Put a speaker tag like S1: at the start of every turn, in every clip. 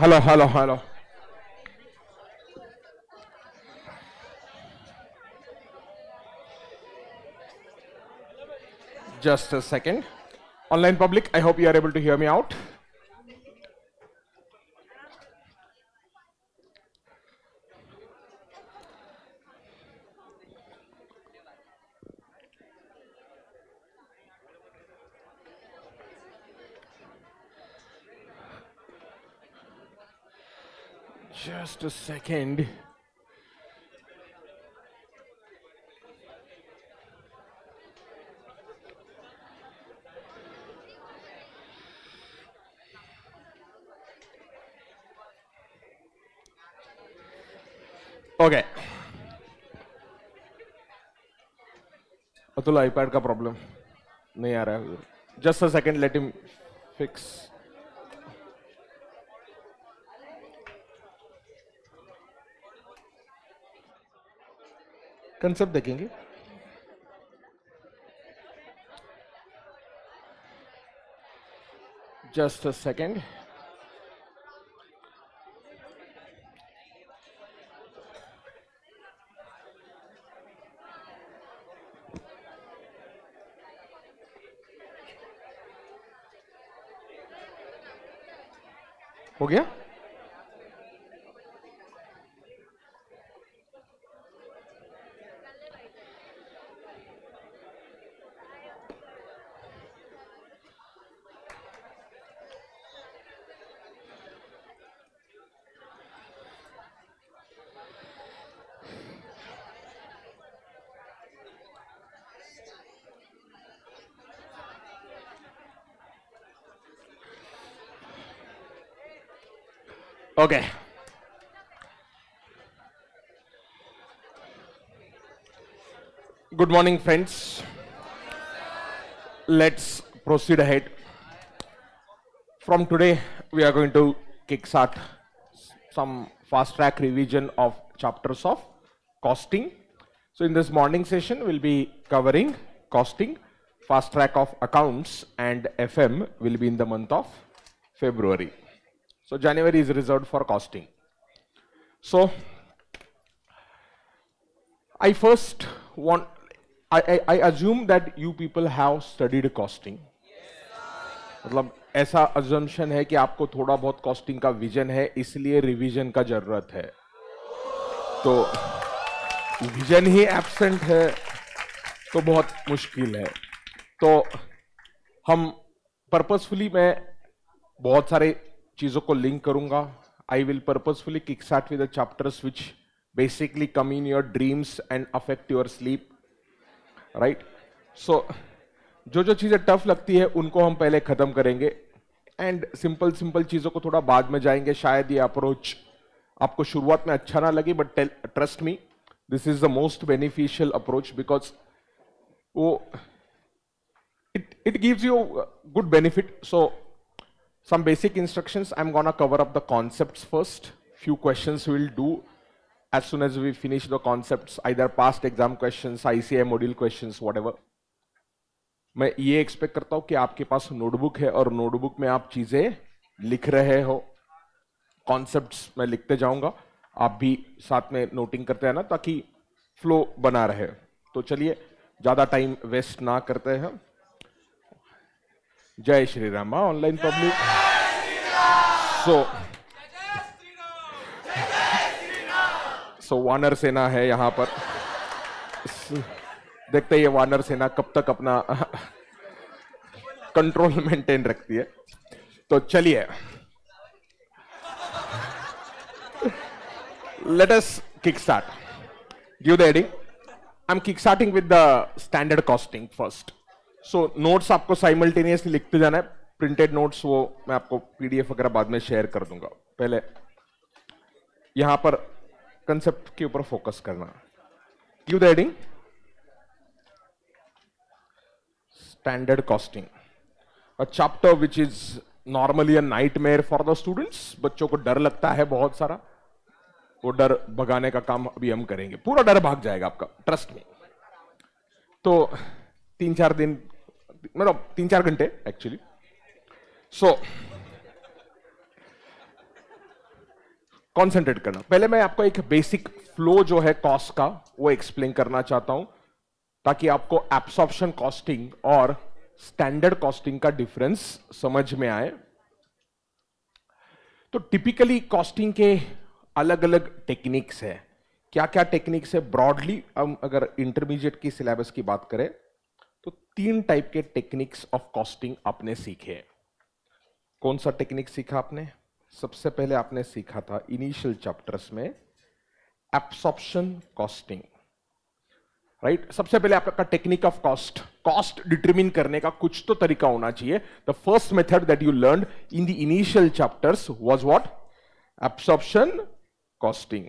S1: Hello, hello, hello. Just a second. Online public, I hope you are able to hear me out. just a second. Okay Atul iPad का problem नहीं आ रहा है just a second let me fix concept देखेंगे just a second हो गया Okay. Good morning, friends. Let's proceed ahead. From today, we are going to kickstart some fast track revision of chapters of costing. So, in this morning session, we'll be covering costing, fast track of accounts, and FM will be in the month of February. So January is reserved for costing. So I first want, I, I, I assume that you people have studied costing. मतलब ऐसा assumption है कि आपको थोड़ा बहुत costing का vision है इसलिए revision का जरूरत है तो vision ही absent है तो बहुत मुश्किल है तो हम purposefully मैं बहुत सारे चीज़ों को लिंक करूंगा I will purposefully kick start with chapters which basically come in your dreams and affect your sleep right so जो जो चीज़ें टफ लगती है उनको हम पहले ख़त्म करेंगे एंड सिंपल सिंपल चीज़ों को थोड़ा बाद में जाएंगे शायद ये अप्रोच आपको शुरुआत में अच्छा ना लगे but trust me this is the most beneficial approach because वो it it gives you good benefit so Some basic instructions, I'm going to cover up the concepts first. Few questions we'll do as soon as we finish the concepts, either past exam questions, ICI module questions, whatever. मैं ये expect करता हूं कि आपके पास notebook है और notebook में आप चीज़ें लिख रहे हो कॉन्सेप्ट्स मैं लिखते जाऊंगा आप भी साथ में नोटिंग करते हैं ना ताकि फ्लो बना रहे तो चलिए ज़्यादा टाइम वेस्ट ना करते हैं Jai Shri Rama online public so so वानर सेना है यहां पर देखते ये वानर सेना कब तक अपना कंट्रोल मेंटेन रखती है तो चलिए let us kick start you the I am kick starting with the standard costing first so so, notes आपको साइमल्टेनियसली लिखते जाना है प्रिंटेड नोट्स वो मैं आपको पीडीएफ वगैरह बाद में शेयर कर दूंगा पहले यहां पर कंसेप्ट के ऊपर फोकस करना क्यू दैडिंग standard costing a chapter which is normally a a nightmare for the बच्चों को डर लगता है बहुत सारा वो डर भगाने का काम अभी हम करेंगे पूरा डर भाग जाएगा आपका ट्रस्ट में तो तीन चार दिन मतलब तीन चार घंटे एक्चुअली सो कॉन्सेंट्रेट करना पहले मैं आपको एक बेसिक फ्लो जो है कॉस्ट का वो एक्सप्लेन करना चाहता हूं ताकि आपको एब्सॉर्प्शन कॉस्टिंग और स्टैंडर्ड कॉस्टिंग का डिफरेंस समझ में आए तो टिपिकली कॉस्टिंग के अलग अलग टेक्निक्स है क्या क्या टेक्निक्स है ब्रॉडली हम अगर इंटरमीडिएट की सिलेबस की बात करें तो तीन टाइप के टेक्निक्स ऑफ कॉस्टिंग आपने सीखे कौन सा टेक्निक सीखा आपने सबसे पहले आपने सीखा था इनिशियल चैप्टर्स में एप्सॉप्शन कॉस्टिंग राइट सबसे पहले आपका technique of cost cost determine करने का कुछ तो तरीका होना चाहिए the first method that you learn in the initial chapters was what absorption costing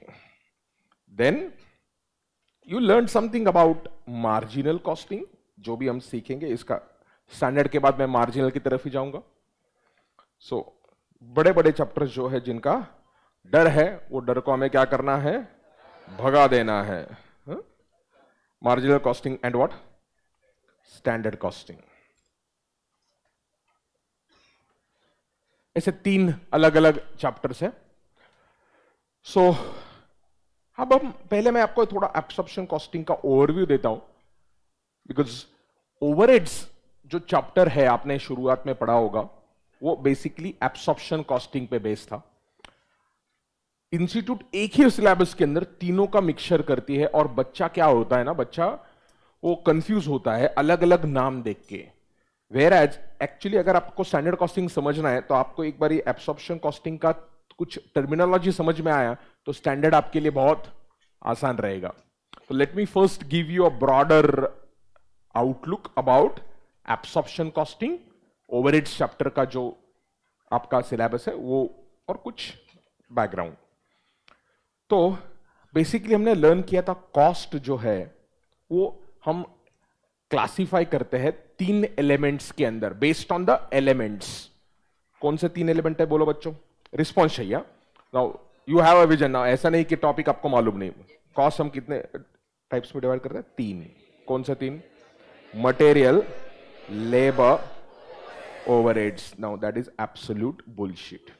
S1: then you learn something about marginal costing जो भी हम सीखेंगे इसका स्टैंडर्ड के बाद मैं मार्जिनल की तरफ ही जाऊंगा सो so, बड़े बड़े चैप्टर जो है जिनका डर है वो डर को हमें क्या करना है भगा देना है marginal costing and what standard costing ऐसे तीन अलग अलग चैप्टर्स हैं सो so, अब हम पहले मैं आपको थोड़ा एब्सॉर्प्शन कॉस्टिंग का ओवरव्यू देता हूं बिकॉज ओवरहेड्स जो चैप्टर है आपने शुरुआत में पढ़ा होगा वो बेसिकली एब्सॉप्शन कॉस्टिंग पे बेस्ड था इंस्टीट्यूट एक ही सिलेबस के अंदर तीनों का मिक्सचर करती है और बच्चा क्या होता है ना बच्चा वो कंफ्यूज होता है अलग अलग नाम देख के वेर एज एक्चुअली अगर आपको स्टैंडर्ड कॉस्टिंग समझना है तो आपको एक बार एब्सॉप्शन कॉस्टिंग का कुछ टर्मिनोलॉजी समझ में आया तो स्टैंडर्ड आपके लिए बहुत आसान रहेगा तो let me first give you a broader outlook about absorption costing overhead chapter का जो आपका सिलेबस है वो और कुछ बैकग्राउंड तो बेसिकली हमने लर्न किया था कॉस्ट जो है वो हम क्लासिफाई करते हैं तीन एलिमेंट्स के अंदर बेस्ड ऑन द एलिमेंट्स कौन से तीन एलिमेंट है बोलो बच्चों रिस्पॉन्स चाहिए now you have a vision now ऐसा नहीं कि टॉपिक आपको मालूम नहीं कॉस्ट हम कितने टाइप्स में डिवाइड करते हैं तीन कौन से तीन material labor overheads now that is absolute bullshit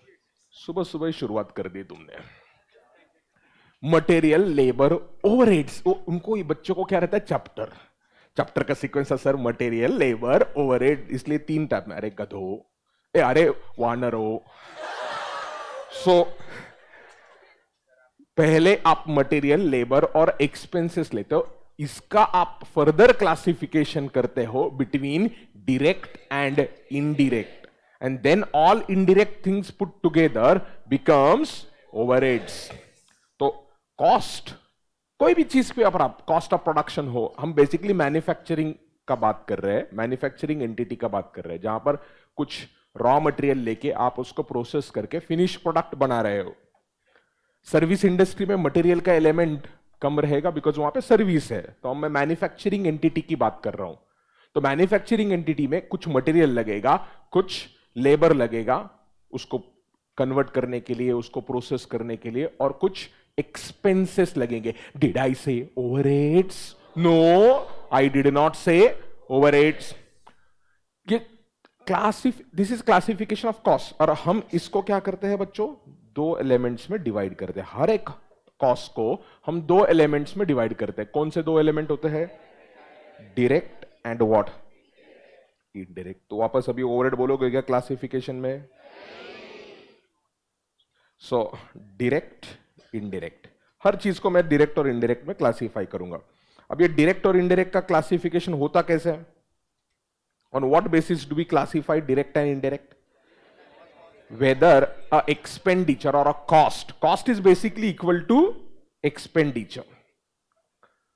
S1: सुबह सुबह शुरुआत कर दी तुमने मटेरियल लेबर ओवरहेड्स वो उनको ये बच्चों को क्या रहता है चैप्टर चैप्टर का सीक्वेंस है सर मटेरियल लेबर ओवरहेड इसलिए तीन टाइप में अरे गधो ए अरे वानर हो सो so, पहले आप मटेरियल लेबर और एक्सपेंसेस लेते हो इसका आप फर्दर क्लासिफिकेशन करते हो between direct and indirect and then all indirect things put together becomes over तो कॉस्ट कोई भी चीज पे अगर आप कॉस्ट ऑफ प्रोडक्शन हो हम बेसिकली मैन्युफैक्चरिंग का बात कर रहे हैं मैन्युफैक्चरिंग एंटिटी का बात कर रहे हैं जहां पर कुछ रॉ मटेरियल लेके आप उसको प्रोसेस करके फिनिश प्रोडक्ट बना रहे हो सर्विस इंडस्ट्री में मटेरियल का एलिमेंट कम रहेगा बिकॉज वहां पे सर्विस है तो अब मैं मैन्युफैक्चरिंग एंटिटी की बात कर रहा हूं तो मैन्युफैक्चरिंग एंटिटी में कुछ मटेरियल लगेगा कुछ लेबर लगेगा उसको कन्वर्ट करने के लिए उसको प्रोसेस करने के लिए और कुछ एक्सपेंसेस लगेंगे did I say overheads no I did not say overheads ये क्लासिफ this is classification of cost और हम इसको क्या करते हैं बच्चों दो एलिमेंट्स में डिवाइड करते हैं हर एक कॉस को हम दो एलिमेंट्स में डिवाइड करते हैं कौन से दो एलिमेंट होते हैं डायरेक्ट एंड व्हाट इनडायरेक्ट तो वापस अभी ओवरहेड बोलोगे क्या क्लासिफिकेशन में सो डायरेक्ट इनडायरेक्ट हर चीज को मैं डायरेक्ट और इनडायरेक्ट में क्लासिफाई करूंगा अब ये डायरेक्ट और इनडायरेक्ट का क्लासिफिकेशन होता कैसे on what basis do we classify direct and indirect whether a expenditure or a cost cost is basically equal to expenditure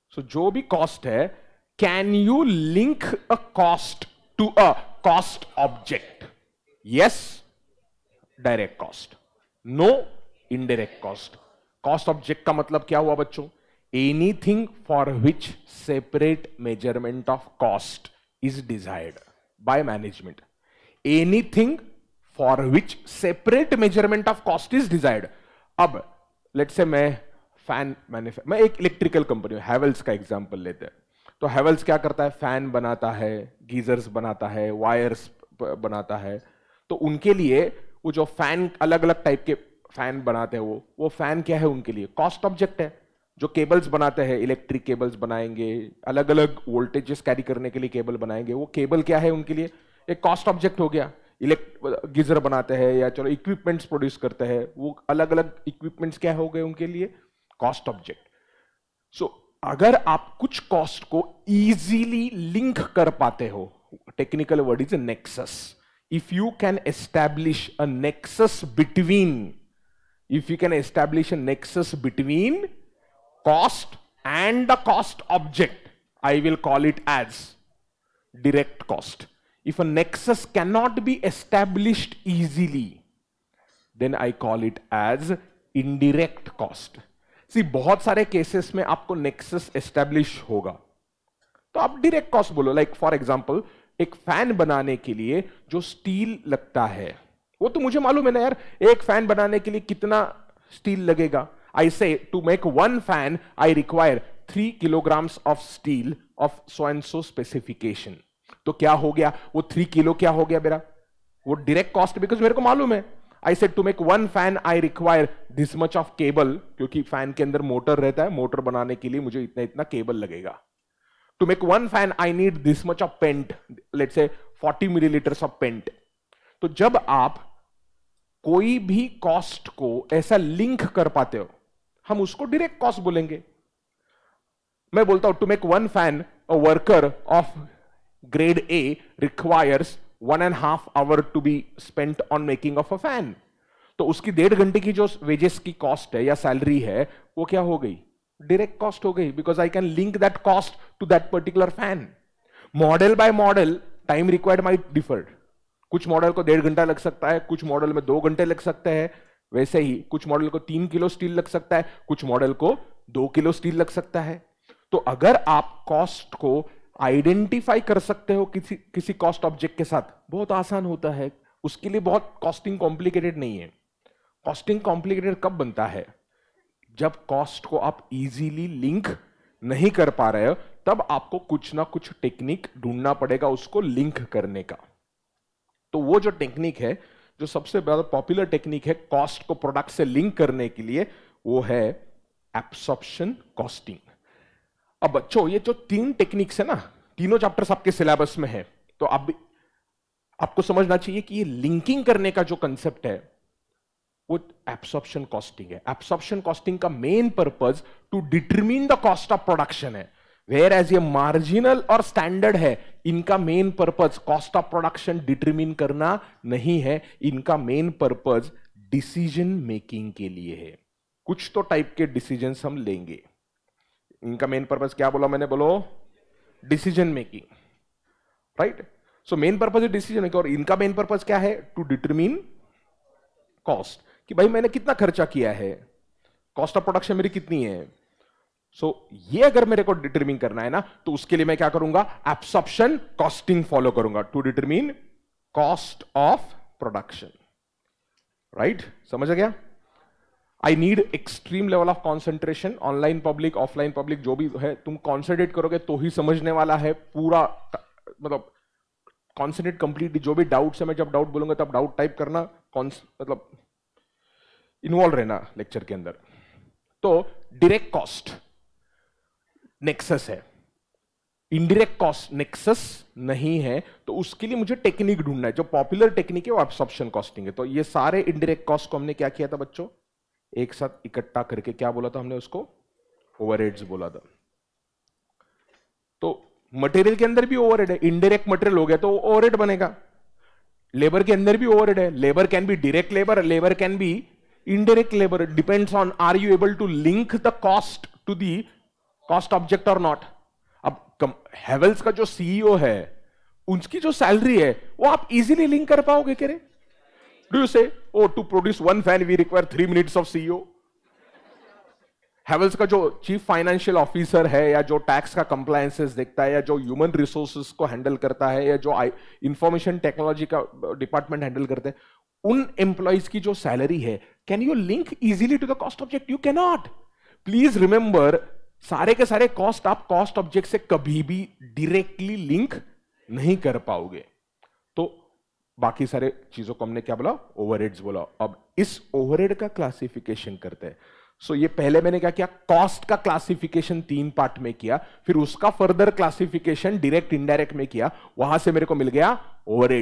S1: so jo bhi cost hai can you link a cost to a cost object yes direct cost no indirect cost cost object ka matlab kya hua bachcho anything for which separate measurement of cost is desired by management anything for which separate measurement of cost is desired अब let say मैं fan manufacture मैं एक electrical company हूं हैवल्स का example लेते हैं तो हैवल्स क्या करता है फैन बनाता है गीजर्स बनाता है वायर्स बनाता है तो उनके लिए वो जो फैन अलग अलग टाइप के फैन बनाते हैं वो वो फैन क्या है उनके लिए कॉस्ट ऑब्जेक्ट है जो केबल्स बनाते हैं इलेक्ट्रिक केबल्स बनाएंगे अलग अलग वोल्टेजेस कैरी करने के लिए केबल बनाएंगे वो केबल क्या है उनके लिए एक कॉस्ट ऑब्जेक्ट हो गया इलेक्ट गीजर बनाते हैं या चलो इक्विपमेंट्स प्रोड्यूस करते हैं वो अलग अलग इक्विपमेंट्स क्या हो गए उनके लिए कॉस्ट ऑब्जेक्ट सो अगर आप कुछ कॉस्ट को इजीली लिंक कर पाते हो technical word is nexus if you can establish a nexus between if you can establish a nexus between cost and the cost object I will call it as direct cost If a nexus cannot be established easily, then I call it as indirect cost. See, बहुत सारे cases में आपको nexus establish होगा तो आप direct cost बोलो like for example एक fan बनाने के लिए जो स्टील लगता है वो तो मुझे मालूम है ना यार एक फैन बनाने के लिए कितना स्टील लगेगा I say to make one fan I require three kilograms of steel of so and so specification तो क्या हो गया वो थ्री किलो क्या हो गया मेरा वो डायरेक्ट कॉस्ट बिकॉज मेरे को मालूम है I said to make one fan I require this much of cable क्योंकि फैन के अंदर मोटर रहता है मोटर बनाने के लिए मुझे इतना इतना केबल लगेगा to make one fan I need this much of paint let say milli millilitres of paint तो जब आप कोई भी कॉस्ट को ऐसा लिंक कर पाते हो हम उसको डायरेक्ट कॉस्ट बोलेंगे मैं बोलता हूं to make one fan a worker of grade A requires one and half hour to be spent on making of a fan. तो उसकी डेढ़ घंटे की जो वेजेस की कॉस्ट है या सैलरी है वो क्या हो गई डायरेक्ट कॉस्ट हो गई because I can link that cost to that particular fan model by model time required might differed कुछ मॉडल को डेढ़ घंटा लग सकता है कुछ मॉडल में दो घंटे लग सकते हैं वैसे ही कुछ मॉडल को तीन किलो स्टील लग सकता है कुछ मॉडल को दो किलो स्टील लग सकता है तो अगर आप कॉस्ट को आइडेंटिफाई कर सकते हो किसी किसी कॉस्ट ऑब्जेक्ट के साथ बहुत आसान होता है उसके लिए बहुत कॉस्टिंग कॉम्प्लिकेटेड नहीं है कॉस्टिंग कॉम्प्लिकेटेड कब बनता है जब कॉस्ट को आप इजीली लिंक नहीं कर पा रहे हो तब आपको कुछ ना कुछ टेक्निक ढूंढना पड़ेगा उसको लिंक करने का तो वो जो टेक्निक है जो सबसे ज्यादा पॉपुलर टेक्निक है कॉस्ट को प्रोडक्ट से लिंक करने के लिए वो है एप्सॉप्शन कॉस्टिंग अब बच्चों ये जो तीन टेक्निक्स है ना तीनों चैप्टर्स आपके सिलेबस में है तो अब आपको समझना चाहिए कि ये लिंकिंग करने का जो कंसेप्ट है वो एब्सॉर्प्शन कॉस्टिंग है एब्सॉर्प्शन कॉस्टिंग का main purpose to determine the cost of production है वेयर एज ये मार्जिनल और स्टैंडर्ड है इनका main purpose cost of production determine करना नहीं है इनका मेन पर्पज डिसीजन मेकिंग के लिए है कुछ तो टाइप के डिसीजन हम लेंगे इनका मेन पर्पज क्या बोला मैंने बोलो decision making right so main purpose is decision making और इनका मेन पर्पज क्या है टू डिटरमिन कॉस्ट कि भाई मैंने कितना खर्चा किया है कॉस्ट ऑफ प्रोडक्शन मेरी कितनी है सो so, ये अगर मेरे को डिटरमिन करना है ना तो उसके लिए मैं क्या करूंगा एब्सॉप्शन कॉस्टिंग फॉलो करूंगा to determine cost of production right समझ गया I need extreme level of concentration online public offline public जो भी है तुम कॉन्सेंट्रेट करोगे तो ही समझने वाला है पूरा मतलब कॉन्सेंट्रेट कंप्लीटली जो भी डाउट है मैं जब डाउट बोलूंगा तब डाउट टाइप करना मतलब इन्वॉल्व रहना लेक्चर के अंदर तो डायरेक्ट कॉस्ट नेक्सस है इनडायरेक्ट कॉस्ट नेक्सस नहीं है तो उसके लिए मुझे टेक्निक ढूंढना है जो पॉपुलर टेक्निक है वो एब्सॉप्शन कॉस्टिंग है तो ये सारे इनडायरेक्ट कॉस्ट को हमने क्या किया था बच्चों एक साथ इकट्ठा करके क्या बोला था हमने उसको ओवरहेड्स बोला था तो मटेरियल के अंदर भी ओवरहेड है इनडायरेक्ट मटेरियल हो गया तो ओवरहेड बनेगा लेबर के अंदर भी ओवरहेड है labour can be direct labour labour can be indirect labour depends on are you able to link the cost to the cost object और नॉट अब हेवल्स का जो सीईओ है उनकी जो सैलरी है वो आप इजीली लिंक कर पाओगे कह रहे Do you say, oh, to produce one fan, we require three minutes of CEO? Havells का जो चीफ फाइनेंशियल ऑफिसर है या जो टैक्स का कंप्लायंसेस देखता है या जो ह्यूमन रिसोर्सेज को हैंडल करता है या जो इंफॉर्मेशन टेक्नोलॉजी का डिपार्टमेंट uh, हैंडल करते हैं उन एम्प्लॉयज की जो सैलरी है can you link easily to the cost object you cannot please remember सारे के सारे कॉस्ट आप कॉस्ट ऑब्जेक्ट से कभी भी डायरेक्टली लिंक नहीं कर पाओगे बाकी सारे चीजों को हमने क्या बोला ओवर बोला अब इस ओवर का क्लासिफिकेशन करते हैं सो so, ये पहले मैंने क्या किया कॉस्ट का क्लासिफिकेशन तीन पार्ट में किया फिर उसका फर्दर क्लासिफिकेशन डायरेक्ट इनडायरेक्ट में किया वहां से मेरे को मिल गया over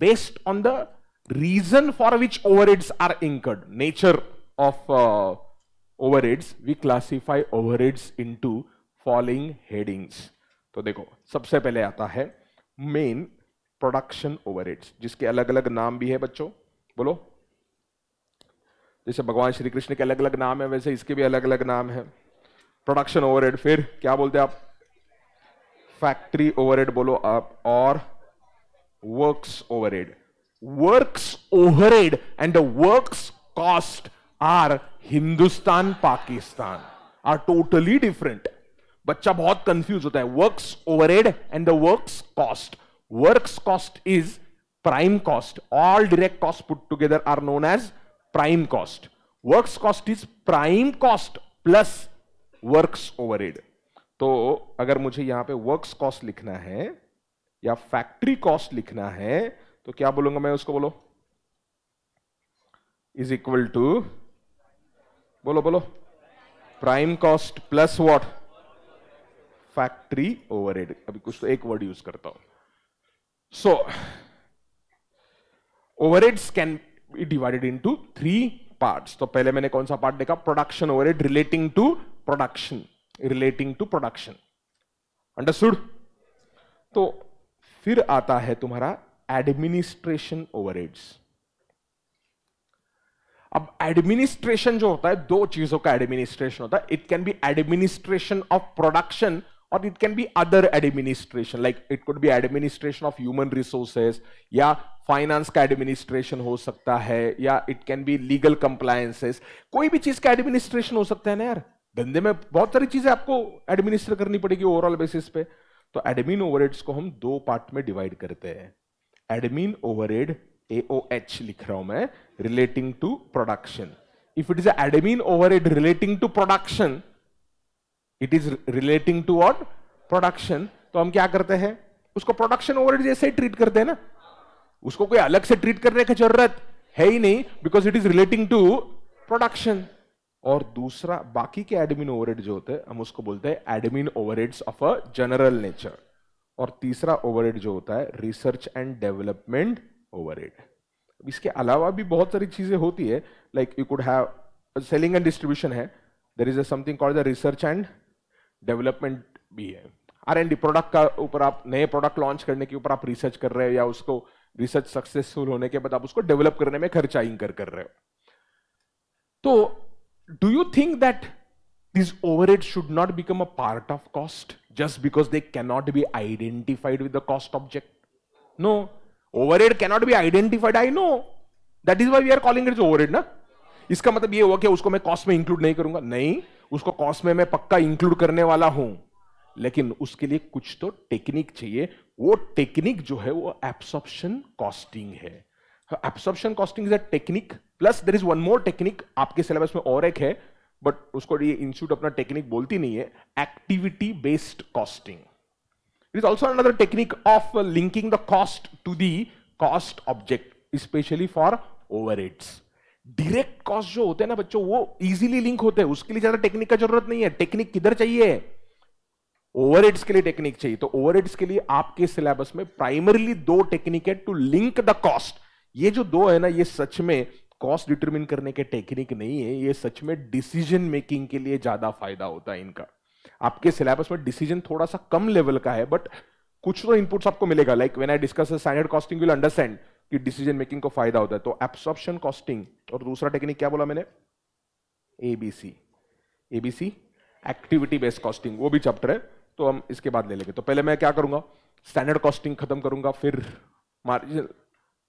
S1: based on the reason for which over are incurred nature of over we classify over into following headings तो देखो सबसे पहले आता है मेन प्रोडक्शन ओवरहेड्स जिसके अलग अलग नाम भी है बच्चों बोलो जैसे भगवान श्री कृष्ण के अलग अलग नाम है वैसे इसके भी अलग अलग नाम है प्रोडक्शन ओवरहेड फिर क्या बोलते हैं आप फैक्ट्री ओवरहेड बोलो आप और works overhead works overhead and work works cost are Hindustan Pakistan are totally different बच्चा बहुत कंफ्यूज होता है works overhead and the works cost Works cost is prime cost. All direct costs put together are known as prime cost. Works cost is prime cost plus works overhead. to agar mujhe yahan pe works cost likhna hai ya factory cost likhna hai to kya bolunga main usko bolo is equal to bolo bolo prime cost plus what factory overhead अभी कुछ तो एक word use करता हूं So, overheads can be divided into three parts. तो पहले मैंने कौन सा पार्ट देखा production overhead relating to production relating to production Understood? तो फिर आता है तुम्हारा एडमिनिस्ट्रेशन overheads. अब एडमिनिस्ट्रेशन जो होता है दो चीजों का एडमिनिस्ट्रेशन होता है it can be administration of production or it can be other administration like it could be administration of human resources या फाइनेंस का एडमिनिस्ट्रेशन हो सकता है या it can be legal compliances कोई भी चीज का एडमिनिस्ट्रेशन हो सकता है ना यार धंधे में बहुत सारी चीजें आपको एडमिनिस्टर करनी पड़ेगी ओवरऑल बेसिस पे तो एडमिन ओवरहेड्स को हम दो पार्ट में डिवाइड करते हैं एडमिन ओवर एड एच लिख रहा हूं मैं relating to production if it is admin overhead relating to production it is relating to what production तो हम क्या करते हैं उसको प्रोडक्शन ओवर जैसे ही ट्रीट करते हैं ना उसको कोई अलग से ट्रीट करने की जरूरत है ही नहीं because it is relating to production और दूसरा बाकी के एडमिन ओवरहेड जो होते हैं हम उसको बोलते हैं admin overheads of a general nature और तीसरा ओवरहेड जो होता है रिसर्च एंड डेवलपमेंट ओवरहेड इसके अलावा भी बहुत सारी चीजें होती है like you could have selling and distribution है there is a something called the research and development भी है आर एंड डी प्रोडक्ट का ऊपर आप नए प्रोडक्ट लॉन्च करने के ऊपर आप रिसर्च कर रहे हो या उसको रिसर्च सक्सेसफुल होने के बाद आप उसको डेवलप करने में खर्चा इंकर कर रहे हो तो do you think that this it should not become a part of cost just because they be identified with the cost object no over overhead cannot be identified I know that is why we are calling it over overhead, ना? इसका मतलब ये हुआ कि उसको मैं cost में include नहीं करूंगा नहीं उसको कॉस्ट में मैं पक्का इंक्लूड करने वाला हूं लेकिन उसके लिए कुछ तो टेक्निक चाहिए वो टेक्निक जो है वो एब्सॉर्प्शन कॉस्टिंग है absorption costing is a technique plus there is one more technique आपके सिलेबस में और एक है बट उसको ये इंस्टीट्यूट अपना टेक्निक बोलती नहीं है activity based costing it is also another technique of linking the cost to the cost object specially for over direct cost जो होते हैं ना बच्चों वो इजीली लिंक होते हैं उसके लिए ज्यादा टेक्निक का जरूरत नहीं है टेक्निक किधर चाहिए ओवर के लिए टेक्निक चाहिए तो ओवर के लिए आपके सिलेबस में प्राइमरीली दो टेक्निक है टू लिंक द कॉस्ट ये जो दो है ना ये सच में कॉस्ट डिटरमिन करने के टेक्निक नहीं है ये सच में डिसीजन मेकिंग के लिए ज्यादा फायदा होता है इनका आपके सिलेबस में डिसीजन थोड़ा सा कम लेवल का है बट कुछ तो इनपुट्स आपको मिलेगा like when I discuss standard costing will understand कि डिसीजन मेकिंग को फायदा होता है तो एब्सॉर्प्शन कॉस्टिंग और दूसरा टेक्निक क्या बोला मैंने ABC ABC activity based costing वो भी चैप्टर है तो हम इसके बाद ले लेंगे तो पहले मैं क्या करूंगा स्टैंडर्ड कॉस्टिंग खत्म करूंगा फिर मार्जिनल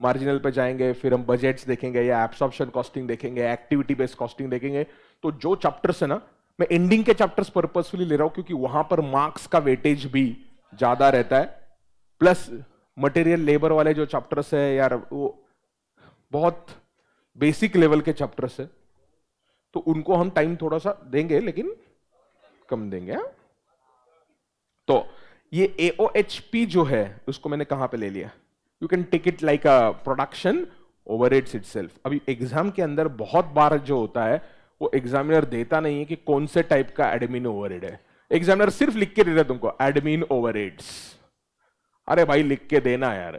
S1: मार्जिनल पे जाएंगे फिर हम बजट्स देखेंगे या एब्सॉर्प्शन कॉस्टिंग देखेंगे एक्टिविटी बेस्ड कॉस्टिंग देखेंगे तो जो चैप्टर्स है ना मैं एंडिंग के चैप्टर्स पर्पसफुली ले रहा हूं क्योंकि वहां पर मार्क्स का वेटेज भी ज्यादा रहता है प्लस मटेरियल लेबर वाले जो चैप्टर्स है यार वो बहुत बेसिक लेवल के चैप्टर्स है तो उनको हम टाइम थोड़ा सा देंगे लेकिन कम देंगे हा? तो ये ए जो है उसको मैंने कहां पे ले लिया you can take it like a production overheads it अभी एग्जाम के अंदर बहुत बार जो होता है वो एग्जामिनर देता नहीं है कि कौन से टाइप का एडमिन ओवर है एग्जामिनर सिर्फ लिख के देता तुमको एडमिन ओवर अरे भाई लिख के देना यार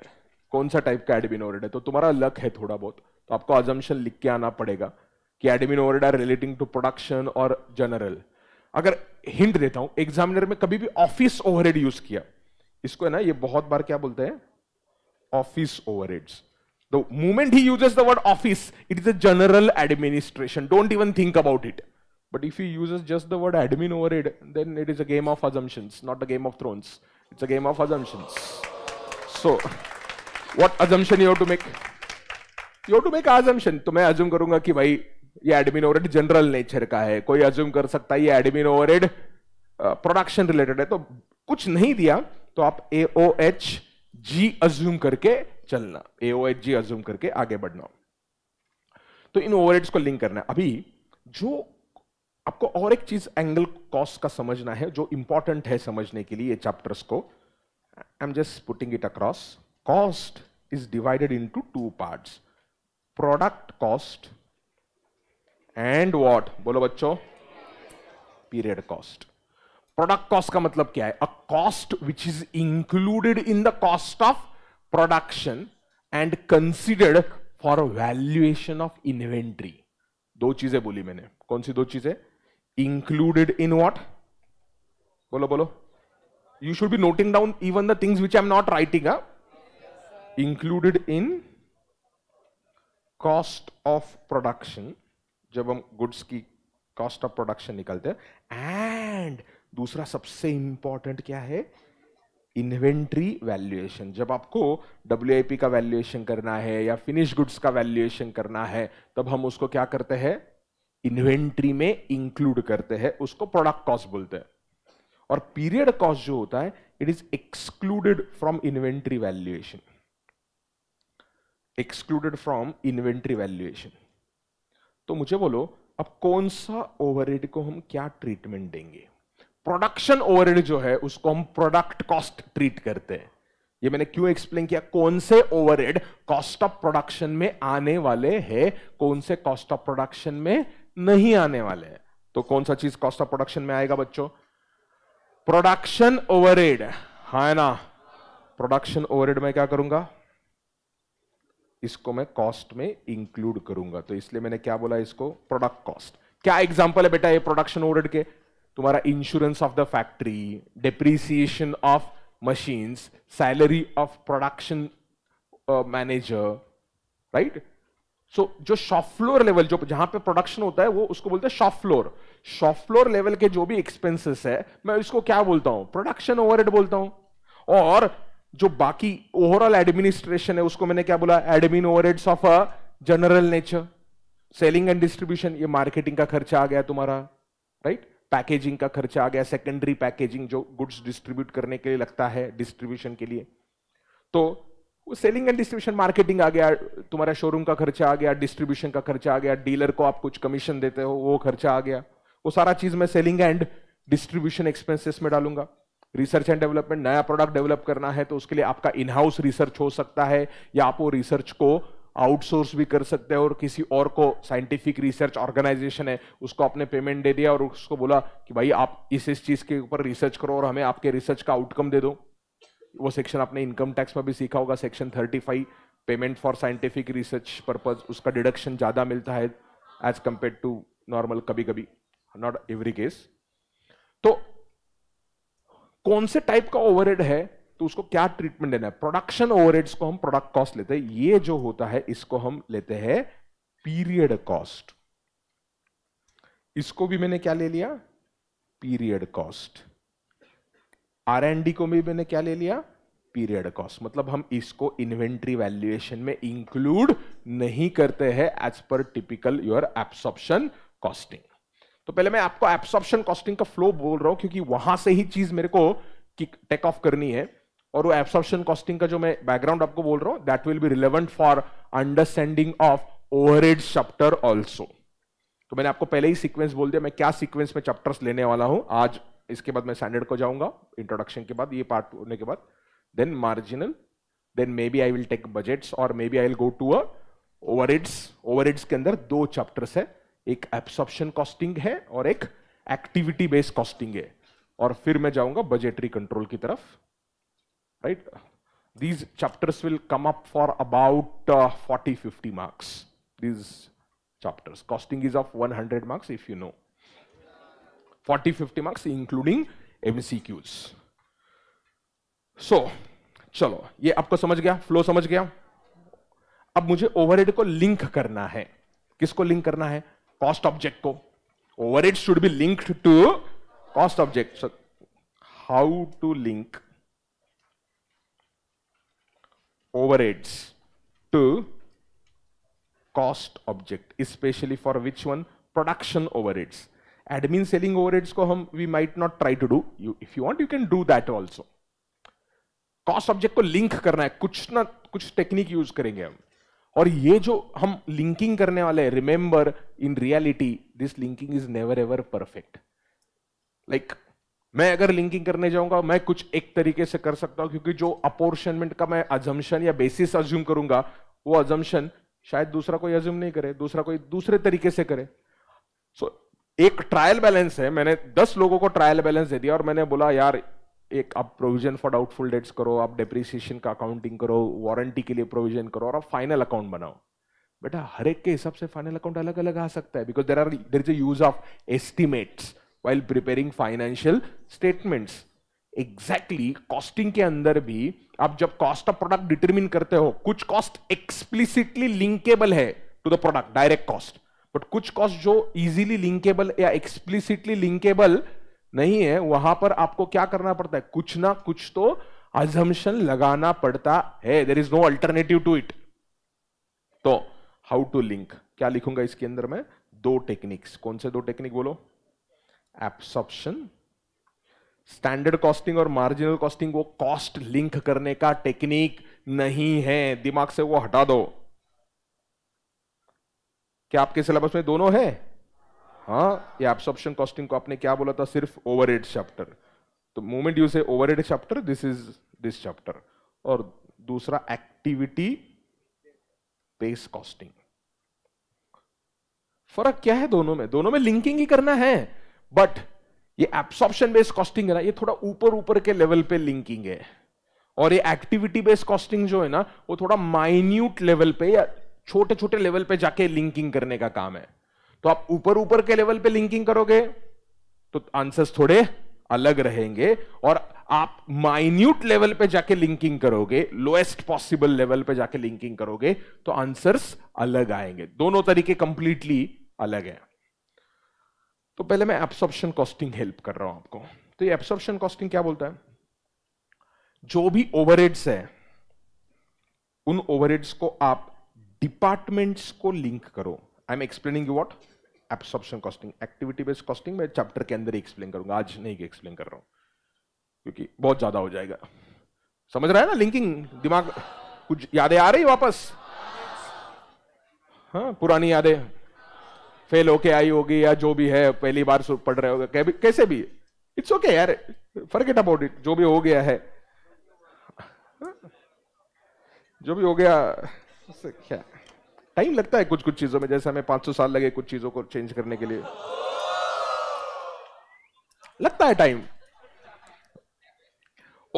S1: कौन सा टाइप का एडमिन ओवरहेड है तो तुम्हारा लक है थोड़ा बहुत तो आपको अजम्पन लिख के आना पड़ेगा कि admin overhead are relating to production और जनरल अगर हिंट देता हूं एग्जामिनर में कभी भी ऑफिस ओवरहेड यूज किया इसको है ना ये बहुत बार क्या बोलते हैं ऑफिस ओवरहेड्स द मूमेंट ही uses the word office it is a general administration don't even think about it but if you uses just the word admin overhead then it is a game of assumptions not a game of Thrones It's a game of assumptions. So, what assumption you have to make? You have to make assumption. to तो मैं assume karunga ki bhai ये admin overhead general nature का है कोई assume कर सकता है ये एडमिन ओवरहेड प्रोडक्शन रिलेटेड है तो कुछ नहीं दिया तो आप ए एच जी अज्यूम करके चलना ए एच जी अज्यूम करके आगे बढ़ना तो इन ओवरहेड्स को लिंक करना अभी जो आपको और एक चीज एंगल कॉस्ट का समझना है जो इंपॉर्टेंट है समझने के लिए ये चैप्टर्स को I am just putting it across cost is divided into two parts product cost and what बोलो बच्चों पीरियड कॉस्ट प्रोडक्ट कॉस्ट का मतलब क्या है a cost which is included in the cost of production and considered for valuation of inventory दो चीजें बोली मैंने कौन सी दो चीजें included in what bolo bolo you should be noting down even the things which i am not writing up huh? included in cost of production jab hum goods ki cost of production nikalte and dusra sabse important kya hai inventory valuation जब आपको W का valuation करना है या finish goods का valuation करना है तब हम उसको क्या करते हैं इन्वेंट्री में इंक्लूड करते हैं उसको प्रोडक्ट कॉस्ट बोलते हैं और पीरियड कॉस्ट जो होता है it is excluded from inventory valuation excluded from inventory valuation तो मुझे बोलो अब कौन सा ओवरहेड को हम क्या ट्रीटमेंट देंगे प्रोडक्शन ओवरहेड जो है उसको हम प्रोडक्ट कॉस्ट ट्रीट करते हैं ये मैंने क्यों एक्सप्लेन किया कौन से ओवरहेड कॉस्ट ऑफ प्रोडक्शन में आने वाले हैं कौन से कॉस्ट ऑफ प्रोडक्शन में नहीं आने वाले हैं तो कौन सा चीज कॉस्ट ऑफ प्रोडक्शन में आएगा बच्चों प्रोडक्शन ओवरहेड हाँ है ना प्रोडक्शन ओवरहेड में क्या करूंगा इसको मैं कॉस्ट में इंक्लूड करूंगा तो इसलिए मैंने क्या बोला इसको प्रोडक्ट कॉस्ट क्या एग्जांपल है बेटा ये प्रोडक्शन ओवरहेड के तुम्हारा insurance of the factory depreciation of machines salary of production manager right so so, जो शॉप फ्लोर लेवल जो जहां पे प्रोडक्शन होता है वो उसको बोलते हैं shop floor shop floor level के जो भी एक्सपेंसेस है मैं इसको क्या बोलता हूं प्रोडक्शन ओवरहेड बोलता हूं और जो बाकी ओवरऑल एडमिनिस्ट्रेशन है उसको मैंने क्या बोला admin overheads of a general nature selling and distribution ये मार्केटिंग का खर्चा आ गया तुम्हारा राइट right? पैकेजिंग का खर्चा आ गया सेकेंडरी पैकेजिंग जो गुड्स डिस्ट्रीब्यूट करने के लिए लगता है डिस्ट्रीब्यूशन के लिए तो वो सेलिंग एंड डिस्ट्रीब्यूशन मार्केटिंग आ गया तुम्हारा शोरूम का खर्चा आ गया डिस्ट्रीब्यूशन का खर्चा आ गया डीलर को आप कुछ कमीशन देते हो वो खर्चा आ गया वो सारा चीज मैं सेलिंग एंड डिस्ट्रीब्यूशन एक्सपेंसेस में डालूंगा रिसर्च एंड डेवलपमेंट नया प्रोडक्ट डेवलप करना है तो उसके लिए आपका इनहाउस रिसर्च हो सकता है या आप वो रिसर्च को आउटसोर्स भी कर सकते हैं और किसी और को साइंटिफिक रिसर्च ऑर्गेनाइजेशन है उसको आपने पेमेंट दे दिया और उसको बोला कि भाई आप इस इस चीज़ के ऊपर रिसर्च करो और हमें आपके रिसर्च का आउटकम दे दो वो सेक्शन आपने इनकम टैक्स में भी सीखा होगा section 35 payment for scientific research purpose उसका डिडक्शन ज़्यादा मिलता है एज कम्पेयर टू नॉर्मल कभी कभी नॉट एवरी केस तो कौन से टाइप का ओवरहेड है तो उसको क्या ट्रीटमेंट देना है प्रोडक्शन ओवरहेड्स को हम प्रोडक्ट कॉस्ट लेते हैं ये जो होता है इसको हम लेते हैं पीरियड कॉस्ट इसको भी मैंने क्या ले लिया period cost R and D को भी मैंने क्या ले लिया पीरियड कॉस्ट मतलब हम इसको इन्वेंट्री वैल्यूएशन में इंक्लूड नहीं करते हैं as per typical your absorption costing तो पहले मैं आपको एब्सॉर्प्शन कॉस्टिंग का फ्लो बोल रहा हूं क्योंकि वहां से ही चीज मेरे को टेक ऑफ करनी है और वो एब्सॉर्प्शन कॉस्टिंग का जो मैं बैकग्राउंड आपको बोल रहा हूं that will be relevant for understanding of overhead chapter also तो मैंने आपको पहले ही सीक्वेंस बोल दिया मैं क्या सीक्वेंस में चैप्टर्स लेने वाला हूं आज इसके बाद मैं स्टैंडर्ड को जाऊंगा इंट्रोडक्शन के बाद ये पार्ट होने के बाद then marginal then may be I will take budgets और may be I will go to overheads overheads के अंदर दो चैप्टर्स है एक एब्सॉप्शन कॉस्टिंग है और एक एक्टिविटी बेस्ड कॉस्टिंग है और फिर मैं जाऊंगा बजेटरी कंट्रोल की तरफ right these chapters will come up for about forty fifty marks these chapters costing is of one hundred marks if you know 40, 50 marks including MCQs. So, chalo ye aapko samajh gaya flow samajh gaya ab mujhe overhead ko link karna hai kisko link karna hai cost object ko overhead should be linked to cost object so how to link overheads to cost object especially for which one production overheads Admin selling overheads ko hum, we might not try to do. You, if you want, you can do that also. cost object ko link karna hai kuch na kuch technique use karenge hum और ये जो हम linking करने वाले हैं remember in reality this linking is never ever perfect like मैं अगर linking करने जाऊंगा मैं कुछ एक तरीके से कर सकता हूं क्योंकि जो अपोर्शनमेंट का मैं अजम्पन या बेसिस अज्यूम करूंगा वो अजम्पन शायद दूसरा कोई अज्यूम नहीं करे दूसरा कोई दूसरे तरीके से करे सो so, एक ट्रायल बैलेंस है मैंने दस लोगों को ट्रायल बैलेंस दे दिया और मैंने बोला यार एक आप प्रोविजन फॉर डाउटफुल डेट्स करो आप डिप्रिसिएशन का अकाउंटिंग करो वारंटी के लिए प्रोविजन करो और आप फाइनल अकाउंट बनाओ बेटा हर एक के हिसाब से फाइनल अकाउंट अलग अलग आ सकता है because there are there is a use of estimates while preparing financial statements exactly costing के अंदर भी आप जब कॉस्ट ऑफ प्रोडक्ट डिटरमिन करते हो कुछ कॉस्ट एक्सप्लिसिटली लिंकेबल है to the product direct cost but कुछ कॉस्ट जो इजीली लिंकेबल या एक्सप्लिसिटली लिंकेबल नहीं है वहां पर आपको क्या करना पड़ता है कुछ ना कुछ तो अजम्पन लगाना पड़ता है there is no alternative to it तो हाउ टू लिंक क्या लिखूंगा इसके अंदर में दो टेक्निक्स कौन से दो टेक्निक बोलो एप्सॉप्शन स्टैंडर्ड कॉस्टिंग और मार्जिनल कॉस्टिंग वो कॉस्ट लिंक करने का टेक्निक नहीं है दिमाग से वो हटा दो क्या आपके सिलेबस में दोनों है हाँ ये एब्सॉर्प्शन कॉस्टिंग को आपने क्या बोला था सिर्फ ओवर चैप्टर तो moment you say over chapter this is this chapter और दूसरा एक्टिविटी बेस कॉस्टिंग फर्क क्या है दोनों में दोनों में लिंकिंग ही करना है बट ये एब्सॉर्प्शन बेस्ड कॉस्टिंग है ना ये थोड़ा ऊपर ऊपर के लेवल पे लिंकिंग है और ये एक्टिविटी बेस्ड कॉस्टिंग जो है ना वो थोड़ा माइन्यूट लेवल पे या छोटे छोटे लेवल पे जाके लिंकिंग करने का काम है तो आप ऊपर ऊपर के लेवल पे लिंकिंग करोगे तो आंसर्स थोड़े अलग रहेंगे और आप माइन्यूट लेवल पे जाके लिंकिंग करोगे लोएस्ट पॉसिबल लेवल पे जाके लिंकिंग करोगे तो आंसर्स अलग आएंगे दोनों तरीके कंप्लीटली अलग हैं तो पहले मैं एब्सॉर्प्शन कॉस्टिंग हेल्प कर रहा हूं आपको तो ये एब्सॉर्प्शन कॉस्टिंग क्या बोलता है जो भी ओवरहेड्स है उन ओवरहेड्स को आप डिपार्टमेंट्स को लिंक करो I am explaining you what absorption costing activity based costing मैं चैप्टर के अंदर ही एक्सप्लेन करूंगा आज नहीं एक्सप्लेन कर रहा हूं क्योंकि बहुत ज्यादा हो जाएगा समझ रहा है ना लिंकिंग दिमाग कुछ यादें आ रही वापस हाँ पुरानी यादें फेल होके आई होगी या जो भी है पहली बार पढ़ रहे होगा कैसे भी इट्स ओके okay यार फर्क इट अबाउट इट जो भी हो गया है हाँ। जो भी हो गया क्या टाइम लगता है कुछ कुछ चीजों में जैसे हमें 500 साल लगे कुछ चीजों को चेंज करने के लिए लगता है टाइम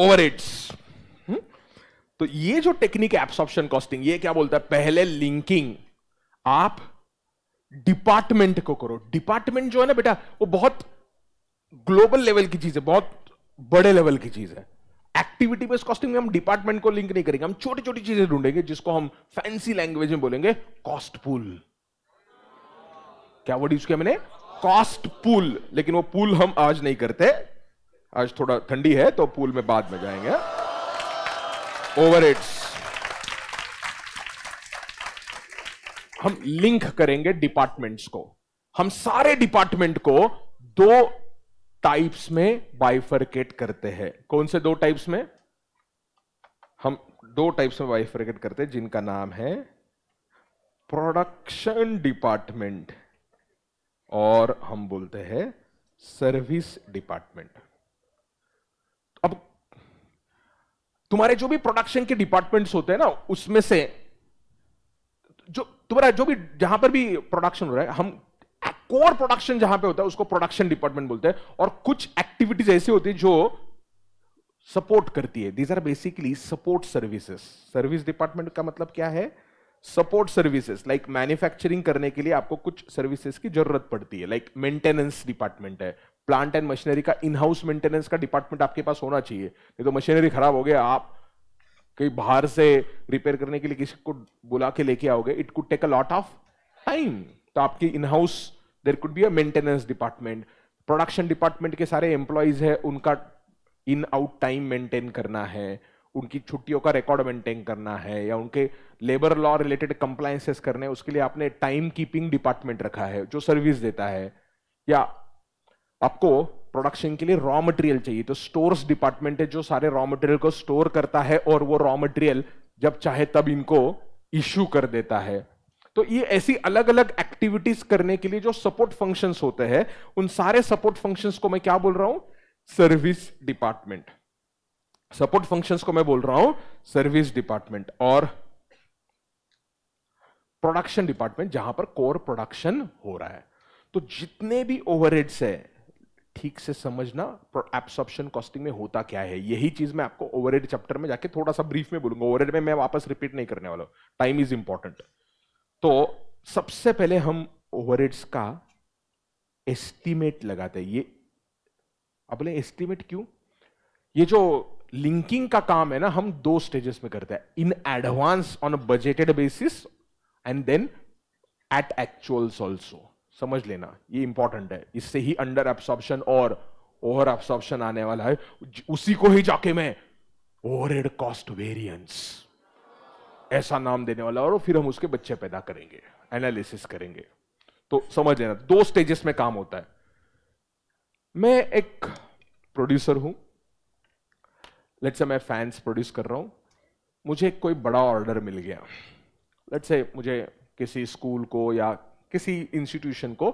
S1: ओवर एड्स तो ये जो टेक्निक एब्सॉर्प्शन कॉस्टिंग ये क्या बोलता है पहले लिंकिंग आप डिपार्टमेंट को करो डिपार्टमेंट जो है ना बेटा वो बहुत ग्लोबल लेवल की चीज है बहुत बड़े लेवल की चीज है एक्टिविटी बेस्ड कॉस्टिंग में हम डिपार्टमेंट को लिंक नहीं करेंगे हम छोटी छोटी चीजें ढूंढेंगे जिसको हम फैंसी लैंग्वेज में बोलेंगे कॉस्ट पुल क्या वर्ड यूज किया मैंने कॉस्ट पुल लेकिन वो पुल हम आज नहीं करते आज थोड़ा ठंडी है तो पुल में बाद में जाएंगे ओवर इट्स हम लिंक करेंगे डिपार्टमेंट्स को हम सारे डिपार्टमेंट को दो टाइप्स में बाइफरकेट करते हैं कौन से दो टाइप्स में हम दो टाइप्स में बाइफरकेट करते हैं जिनका नाम है प्रोडक्शन डिपार्टमेंट और हम बोलते हैं सर्विस डिपार्टमेंट अब तुम्हारे जो भी प्रोडक्शन के डिपार्टमेंट्स होते हैं ना उसमें से जो तुम्हारा जो भी जहां पर भी प्रोडक्शन हो रहा है हम कोर प्रोडक्शन जहां पे होता है उसको प्रोडक्शन डिपार्टमेंट बोलते हैं और कुछ एक्टिविटीज ऐसी होती है जो सपोर्ट करती है these are basically support services service department का मतलब क्या है सपोर्ट सर्विसेज लाइक मैन्युफैक्चरिंग करने के लिए आपको कुछ सर्विसेज की जरूरत पड़ती है लाइक मेंटेनेंस डिपार्टमेंट है प्लांट एंड मशीनरी का इन हाउस मेंटेनेंस का डिपार्टमेंट आपके पास होना चाहिए नहीं तो मशीनरी खराब हो गया आप कहीं बाहर से रिपेयर करने के लिए किसी को बुला के लेके आओगे it could take a lot of time तो आपकी in house there could be a maintenance department production department के सारे एम्प्लॉयज है उनका इन आउट टाइम मेंटेन करना है उनकी छुट्टियों का रिकॉर्ड मेंटेन करना है या उनके लेबर लॉ रिलेटेड कंप्लायंसेस करने उसके लिए आपने टाइम कीपिंग डिपार्टमेंट रखा है जो सर्विस देता है या आपको प्रोडक्शन के लिए रॉ मटेरियल चाहिए तो स्टोर्स डिपार्टमेंट है जो सारे रॉ मटेरियल को स्टोर करता है और वो रॉ मटेरियल जब चाहे तब इनको इश्यू कर देता है तो ये ऐसी अलग अलग एक्टिविटीज करने के लिए जो सपोर्ट फंक्शंस होते हैं उन सारे सपोर्ट फंक्शंस को मैं क्या बोल रहा हूं सर्विस डिपार्टमेंट सपोर्ट फंक्शंस को मैं बोल रहा हूं सर्विस डिपार्टमेंट और प्रोडक्शन डिपार्टमेंट जहां पर कोर प्रोडक्शन हो रहा है तो जितने भी ओवरहेड्स है ठीक से समझना एब्सॉर्प्शन कॉस्टिंग में होता क्या है यही चीज मैं आपको ओवरहेड चैप्टर में जाके थोड़ा सा ब्रीफ में बोलूंगा ओवरहेड में मैं वापस रिपीट नहीं करने वाला टाइम इज इंपॉर्टेंट तो सबसे पहले हम ओवरहेड्स का एस्टीमेट लगाते हैं ये अब बोले एस्टीमेट क्यों ये जो लिंकिंग का काम है ना हम दो स्टेजेस में करते हैं in advance on budgeted basis and then at actuals also समझ लेना ये इंपॉर्टेंट है इससे ही अंडर एब्सॉर्प्शन और ओवर एब्सॉर्प्शन आने वाला है उसी को ही जाके मैं ओवरहेड कॉस्ट वेरिएंस ऐसा नाम देने वाला और फिर हम उसके बच्चे पैदा करेंगे एनालिसिस करेंगे तो समझ लेना दो स्टेजेस में काम होता है मैं एक प्रोड्यूसर हूं लेट्स से मैं फैंस प्रोड्यूस कर रहा हूं मुझे कोई बड़ा ऑर्डर मिल गया लेट्स से मुझे किसी स्कूल को या किसी इंस्टीट्यूशन को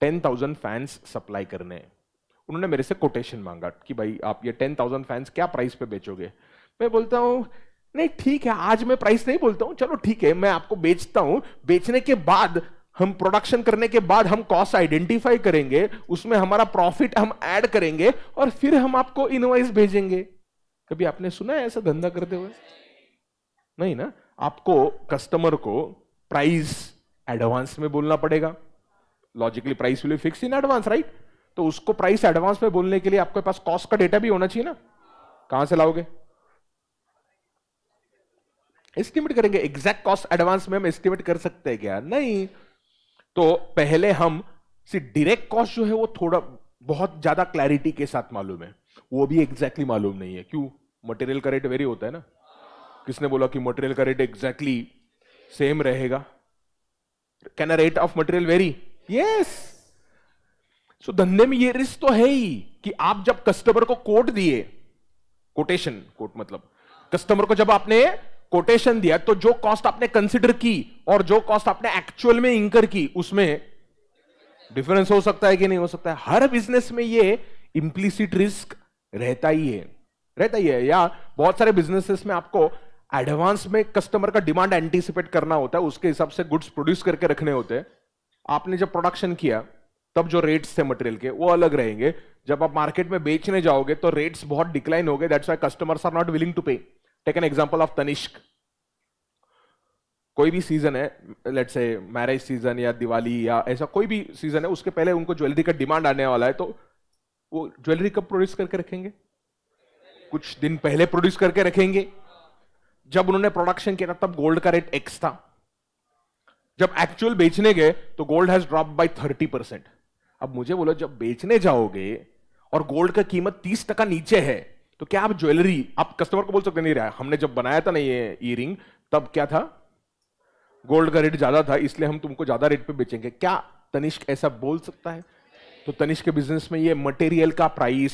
S1: टेन थाउजेंड फैंस सप्लाई करने उन्होंने मेरे से कोटेशन मांगा कि भाई आप ये टेन थाउजेंड फैंस क्या प्राइस पे बेचोगे मैं बोलता हूं नहीं ठीक है आज मैं प्राइस नहीं बोलता हूं चलो ठीक है मैं आपको बेचता हूं बेचने के बाद हम प्रोडक्शन करने के बाद हम कॉस्ट आइडेंटिफाई करेंगे उसमें हमारा प्रॉफिट हम ऐड करेंगे और फिर हम आपको इनवाइस भेजेंगे कभी आपने सुना है ऐसा धंधा करते हुए नहीं ना आपको कस्टमर को प्राइस एडवांस में बोलना पड़ेगा logically price will fix in advance right तो उसको प्राइस एडवांस में बोलने के लिए आपके पास कॉस्ट का डेटा भी होना चाहिए ना कहां से लाओगे एस्टिमेट करेंगे एग्जैक्ट कॉस्ट एडवांस में हम एस्टिमेट कर सकते हैं क्या नहीं तो पहले हम सी डायरेक्ट कॉस्ट जो है वो थोड़ा बहुत ज्यादा क्लैरिटी के साथ मालूम है वो भी एग्जैक्टली exactly मालूम नहीं है क्यों मटेरियल का रेट वेरी होता है ना किसने बोला कि मटेरियल का रेट एग्जैक्टली सेम रहेगा can a rate of material vary yes so धंधे में ये रिस्क तो है ही कि आप जब कस्टमर को कोट दिए कोटेशन कोट मतलब कस्टमर को जब आपने कोटेशन दिया तो जो कॉस्ट आपने कंसिडर की और जो कॉस्ट आपने एक्चुअल में इंकर की उसमें डिफरेंस हो सकता है कि नहीं हो सकता है हर बिजनेस में ये इम्प्लीसिट रिस्क रहता ही है रहता ही है या बहुत सारे बिजनेसेस में आपको एडवांस में कस्टमर का डिमांड एंटिसिपेट करना होता है उसके हिसाब से गुड्स प्रोड्यूस करके रखने होते हैं आपने जब प्रोडक्शन किया तब जो रेट्स थे मटेरियल के वो अलग रहेंगे जब आप मार्केट में बेचने जाओगे तो रेट्स बहुत डिक्लाइन हो गए that's why customers are not willing to pay take an example of Tanishq कोई भी सीजन है लेट से मैरिज सीजन या दिवाली या ऐसा कोई भी सीजन है उसके पहले उनको ज्वेलरी का डिमांड आने वाला है तो वो ज्वेलरी कब प्रोड्यूस करके रखेंगे कुछ दिन पहले प्रोड्यूस करके रखेंगे जब उन्होंने प्रोडक्शन किया था तब गोल्ड का रेट एक्स था जब एक्चुअल बेचने गए तो gold has drop by thirty percent अब मुझे बोलो जब बेचने जाओगे और गोल्ड का कीमत तीस टका नीचे है तो क्या आप ज्वेलरी आप कस्टमर को बोल सकते नहीं रहा हमने जब बनाया था ना ये ईयरिंग तब क्या था गोल्ड का रेट ज्यादा था इसलिए हम तुमको ज्यादा रेट पे बेचेंगे क्या तनिष्क ऐसा बोल सकता है तो तनिष्क के बिजनेस में ये मटेरियल का प्राइस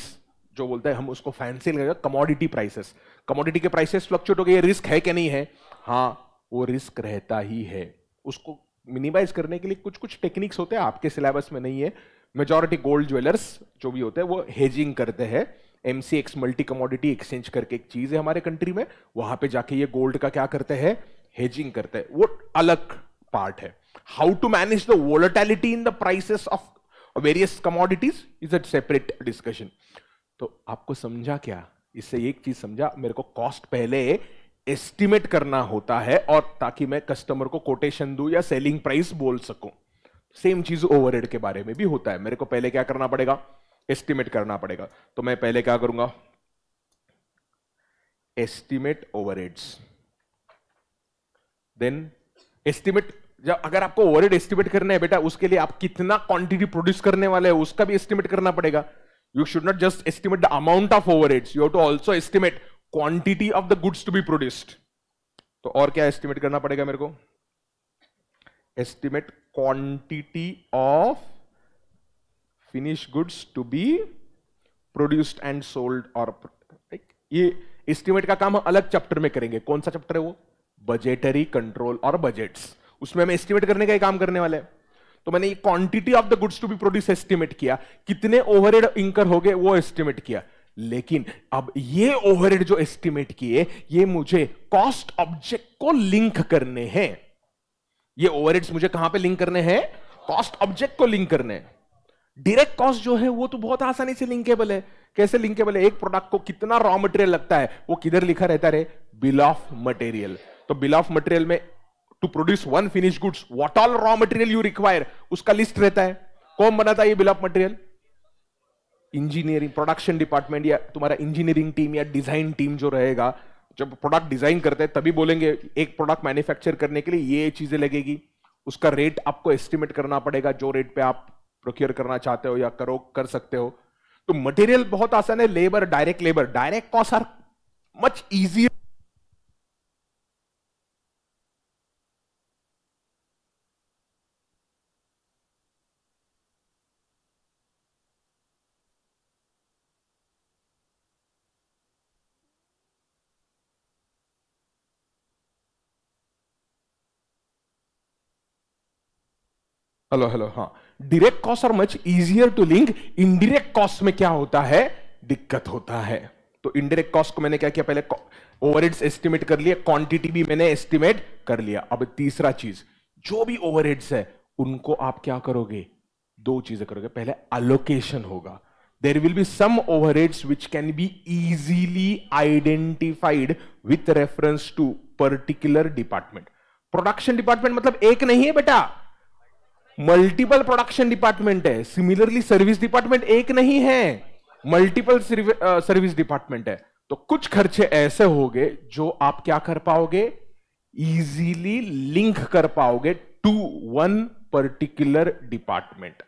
S1: जो बोलते हैं हम उसको फैंसी लगेगा कमोडिटी प्राइसेस कमोडिटी के प्राइसेस फ्लक्चुएट हो गए रिस्क है कि नहीं है हाँ वो रिस्क रहता ही है उसको मिनिमाइज करने के लिए कुछ कुछ टेक्निक्स होते हैं आपके सिलेबस में नहीं है मेजोरिटी गोल्ड ज्वेलर्स जो भी होते हैं वो हेजिंग करते हैं M C X multi commodity exchange करके एक चीज है हमारे कंट्री में वहां पे जाके ये गोल्ड का क्या करते हैं हेजिंग करते हैं वो अलग पार्ट है how to manage the volatility in the prices of various commodities is a separate discussion तो आपको समझा क्या इससे एक चीज समझा मेरे को कॉस्ट पहले एस्टिमेट करना होता है और ताकि मैं कस्टमर को कोटेशन दू या सेलिंग प्राइस बोल सकूं सेम चीज ओवरहेड के बारे में भी होता है मेरे को पहले क्या करना पड़ेगा एस्टिमेट करना पड़ेगा तो मैं पहले क्या करूंगा एस्टिमेट ओवर देन एस्टिमेट जब अगर आपको ओवर एस्टिमेट करना है बेटा उसके लिए आप कितना क्वांटिटी प्रोड्यूस करने वाले हैं उसका भी एस्टिमेट करना पड़ेगा you should not just estimate the amount of ads you have to also estimate quantity of the goods to be produced तो और क्या एस्टिमेट करना पड़ेगा मेरे को estimate quantity of finished goods to be produced and sold or ये estimate का काम हम अलग चैप्टर में करेंगे कौन सा चैप्टर है वो बजेटरी कंट्रोल और बजट्स उसमें हम एस्टिमेट करने का ही काम करने वाले तो मैंने ये quantity of the goods to be produce estimate किया कितने ओवरहेड इंकर हो गए वो एस्टिमेट किया लेकिन अब ये ओवरहेड जो एस्टिमेट किए ये मुझे कॉस्ट ऑब्जेक्ट को लिंक करने हैं ये ओवरहेड्स मुझे कहां पे लिंक करने हैं कॉस्ट ऑब्जेक्ट को लिंक करने हैं डायरेक्ट कॉस्ट जो है वो तो बहुत आसानी से लिंकेबल है कैसे लिंकेबल है एक प्रोडक्ट को कितना रॉ मटेरियल लगता है वो किधर लिखा रहता है बिल ऑफ मटेरियल तो बिल ऑफ मटेरियल में to produce one finish goods what all raw material you require उसका लिस्ट रहता है कौन बनाता है ये bill of material engineering production department या तुम्हारा इंजीनियरिंग टीम या डिजाइन टीम जो रहेगा जब प्रोडक्ट डिजाइन करते हैं तभी बोलेंगे एक प्रोडक्ट मैन्युफैक्चर करने के लिए ये चीजें लगेगी उसका रेट आपको एस्टिमेट करना पड़ेगा जो रेट पे आप प्रोक्योर करना चाहते हो या करो कर सकते हो तो मटेरियल बहुत आसान है labour direct labour direct cost are much easier hello hello हाँ direct cost are much easier to link indirect cost में क्या होता है दिक्कत होता है तो इनडिरेक्ट कॉस्ट को मैंने क्या किया पहले ओवरहेड्स एस्टिमेट कर लिया क्वांटिटी भी मैंने एस्टिमेट कर लिया अब तीसरा चीज जो भी ओवरहेड्स है उनको आप क्या करोगे दो चीजें करोगे पहले अलोकेशन होगा there will be some overheads which can be easily identified with reference to particular department production department मतलब एक नहीं है बेटा मल्टीपल प्रोडक्शन डिपार्टमेंट है सिमिलरली सर्विस डिपार्टमेंट एक नहीं है मल्टीपल सर्विस डिपार्टमेंट है तो कुछ खर्चे ऐसे होंगे जो आप क्या कर पाओगे इजीली लिंक कर पाओगे to one particular department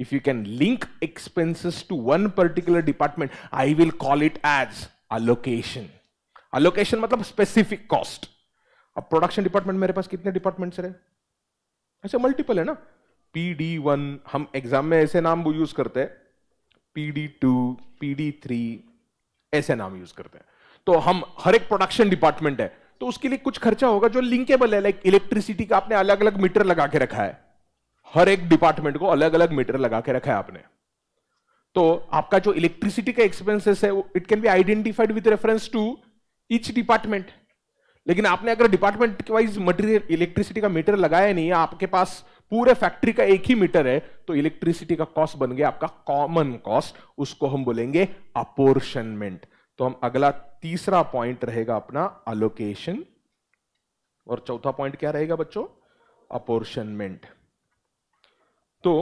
S1: if you can link expenses to one particular department I will call it as allocation allocation मतलब स्पेसिफिक कॉस्ट अब प्रोडक्शन डिपार्टमेंट मेरे पास कितने डिपार्टमेंट्स रहे ऐसे मल्टीपल है ना पी डी वन हम एग्जाम में ऐसे नाम यूज करते हैं P D two P D three ऐसे नाम यूज करते हैं तो हम हर एक प्रोडक्शन डिपार्टमेंट है तो उसके लिए कुछ खर्चा होगा जो लिंकेबल है लाइक इलेक्ट्रिसिटी का आपने अलग अलग मीटर लगा के रखा है हर एक डिपार्टमेंट को अलग अलग मीटर लगा के रखा है आपने तो आपका जो इलेक्ट्रिसिटी का एक्सपेंसेस है it can be identified with reference to each department लेकिन आपने अगर डिपार्टमेंट वाइज मटेरियल इलेक्ट्रिसिटी का मीटर लगाया नहीं है आपके पास पूरे फैक्ट्री का एक ही मीटर है तो इलेक्ट्रिसिटी का कॉस्ट बन गया आपका कॉमन कॉस्ट उसको हम बोलेंगे अपोर्शनमेंट तो हम अगला तीसरा पॉइंट रहेगा अपना अलोकेशन और चौथा पॉइंट क्या रहेगा बच्चों अपोर्शनमेंट तो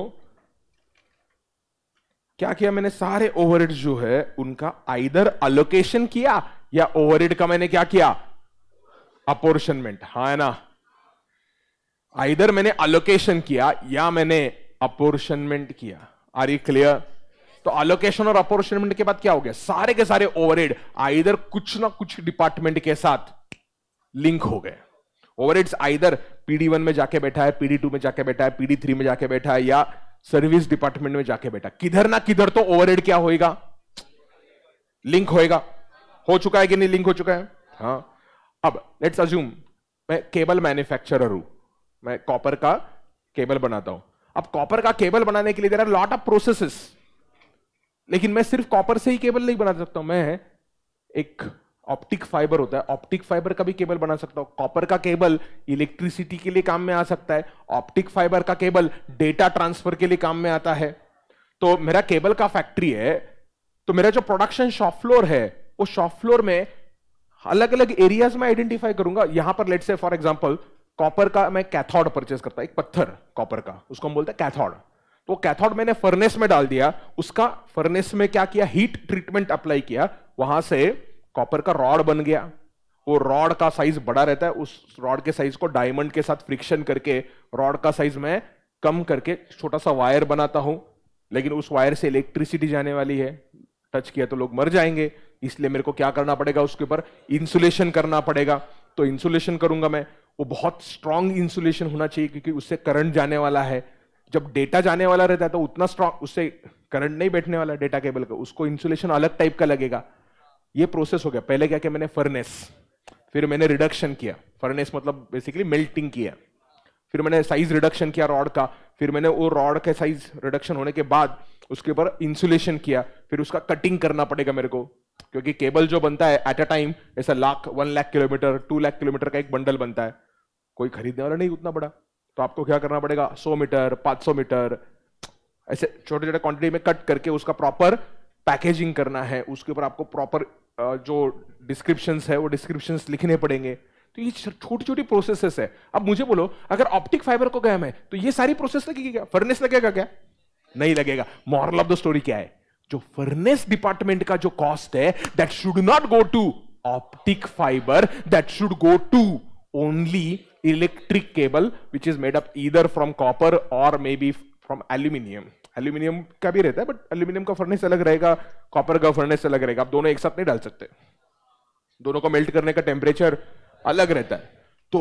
S1: क्या किया मैंने सारे ओवरहेड जो है उनका आइदर अलोकेशन किया या ओवरहेड का मैंने क्या किया अपोर्शनमेंट हा है ना आइधर मैंने अलोकेशन किया या मैंने अपोर्शनमेंट किया आर यू क्लियर तो अलोकेशन और अपोर्शनमेंट के बाद क्या हो गया सारे के सारे ओवरहेड आइधर कुछ ना कुछ डिपार्टमेंट के साथ लिंक हो गए ओवरहेड्स आइधर पीडी वन में जाके बैठा है पीडी टू में जाके बैठा है पीडी थ्री में जाके बैठा है या सर्विस डिपार्टमेंट में जाके बैठा किधर ना किधर तो ओवरहेड क्या होगा लिंक होएगा हो चुका है कि नहीं लिंक हो चुका है हाँ अब लेट्स अज्यूम मैं केबल मैन्युफैक्चरर हूं मैं कॉपर का केबल बनाता हूं अब कॉपर का केबल बनाने के लिए there are lot of processes लेकिन मैं सिर्फ कॉपर से ही केबल नहीं बना सकता हूं मैं एक ऑप्टिक फाइबर होता है ऑप्टिक फाइबर का भी केबल बना सकता हूं कॉपर का केबल इलेक्ट्रिसिटी के लिए काम में आ सकता है ऑप्टिक फाइबर का केबल डेटा ट्रांसफर के लिए काम में आता है तो मेरा केबल का फैक्ट्री है तो मेरा जो प्रोडक्शन शॉप फ्लोर है वो शॉप फ्लोर में अलग अलग एरियाज में आइडेंटिफाई करूंगा यहां पर लेट से फॉर एग्जाम्पल कॉपर का मैं कैथोड परचेज करता एक पत्थर कॉपर का उसको हम बोलते हैं कैथोड तो कैथोड मैंने फर्नेस में डाल दिया उसका फर्नेस में क्या किया हीट ट्रीटमेंट अप्लाई किया वहां से कॉपर का रॉड बन गया वो रॉड का साइज बड़ा रहता है उस रॉड के साइज को डायमंड के साथ फ्रिक्शन करके रॉड का साइज मैं कम करके छोटा सा वायर बनाता हूं लेकिन उस वायर से इलेक्ट्रिसिटी जाने वाली है टच किया तो लोग मर जाएंगे इसलिए मेरे को क्या करना पड़ेगा उसके ऊपर इंसुलेशन करना पड़ेगा तो इंसुलेशन करूंगा मैं वो बहुत स्ट्रांग इंसुलेशन होना चाहिए क्योंकि उससे करंट जाने वाला है जब डेटा जाने वाला रहता है तो उतना स्ट्रांग उससे करंट नहीं बैठने वाला डेटा केबल का उसको इंसुलेशन अलग टाइप का लगेगा ये प्रोसेस हो गया पहले क्या किया मैंने फर्नेस फिर मैंने रिडक्शन किया फर्नेस मतलब बेसिकली मेल्टिंग किया फिर मैंने साइज रिडक्शन किया रॉड का फिर मैंने वो रॉड का साइज रिडक्शन होने के बाद उसके ऊपर इंसुलेशन किया फिर उसका कटिंग करना पड़ेगा मेरे को क्योंकि केबल जो बनता है एट अ टाइम ऐसा lakh one lakh kilometre two lakh kilometre का एक बंडल बनता है कोई खरीदने वाला नहीं उतना बड़ा तो आपको क्या करना पड़ेगा सौ मीटर पाँच सौ मीटर ऐसे छोटे छोटे क्वांटिटी में कट करके उसका प्रॉपर पैकेजिंग करना है उसके ऊपर आपको प्रॉपर जो डिस्क्रिप्शन है वो डिस्क्रिप्शन लिखने पड़ेंगे तो ये छोटी छोटी प्रोसेसेस है अब मुझे बोलो अगर ऑप्टिक फाइबर को गया मैं तो ये सारी प्रोसेस लगेगी क्या फर्नेस लगेगा क्या नहीं लगेगा मॉरल ऑफ द स्टोरी क्या है जो फर्नेस डिपार्टमेंट का जो कॉस्ट है that should not go to optic fibre that should go to only electric cable which is made up either from copper और may be from aluminium aluminium का भी रहता है बट एल्यूमिनियम का furnace अलग रहेगा कॉपर का फर्नेस अलग रहेगा आप दोनों एक साथ नहीं डाल सकते दोनों को मेल्ट करने का टेम्परेचर अलग रहता है तो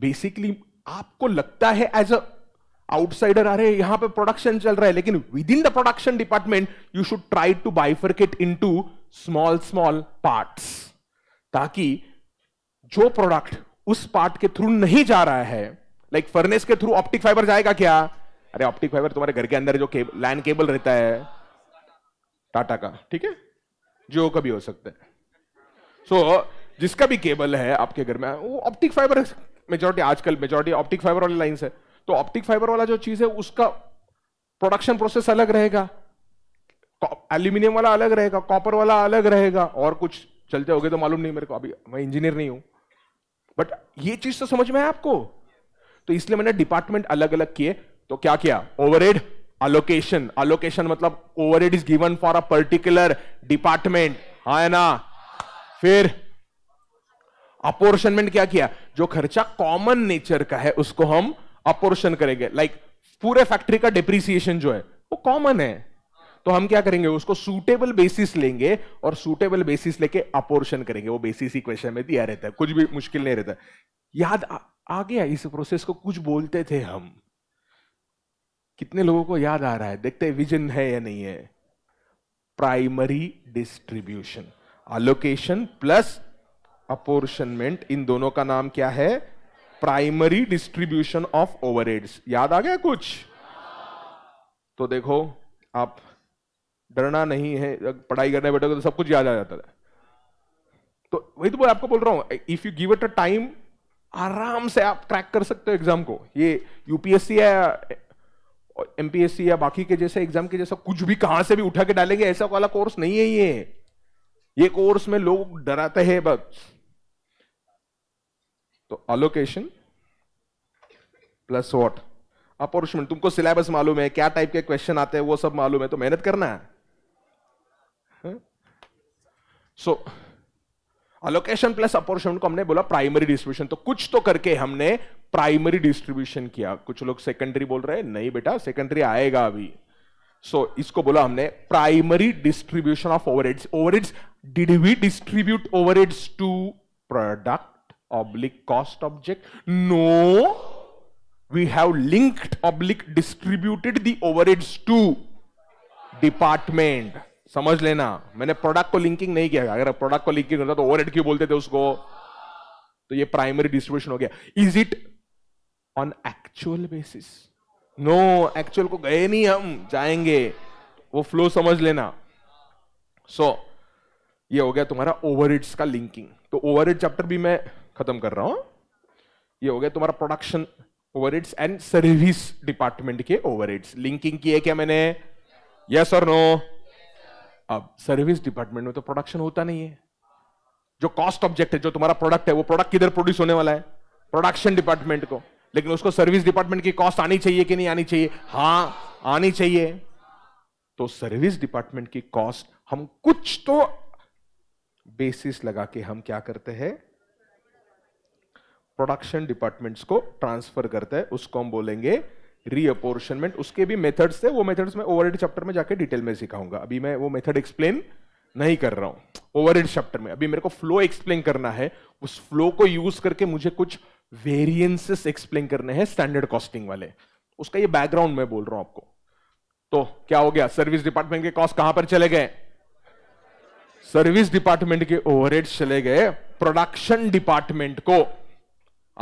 S1: बेसिकली आपको लगता है एज अ आउटसाइडर आ हैं यहां पे प्रोडक्शन चल रहा है लेकिन with in the production department you should try to bifurcate to small small part ताकि जो प्रोडक्ट उस पार्ट के थ्रू नहीं जा रहा है लाइक like फर्नेस के थ्रू ऑप्टिक फाइबर जाएगा क्या अरे ऑप्टिक फाइबर तुम्हारे घर के अंदर जो केब, लैंड केबल रहता है टाटा का ठीक है जो कभी हो सकता है सो so, जिसका भी केबल है आपके घर में वो ऑप्टिक फाइबर मेजोरिटी आजकल मेजोरिटी ऑप्टिक फाइबर वाली लाइन है तो ऑप्टिक फाइबर वाला जो चीज है उसका प्रोडक्शन प्रोसेस अलग रहेगा एल्यूमिनियम वाला अलग रहेगा कॉपर वाला अलग रहेगा और कुछ चलते हो तो मालूम नहीं मेरे को अभी मैं इंजीनियर नहीं हूं बट ये चीज तो समझ में है आपको तो इसलिए मैंने डिपार्टमेंट अलग अलग किए तो क्या किया ओवरहेड अलोकेशन अलोकेशन मतलब overhead is given for a particular department है ना फिर अपोर्शनमेंट क्या किया जो खर्चा कॉमन नेचर का है उसको हम अपोर्शन करेंगे लाइक like, पूरे फैक्ट्री का डिप्रिसिएशन जो है वो कॉमन है तो हम क्या करेंगे उसको सूटेबल बेसिस लेंगे और सूटेबल बेसिस लेके अपोर्शन करेंगे वो बेसिस ही क्वेश्चन में दिया रहता है कुछ भी मुश्किल नहीं रहता याद आ, आ गया इस प्रोसेस को कुछ बोलते थे हम कितने लोगों को याद आ रहा है देखते हैं विजन है या नहीं है primary distribution allocation plus apportionment इन दोनों का नाम क्या है प्राइमरी डिस्ट्रीब्यूशन ऑफ ओवर याद आ गया कुछ तो देखो आप डरना नहीं है पढ़ाई करने बैठोगे तो सब कुछ याद आ जाता है तो वही तो मैं आपको बोल रहा हूं if you give it a time आराम से आप क्रैक कर सकते हो एग्जाम को ये यूपीएससी या एमपीएससी या बाकी के जैसे एग्जाम के जैसा कुछ भी कहां से भी उठा के डालेंगे ऐसा वाला कोर्स नहीं है ये ये कोर्स में लोग डराते हैं बस तो अलोकेशन प्लस वॉट अपॉर्चुनिटी तुमको सिलेबस मालूम है क्या टाइप के क्वेश्चन आते हैं वो सब मालूम है तो मेहनत करना है सो अलोकेशन प्लस अपॉर्चुनिटी को हमने बोला प्राइमरी डिस्ट्रीब्यूशन तो कुछ तो करके हमने प्राइमरी डिस्ट्रीब्यूशन किया कुछ लोग सेकेंडरी बोल रहे हैं नहीं बेटा सेकेंडरी आएगा अभी सो so, इसको बोला हमने primary distribution of overheads overheads did we distribute overheads to product oblique cost object? No. We have linked oblique distributed the overheads to department समझ लेना मैंने प्रोडक्ट को लिंकिंग नहीं किया अगर प्रोडक्ट को लिंकिंग होता तो ओवरहेड क्यों बोलते थे उसको तो ये प्राइमरी डिस्ट्रीब्यूशन हो गया is it on actual basis no actual को गए नहीं हम जाएंगे वो फ्लो समझ लेना सो so, ये हो गया तुम्हारा ओवरहेड्स का लिंकिंग तो ओवरहेड चैप्टर भी मैं खत्म कर रहा हूं ये हो गया तुम्हारा production overheads and service department के ओवरहेड्स लिंकिंग की है क्या मैंने यस और नो अब सर्विस डिपार्टमेंट में तो प्रोडक्शन होता नहीं है जो कॉस्ट ऑब्जेक्ट है जो तुम्हारा प्रोडक्ट है वो प्रोडक्ट किधर प्रोड्यूस होने वाला है प्रोडक्शन डिपार्टमेंट को लेकिन उसको सर्विस डिपार्टमेंट की कॉस्ट आनी चाहिए कि नहीं आनी चाहिए हाँ आनी चाहिए तो सर्विस डिपार्टमेंट की कॉस्ट हम कुछ तो बेसिस लगा के हम क्या करते हैं प्रोडक्शन डिपार्टमेंट्स को ट्रांसफर करता है उसको हम बोलेंगे रीअपोर्शनमेंट उसके भी मेथड्स थे वो मेथड्स मैं ओवरहेड चैप्टर में जाके डिटेल में सिखाऊंगा अभी मैं वो मेथड एक्सप्लेन नहीं कर रहा हूं ओवरहेड चैप्टर में अभी मेरे को फ्लो एक्सप्लेन करना है उस फ्लो को यूज करके मुझे कुछ वेरियंसेस एक्सप्लेन करने हैं स्टैंडर्ड कॉस्टिंग वाले उसका ये बैकग्राउंड मैं बोल रहा हूं आपको तो क्या हो गया सर्विस डिपार्टमेंट के कॉस्ट कहां पर चले गए सर्विस डिपार्टमेंट के ओवरहेड चले गए प्रोडक्शन डिपार्टमेंट को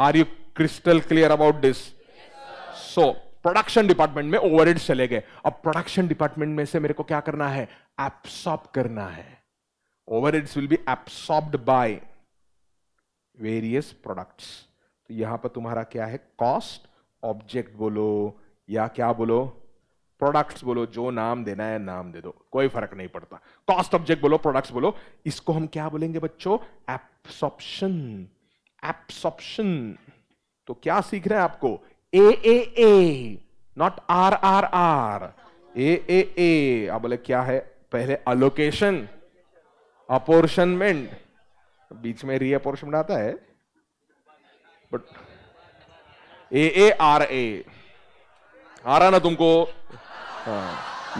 S1: are you crystal clear about this so production department में ओवर चले गए अब प्रोडक्शन डिपार्टमेंट में से मेरे को क्या करना है एप्सॉप करना है over will be absorbed by various products तो यहां पर तुम्हारा क्या है कॉस्ट ऑब्जेक्ट बोलो या क्या बोलो प्रोडक्ट्स बोलो जो नाम देना है नाम दे दो कोई फर्क नहीं पड़ता कॉस्ट ऑब्जेक्ट बोलो प्रोडक्ट्स बोलो इसको हम क्या बोलेंगे बच्चों एप्सॉप्शन एप्सॉप्शन तो क्या सीख रहे हैं आपको A A A not R R R A A A आप बोले क्या है पहले अलोकेशन अपोर्शनमेंट बीच में रीअपोर्शनमेंट आता है but A A R A आ रहा ना तुमको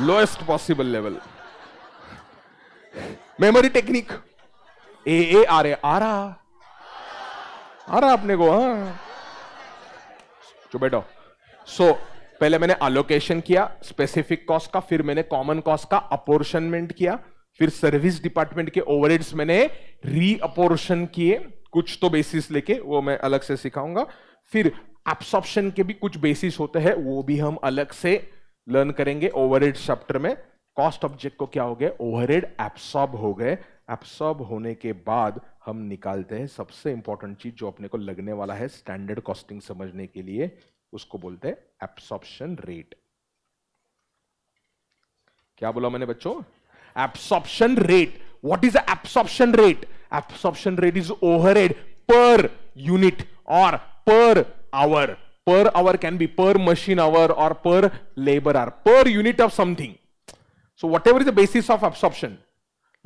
S1: lowest possible level memory technique A A R A आ रहा आ रहा अपने को हाँ चुप तो बैठो सो so, पहले मैंने अलोकेशन किया स्पेसिफिक कॉस्ट का फिर मैंने कॉमन कॉस्ट का अपोर्शनमेंट किया फिर सर्विस डिपार्टमेंट के ओवरहेड्स मैंने रीअपोर्शन किए कुछ तो बेसिस लेके वो मैं अलग से सिखाऊंगा फिर एब्सॉर्प्शन के भी कुछ बेसिस होते हैं वो भी हम अलग से लर्न करेंगे ओवरहेड चैप्टर में कॉस्ट ऑब्जेक्ट को क्या हो गया ओवरहेड एब्सॉर्ब हो गए एब्सॉर्ब होने के बाद हम निकालते हैं सबसे इंपॉर्टेंट चीज जो अपने को लगने वाला है स्टैंडर्ड कॉस्टिंग समझने के लिए उसको बोलते हैं एब्सॉर्प्शन रेट क्या बोला मैंने बच्चों absorption rate what is absorption rate absorption rate is over per unit और per hour hour can be per machine hour और per labour labor per unit of something so so ever is the basis of absorption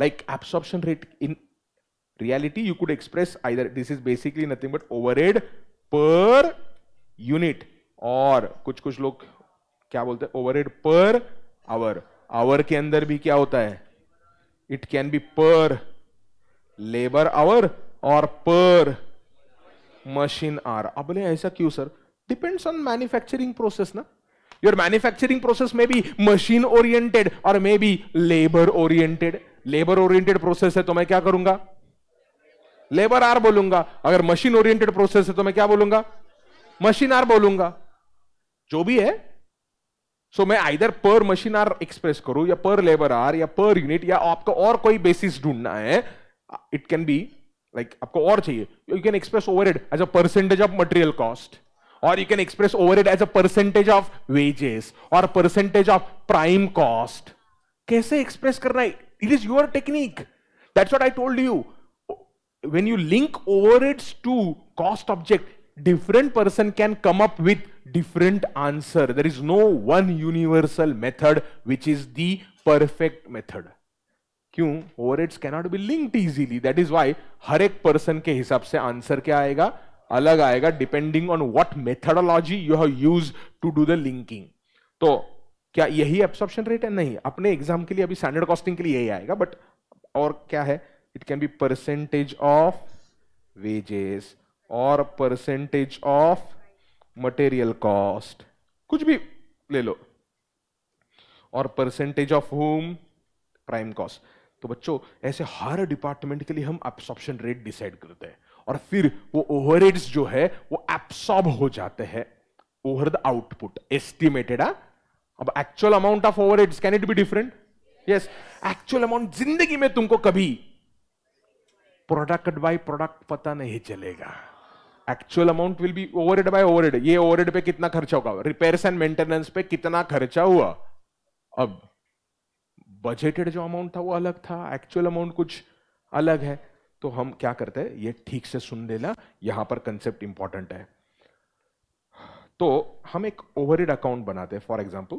S1: like absorption rate in reality you could express either this is basically nothing but overhead per unit or kuch kuch log kya bolte overhead per hour hour ke andar bhi kya hota hai it can be per labor hour or per machine hour ab le aisa kyu sir depends on manufacturing process na your manufacturing process may be machine oriented or may be labor oriented labor oriented process hai to main kya karunga labour hour बोलूंगा अगर machine oriented process है तो मैं क्या बोलूंगा machine are बोलूंगा जो भी है सो so, मैं either per machine hour express करूं या पर लेबर आर या पर यूनिट या आपको और कोई बेसिस ढूंढना है इट कैन बी लाइक आपको और चाहिए you can express overhead as a percentage of material cost और you can express overhead as a percentage of wages और परसेंटेज ऑफ प्राइम कॉस्ट कैसे एक्सप्रेस करना है it is your technique that's what I told you when you link overheads to cost object, different person can come up with different answer. There is no one universal method which is the perfect method. क्यों overheads cannot be linked easily that is why हर एक person के हिसाब से answer क्या आएगा अलग आएगा depending on what methodology you have use to do the linking तो क्या यही एब्सॉर्प्शन रेट है नहीं अपने एग्जाम के लिए अभी स्टैंडर्ड कॉस्टिंग के लिए यही आएगा बट और क्या है it can be percentage of wages और परसेंटेज ऑफ मटेरियल कॉस्ट कुछ भी ले लो और परसेंटेज ऑफ होम प्राइम कॉस्ट तो बच्चों ऐसे हर डिपार्टमेंट के लिए हम एब्सॉर्प्शन रेट डिसाइड करते हैं और फिर वो ओवर जो है वो एब्सॉर्ब हो जाते हैं ओवर द आउटपुट एस्टिमेटेड अब actual amount of over can it be different yes actual amount जिंदगी में तुमको कभी प्रोडक्ट बाय प्रोडक्ट पता नहीं चलेगा actual amount will be over by over ये ओवर पे कितना खर्चा होगा रिपेयर्स एंड मेंटेनेंस पे कितना खर्चा हुआ अब बजेटेड जो अमाउंट था वो अलग था एक्चुअल अमाउंट कुछ अलग है तो हम क्या करते हैं ये ठीक से सुन लेना यहां पर कंसेप्ट इंपॉर्टेंट है तो हम एक ओवरहेड अकाउंट बनाते हैं for example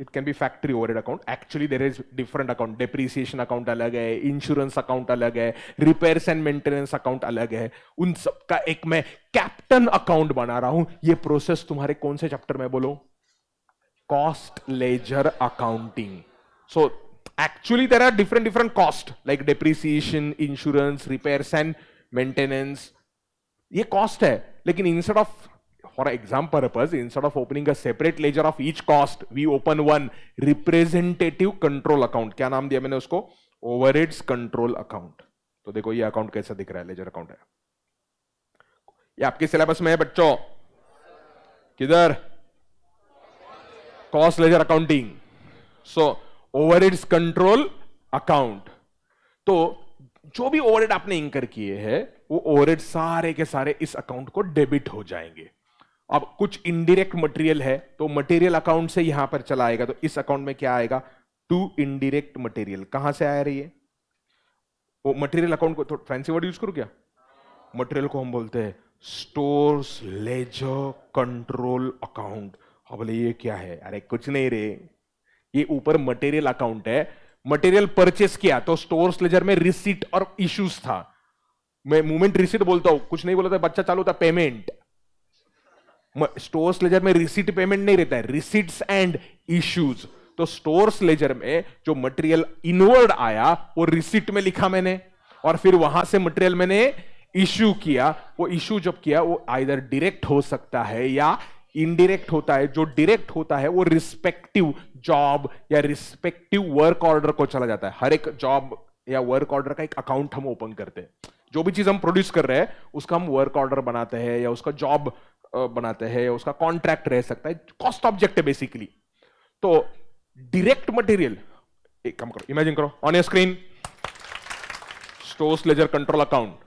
S1: it can be factory over account actually there is different account depreciation account अलग है इंश्योरेंस अकाउंट अलग है रिपेयर्स एंड मेंटेनेंस अकाउंट अलग है उन सबका एक मैं कैप्टन अकाउंट बना रहा हूं ये प्रोसेस तुम्हारे कौन से चैप्टर में बोलो cost ledger accounting so actually there are different different cost like depreciation insurance repairs and maintenance ये कॉस्ट है लेकिन instead of for exam purpose, instead of opening a separate ledger of each cost, we open one representative control account. क्या नाम दिया मैंने उसको overheads control account. तो देखो ये अकाउंट कैसा दिख रहा है लेजर अकाउंट है ये आपके सिलेबस में है बच्चों किधर cost ledger accounting so overheads control account तो जो भी ओवरहेड आपने इंकर किए हैं वो ओवरहेड सारे के सारे इस अकाउंट को डेबिट हो जाएंगे अब कुछ इनडिरेक्ट मटेरियल है तो मटेरियल अकाउंट से यहां पर चला आएगा तो इस अकाउंट में क्या आएगा टू इनडिरेक्ट मटेरियल कहां से आ रही है वो मटेरियल अकाउंट को थोड़ा फैंसी वर्ड यूज करो क्या मटेरियल को हम बोलते हैं स्टोर्स लेजर कंट्रोल अकाउंट हाँ बोले ये क्या है अरे कुछ नहीं रे ये ऊपर मटेरियल अकाउंट है मटेरियल परचेस किया तो स्टोर्स लेजर में रिसीट और इश्यूज था मैं मूवमेंट रिसीट बोलता हूं कुछ नहीं बोला था बच्चा चालू था पेमेंट स्टोर्स लेजर में रिसीट पेमेंट नहीं रहता है रिसीट्स एंड इश्यूज तो स्टोर्स लेजर में जो मटेरियल इनवर्ड आया वो रिसीट में लिखा मैंने और फिर वहां से मटेरियल मैंने इश्यू किया वो इश्यू जब किया वो आइधर डायरेक्ट हो सकता है या इनडायरेक्ट होता है जो डायरेक्ट होता है वो रिस्पेक्टिव जॉब या रिस्पेक्टिव वर्क ऑर्डर को चला जाता है हर एक जॉब या वर्क ऑर्डर का एक अकाउंट हम ओपन करते हैं जो भी चीज हम प्रोड्यूस कर रहे हैं उसका हम वर्क ऑर्डर बनाते हैं या उसका जॉब बनाते हैं उसका कॉन्ट्रैक्ट रह सकता है कॉस्ट ऑब्जेक्ट है बेसिकली तो डायरेक्ट मटेरियल एक काम करो इमेजिन करो on your screen stores ledger control account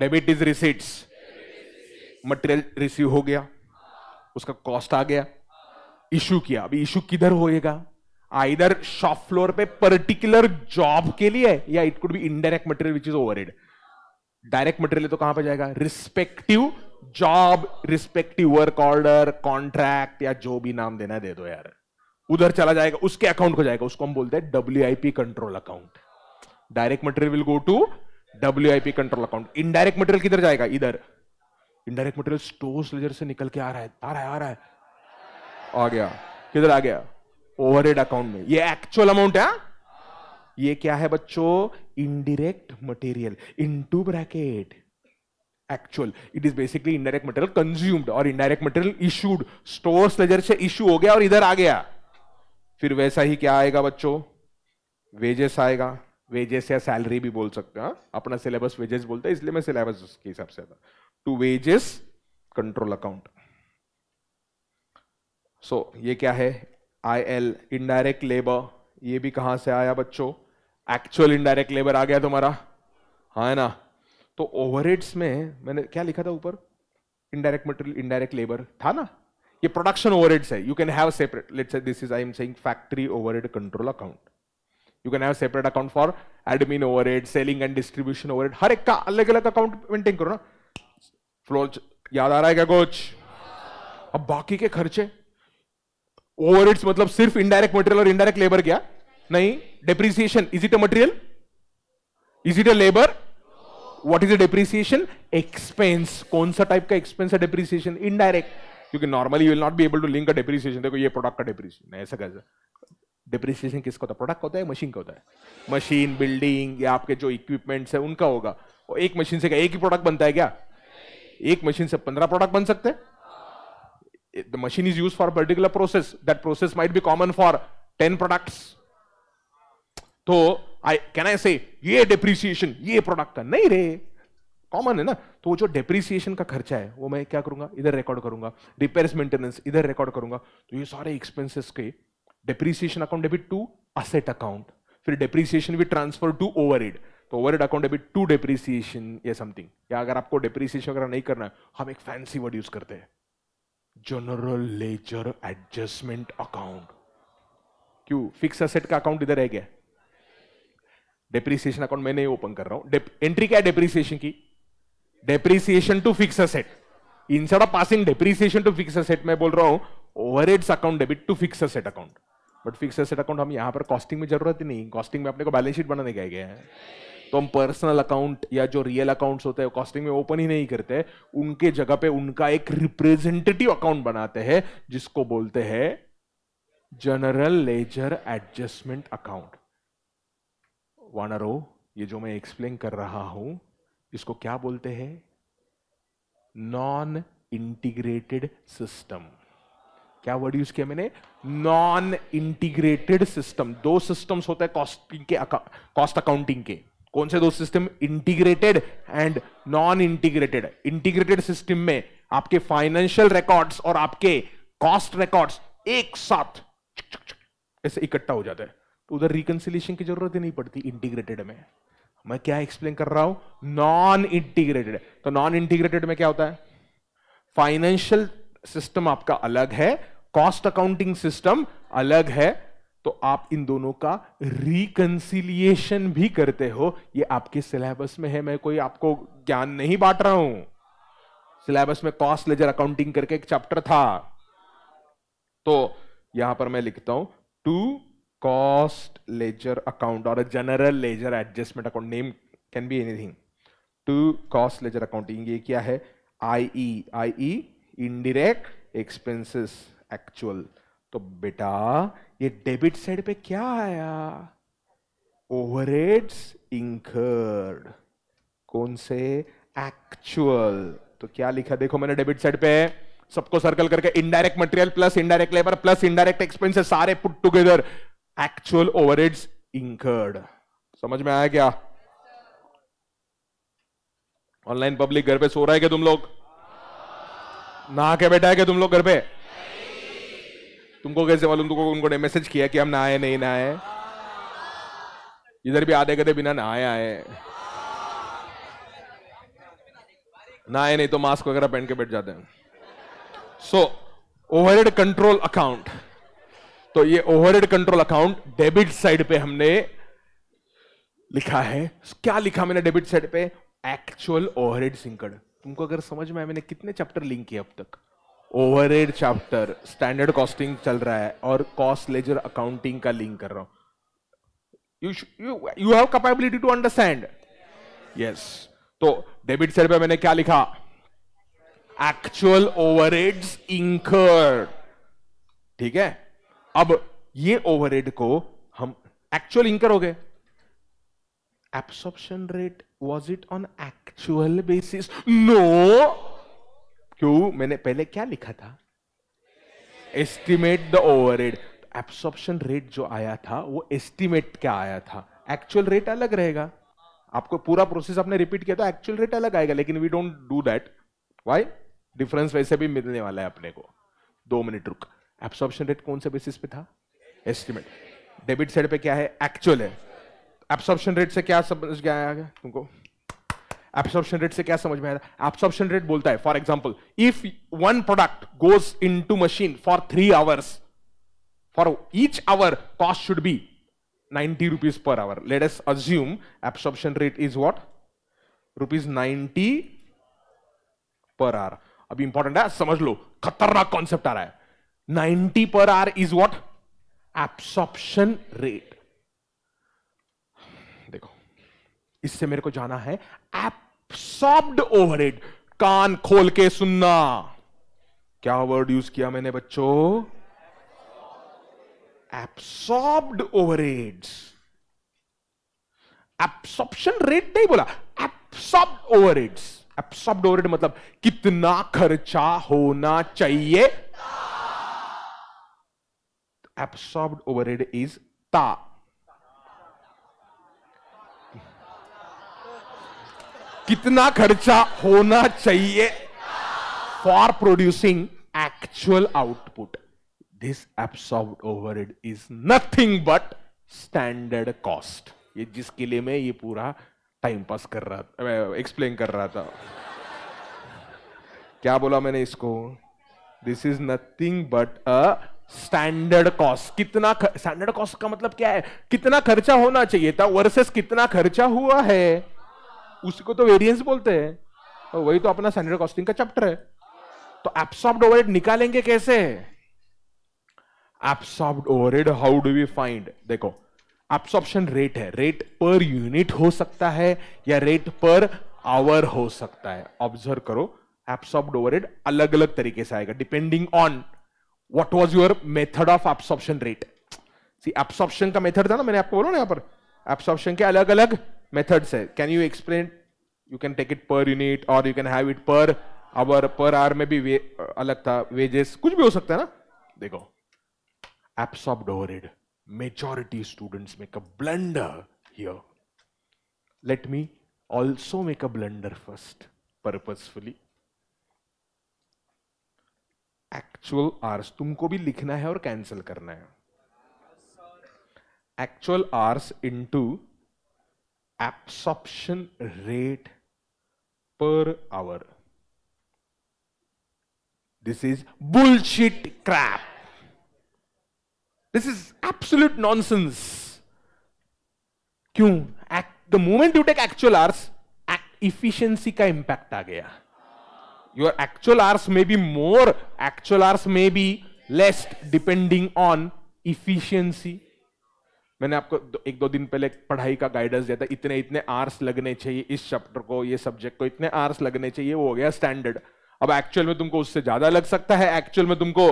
S1: debit is receipts material receive हो गया उसका कॉस्ट आ गया इशू किया अभी इशू किधर होएगा आइदर शॉप फ्लोर पे पर्टिकुलर जॉब के लिए या it could be indirect material which is over direct material तो कहां पे जाएगा respective job respective work order contract या जो भी नाम देना दे दो यार उधर चला जाएगा उसके अकाउंट को जाएगा उसको हम बोलते हैं W control account direct material will go to W control account indirect material किधर जाएगा इधर इनडायरेक्ट मटेरियल स्टोर्स लेजर से निकल के आ रहा है आ रहा है आ रहा है आ गया किधर आ गया ओवरहेड अकाउंट में ये एक्चुअल अमाउंट है हाँ। ये क्या है बच्चों indirect material into bracket actual it is basically indirect material consumed और indirect material issued stores ledger से इश्यू हो गया और इधर आ गया फिर वैसा ही क्या आएगा बच्चों वेजेस आएगा वेजेस या सैलरी भी बोल सकते हैं हाँ? अपना सिलेबस वेजेस बोलता है इसलिए मैं सिलेबस के हिसाब से आता to wages control account so ये क्या है आई एल इनडायरेक्ट लेबर ये भी कहां से आया बच्चों एक्चुअल इनडायरेक्ट लेबर आ गया तुम्हारा हाँ है ना तो ओवरहेड्स में मैंने क्या लिखा था ऊपर इनडायरेक्ट मटेरियल इनडायरेक्ट लेबर था ना ये प्रोडक्शन ओवरहेड्स है you can have separate let's say this is I am saying factory overhead control account you can have separate account for admin overhead selling and distribution overhead हर एक का अलग अलग account maintain करो ना flow याद आ रहा है क्या कोच अब बाकी के खर्चे ओवरहेड्स मतलब सिर्फ इनडायरेक्ट मटेरियल और इनडायरेक्ट लेबर क्या नहीं depreciation is it a material is it a labour what is depreciation expense कौन सा टाइप का एक्सपेंस है डेप्रिसिएशन इनडायरेक्ट क्योंकि normally will not be able to link a depreciation देखो ये प्रोडक्ट का डेप्रिसिएशन ऐसा कैसा डिप्रिसिएशन किसका होता है प्रोडक्ट का होता है मशीन का होता है मशीन बिल्डिंग या आपके जो इक्विपमेंट्स है उनका होगा और एक मशीन से क्या एक ही प्रोडक्ट बनता है क्या एक मशीन से पंद्रह प्रोडक्ट बन सकते हैं the machine is use for particular process that process might be common for ten products तो आई कैन आई से ये डिप्रिसिएशन ये प्रोडक्ट का नहीं रे कॉमन है ना तो जो डेप्रिसिएशन का खर्चा है वो मैं क्या करूंगा इधर रिकॉर्ड करूंगा रिपेयर्स मेंटेनेंस इधर रिकॉर्ड करूंगा तो ये सारे एक्सपेंसेस के depreciation account debit to asset account फिर डेप्रिसिएशन भी ट्रांसफर टू ओवर तो over account debit to depreciation या समथिंग या अगर आपको डेप्रिसिएशन वगैरह नहीं करना है हम एक फैंसी वर्ड यूज करते हैं जनरल लेजर एडजस्टमेंट अकाउंट क्यों फिक्स असेट का अकाउंट इधर रह गया डेप्रीसिएशन अकाउंट मैं नहीं ओपन कर रहा हूं एंट्री क्या है डेप्रीसिएशन की depreciation to fix asset side of passing depreciation to fix asset मैं बोल रहा हूं overheads account debit to fix asset account but fix asset account हम यहां पर कॉस्टिंग में जरूरत ही नहीं कॉस्टिंग में अपने को बैलेंस शीट बनाने गए हैं तो हम पर्सनल अकाउंट या जो रियल अकाउंट होते हैं कॉस्टिंग में ओपन ही नहीं करते उनके जगह पे उनका एक रिप्रेजेंटेटिव अकाउंट बनाते हैं जिसको बोलते हैं जनरल लेजर एडजस्टमेंट अकाउंट वानरो ये जो मैं एक्सप्लेन कर रहा हूं इसको क्या बोलते हैं नॉन इंटीग्रेटेड सिस्टम क्या वर्ड यूज किया मैंने नॉन इंटीग्रेटेड सिस्टम दो सिस्टम्स होते हैं कॉस्टिंग के कॉस्ट अकाउंटिंग के कौन से दो system integrated and non integrated integrated system में आपके फाइनेंशियल रिकॉर्ड्स और आपके कॉस्ट रिकॉर्ड्स एक साथ ऐसे इकट्ठा हो जाता है तो उधर रिकनसिलेशन की जरूरत ही नहीं पड़ती इंटीग्रेटेड में मैं क्या एक्सप्लेन कर रहा हूं नॉन इंटीग्रेटेड तो नॉन इंटीग्रेटेड में क्या होता है फाइनेंशियल सिस्टम आपका अलग है कॉस्ट अकाउंटिंग सिस्टम अलग है तो आप इन दोनों का रिकंसिलिएशन भी करते हो ये आपके सिलेबस में है मैं कोई आपको ज्ञान नहीं बांट रहा हूं सिलेबस में कॉस्ट लेजर अकाउंटिंग करके एक चैप्टर था तो यहां पर मैं लिखता हूं to cost ledger account or a general ledger adjustment account name can be anything to cost ledger accounting ye kya hai IE IE indirect expenses actual to beta ye debit side pe kya aaya overheads incurred kon se actual to kya likha dekho maine debit side pe सबको circle करके indirect material plus indirect labour plus indirect expenses सारे put together actual overheads incurred समझ में आया क्या online public घर पे सो रहा है क्या तुम लोग नहा के बैठा है क्या तुम लोग घर पे तुमको कैसे मालूम तुमको उनको ने मैसेज किया कि हम नहाए नहीं नहाए इधर भी आधे गधे बिना नहाए आए आए नहीं तो मास्क वगैरह पहन के बैठ जाते हैं सो ओवरहेड कंट्रोल अकाउंट तो ये overhead control account debit side पे हमने लिखा है क्या लिखा मैंने डेबिट साइड पे एक्चुअल ओवरहेड सिंकड़ तुमको अगर समझ में आए मैंने कितने चैप्टर लिंक किए अब तक ओवरहेड चैप्टर स्टैंडर्ड कॉस्टिंग चल रहा है और कॉस्ट लेजर अकाउंटिंग का लिंक कर रहा हूं you you have capability to understand yes तो डेबिट साइड पे मैंने क्या लिखा एक्चुअल ओवरहेड्स इंकर्ड ठीक है अब ये ओवरहेड को हम एक्चुअल इनकर हो गए absorption rate was it on actual basis no क्यों मैंने पहले क्या लिखा था estimate the overhead absorption rate जो आया था वो एस्टिमेट क्या आया था एक्चुअल रेट अलग रहेगा आपको पूरा प्रोसेस आपने रिपीट किया तो एक्चुअल रेट अलग आएगा लेकिन we don't do that why difference वैसे भी मिलने वाला है अपने को दो मिनट रुक एब्सॉर्प्शन रेट कौन से बेसिस पे था एस्टिमेट डेबिट साइड पे क्या है एक्चुअल है एब्सॉर्प्शन रेट से क्या समझ गया गया तुमको एब्सॉर्प्शन रेट से क्या समझ में आया एब्सॉर्प्शन रेट बोलता है for example if one product goes into machine for three hours for each hour cost should be ninety rupees per hour Let us assume absorption rate is what? Rupees 90 per अब important है समझ लो खतरनाक concept आ रहा है 90 per hour is what? Absorption rate. देखो इससे मेरे को जाना है एप्सॉर्ब्ड ओवरहेड कान खोल के सुनना क्या वर्ड यूज किया मैंने बच्चों एब्सॉर्ब्ड ओवरहेड्स एब्सॉर्प्शन रेट नहीं बोला एब्सॉर्ब ओवरहेड्स एब्सॉर्ब ओवरहेड मतलब कितना खर्चा होना चाहिए absorbed overhead is ta. कितना खर्चा होना चाहिए for producing actual output this absorb overhead is nothing but standard cost ये जिसके लिए मैं ये पूरा टाइम पास कर रहा था एक्सप्लेन कर रहा था क्या बोला मैंने इसको this is nothing but a standard cost कितना स्टैंडर्ड कॉस्ट का मतलब क्या है कितना खर्चा होना चाहिए था वर्सेस कितना खर्चा हुआ है उसको तो वेरिएंस बोलते हैं और वही तो अपना स्टैंडर्ड कॉस्टिंग का चैप्टर है तो एप्सॉप्ड ओवरहेड निकालेंगे कैसे absorbed overhead how do we find देखो एप्सॉप्शन रेट है रेट पर यूनिट हो सकता है या रेट पर आवर हो सकता है ऑब्जर्व करो एप्सॉप्ड ओवरहेड अलग अलग तरीके से आएगा depending on what was your method of absorption rate see absorption का मेथड था ना मैंने आपको बोला ना यहाँ पर एब्सॉर्प्शन के अलग अलग मेथड्स है can you explain you can take it per unit और you can have it per hour per hour में भी अलग था वेजेस कुछ भी हो सकता है ना देखो absorbed overhead majority students make a blunder here let me also make a blunder first purposefully actual hours तुमको भी लिखना है और कैंसिल करना है actual hours into absorption rate per hour this is bullshit crap this is nonsense क्यों the moment you take actual hours efficiency का impact आ गया your actual hours may be more actual hours may be less depending on efficiency मैंने आपको दो, एक दो दिन पहले पढ़ाई का गाइडेंस दिया था इतने इतने आर्स लगने चाहिए इस चैप्टर को ये सब्जेक्ट को इतने आर्स लगने चाहिए वो हो गया स्टैंडर्ड अब एक्चुअल में तुमको उससे ज्यादा लग सकता है एक्चुअल में तुमको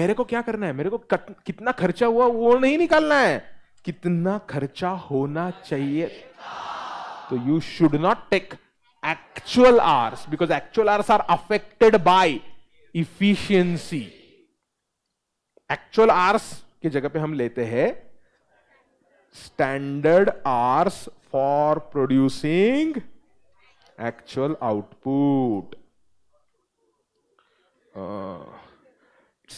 S1: मेरे को क्या करना है मेरे को कत, कितना खर्चा हुआ वो नहीं निकालना है कितना खर्चा होना चाहिए तो you should not take actual hours because actual hours are affected by efficiency actual hours की jagah pe hum lete हैं standard hours for producing actual output uh,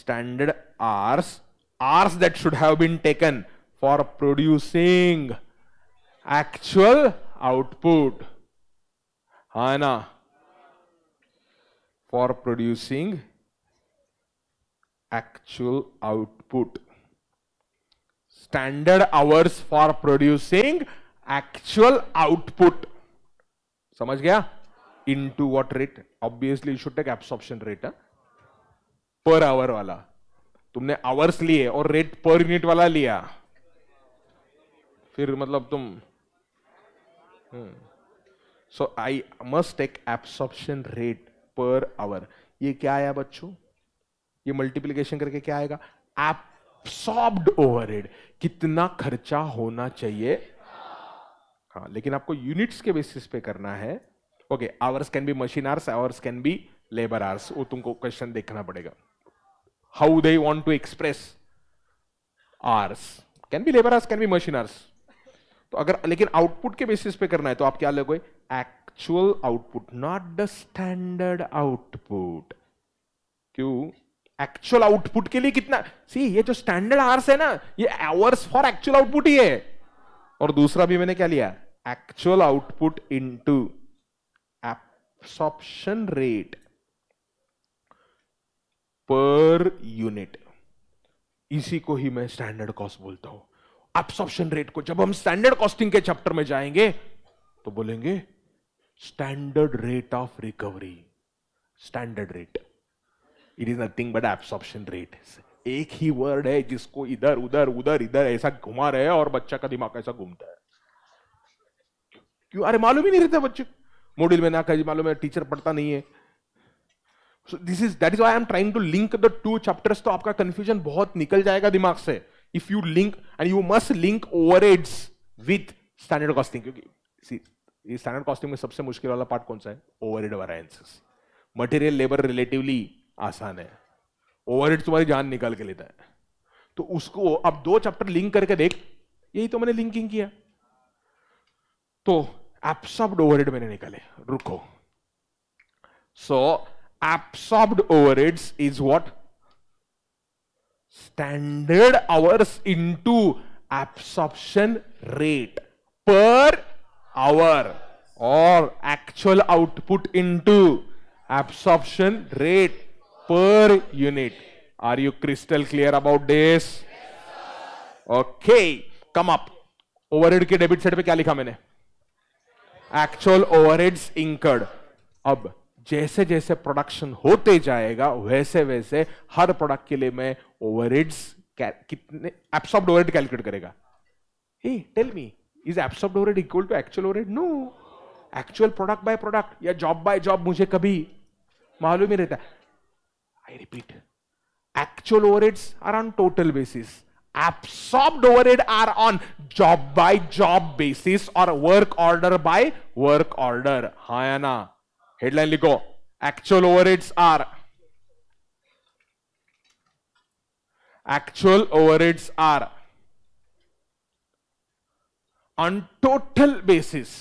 S1: standard hours hours that should have been taken for producing actual output है ना for producing actual output standard hours for producing actual output समझ गया into what rate obviously should take absorption rate per hour वाला तुमने hours लिए और rate per unit वाला लिया फिर मतलब तुम hmm so I must take absorption rate per hour ये क्या आया बच्चों ये मल्टीप्लीकेशन करके क्या आएगा ओवर हेड कितना खर्चा होना चाहिए हाँ लेकिन आपको यूनिट्स के बेसिस पे करना है okay hours can be machine hours hours can be labour hours वो तुमको क्वेश्चन देखना पड़ेगा how they want to express hours can be labour hours can be machine hours तो अगर लेकिन आउटपुट के बेसिस पे करना है तो आप क्या लगोगे actual output not the standard output क्यों एक्चुअल आउटपुट के लिए कितना सी ये जो स्टैंडर्ड आवर्स है ना ये आवर्स फॉर एक्चुअल आउटपुट ही है और दूसरा भी मैंने क्या लिया actual output to absorption rate per unit इसी को ही मैं स्टैंडर्ड कॉस्ट बोलता हूं एब्सॉर्प्शन रेट को जब हम स्टैंडर्ड कॉस्टिंग के चैप्टर में जाएंगे तो बोलेंगे standard rate of recovery standard rate it is nothing but absorption rate एक ही वर्ड है जिसको इधर उधर उधर इधर ऐसा घुमा रहे हैं और बच्चा का दिमाग ऐसा घूमता है क्यों अरे मालूम ही नहीं रहता बच्चे मॉड्यूल में ना कहीं मालूम है टीचर पढ़ता नहीं है this is that is I am trying to link the two chapters तो आपका कंफ्यूजन बहुत निकल जाएगा दिमाग से if you link and you must link overheads with standard costing क्योंकि ये स्टैंडर्ड कॉस्टिंग में सबसे मुश्किल वाला पार्ट कौन सा है overhead variances material labour relatively आसान है ओवरहेड तुम्हारी जान निकाल के लेता है तो उसको अब दो चैप्टर लिंक करके देख यही तो मैंने लिंकिंग किया तो एप्सॉर्ब्ड ओवरहेड मैंने निकाले रुको so absorbed overheads is what standard hours into absorption rate per hour और actual output into absorption rate per unit are you crystal clear about this okay come up overhead के debit side पे क्या लिखा मैंने actual overheads incurred अब जैसे जैसे production होते जाएगा वैसे वैसे हर प्रोडक्ट के लिए मैं ओवरहेड्स कितने एब्सॉर्ब्ड ओवरहेड कैलकुलेट करेगा hey tell me is absorbed overhead equal to actual overhead no actual product by product या जॉब बाय जॉब मुझे कभी मालूम ही रहता I repeat actual overheads are on total basis absorbed overhead are on job by job basis or work order by work order. हाँ ना headline लिखो Actual overheads are. Actual overheads are on total basis.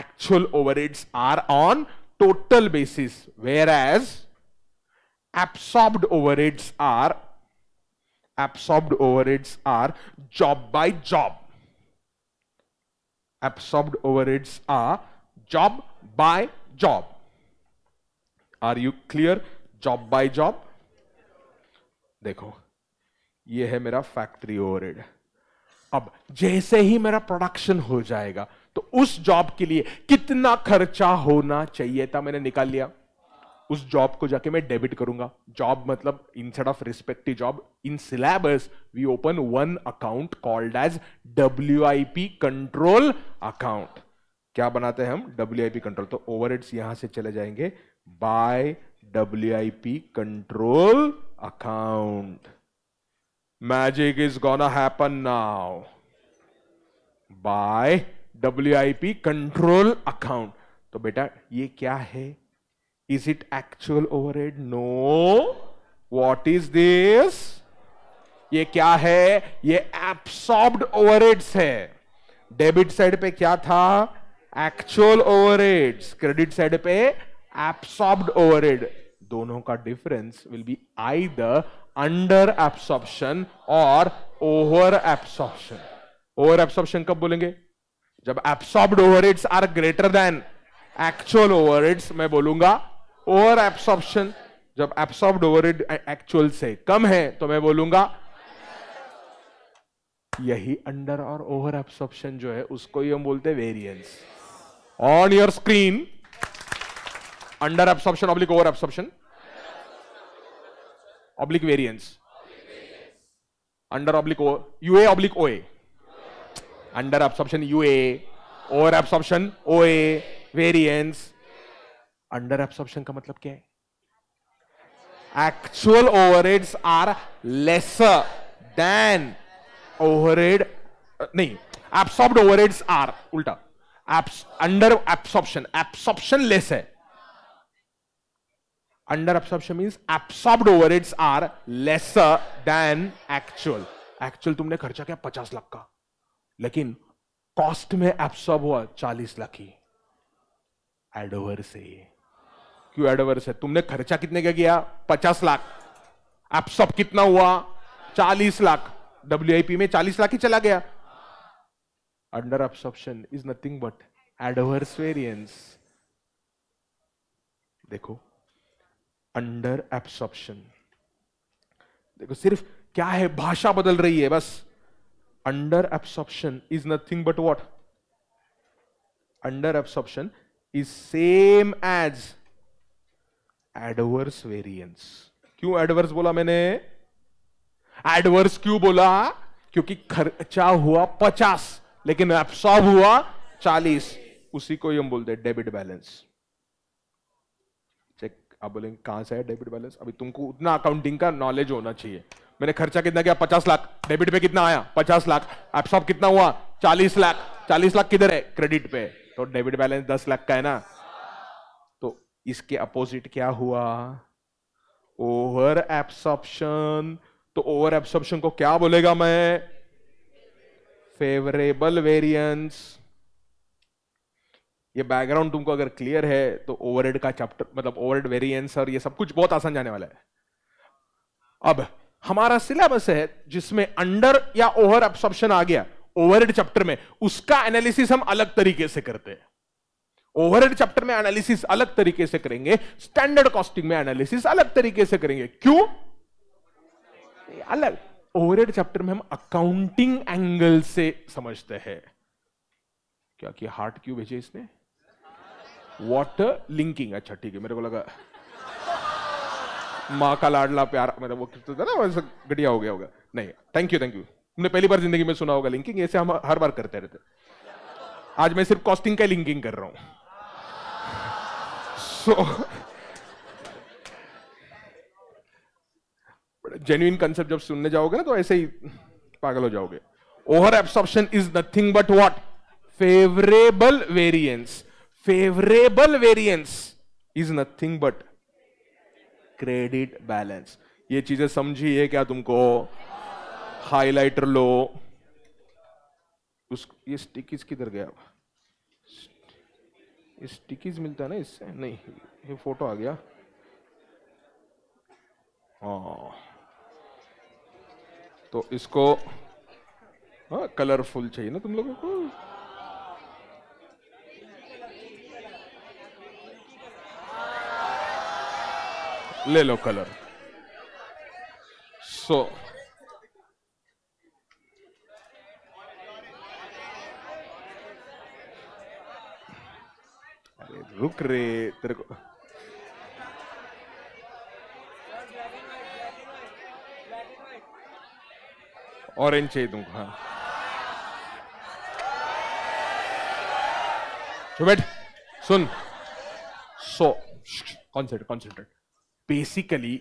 S1: Actual overheads are on total basis, whereas absorbed overheads are absorbed overheads are job by job. Absorbed overheads are job by job. Are you clear job by job देखो ये है मेरा factory over अब जैसे ही मेरा production हो जाएगा तो उस जॉब के लिए कितना खर्चा होना चाहिए था मैंने निकाल लिया उस जॉब को जाके मैं डेबिट करूंगा जॉब मतलब instead of respective job in syllabus we open one account called as W control account क्या बनाते हैं हम डब्ल्यू कंट्रोल तो ओवर यहां से चले जाएंगे by W I P control account magic is gone is now by W I P control account तो बेटा ये क्या है is it actual over overhead no what is this ये क्या है ये ओवर एड्स है डेबिट साइड पे क्या था actual overheads credit side पे absorbed overhead दोनों का difference will be I the under absorption और ओवर एब्सॉर्प्शन ओवर एब्सॉर्प्शन कब बोलेंगे जब absorbed overheads are greater than actual overheads मैं बोलूंगा ओवर एब्सॉर्प्शन जब एब्सॉर्ब्ड ओवरहेड एक्चुअल से कम है तो मैं बोलूंगा यही अंडर और ओवर एब्सॉर्प्शन जो है उसको ही हम बोलते हैं variance on your screen under absorption oblique over absorption oblique variance under oblique UA oblique OA under absorption UA over absorption OA variance under absorption का मतलब क्या है actual overheads are lesser than overhead नहीं absorbed overheads are उल्टा under absorption absorption less है under absorption means absorbed overheads are lesser than actual actual तुमने खर्चा किया पचास लाख का लेकिन कॉस्ट में एब्सॉर्ब हुआ चालीस लाख ही एडोवर से क्यों एडोवर से तुमने खर्चा कितने का किया पचास लाख एब्सॉर्ब कितना हुआ चालीस लाख डब्ल्यू में चालीस लाख ही चला गया under absorption is nothing but adverse variance देखो अंडर एब्सॉर्प्शन देखो सिर्फ क्या है भाषा बदल रही है बस under absorption is nothing but what under absorption is same as adverse variance क्यों एडवर्स बोला मैंने एडवर्स क्यों बोला क्योंकि खर्चा हुआ पचास लेकिन एब्सॉर्ब हुआ चालीस उसी को ही हम बोलते हैं डेबिट बैलेंस आप बोलेंगे कहां से है डेबिट बैलेंस अभी तुमको उतना अकाउंटिंग का नॉलेज होना चाहिए मैंने खर्चा कितना किया पचास लाख डेबिट पे कितना आया पचास लाख एप्सॉप कितना हुआ चालीस लाख चालीस लाख किधर है क्रेडिट पे तो डेबिट बैलेंस दस लाख का है ना तो इसके अपोजिट क्या हुआ ओवर एब्सॉप्शन तो ओवर एब्सॉप्शन को क्या बोलेगा मैं फेवरेबल वेरिएंस ये बैकग्राउंड तुमको अगर क्लियर है तो ओवरहेड का चैप्टर मतलब ओवरहेड वेरिएंस और ये सब कुछ बहुत आसान जाने वाला है अब हमारा सिलेबस है जिसमें अंडर या ओवर एब्सॉर्प्शन आ गया ओवरहेड चैप्टर में उसका एनालिसिस हम अलग तरीके से करते हैं ओवरहेड चैप्टर में एनालिसिस अलग तरीके से करेंगे स्टैंडर्ड कॉस्टिंग में एनालिसिस अलग तरीके से करेंगे क्यों अलग ओवरहेड चैप्टर में हम अकाउंटिंग एंगल से समझते हैं क्योंकि हार्ट क्यों भेजे इसने वाटर लिंकिंग अच्छा ठीक है मेरे को लगा माँ का लाडला प्यार मतलब वो कितना था ना वैसे घटिया हो गया होगा नहीं थैंक यू थैंक यू हमने पहली बार जिंदगी में सुना होगा लिंकिंग ऐसे हम हर बार करते रहते आज मैं सिर्फ कॉस्टिंग का लिंकिंग कर रहा हूं सो so, जेन्यून कंसेप्ट जब सुनने जाओगे ना तो ऐसे ही पागल हो जाओगे over absorption is nothing but what favourable variance favourable variance is nothing but credit balance ये चीजें समझी है क्या तुमको हाइलाइटर लो उस ये स्टिकीज किधर गया स्टिकीज मिलता है ना इससे नहीं ये फोटो आ गया हाँ तो इसको हाँ कलरफुल चाहिए ना तुम लोगों को ले लो कलर सो so, अरे रुक रे तेरे को ऑरेंज चाहिए तुमको हाँ बैठ सुन so concentrate concentrate basically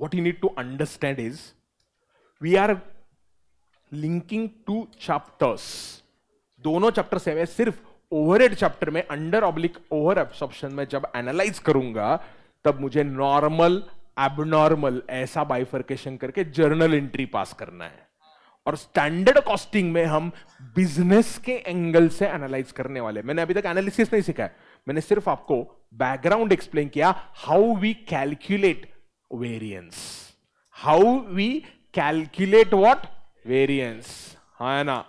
S1: what you need to understand is we are linking two chapters. दोनों चैप्टर सेम है सिर्फ ओवरहेड चैप्टर में अंडर ऑब्लिक ओवर एब्सॉर्प्शन में जब एनालाइज करूंगा तब मुझे नॉर्मल एबनॉर्मल ऐसा बाइफर्केशन करके जर्नल एंट्री पास करना है और स्टैंडर्ड कॉस्टिंग में हम बिजनेस के एंगल से एनालाइज करने वाले मैंने अभी तक एनालिसिस नहीं सीखा है मैंने सिर्फ आपको बैकग्राउंड एक्सप्लेन किया how we calculate variance how we calculate what variance है ना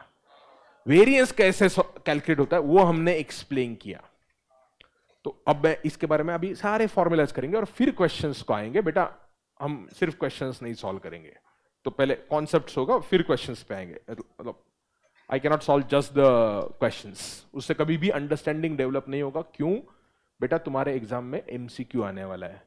S1: वेरियंस कैसे कैलकुलेट होता है वो हमने एक्सप्लेन किया तो अब मैं इसके बारे में अभी सारे फॉर्मूलाज करेंगे और फिर क्वेश्चंस को आएंगे बेटा हम सिर्फ क्वेश्चंस नहीं सॉल्व करेंगे तो पहले कॉन्सेप्ट होगा फिर क्वेश्चंस पे आएंगे मतलब I cannot solve just the questions उससे कभी भी अंडरस्टैंडिंग डेवलप नहीं होगा क्यों बेटा तुम्हारे एग्जाम में एमसीक्यू आने वाला है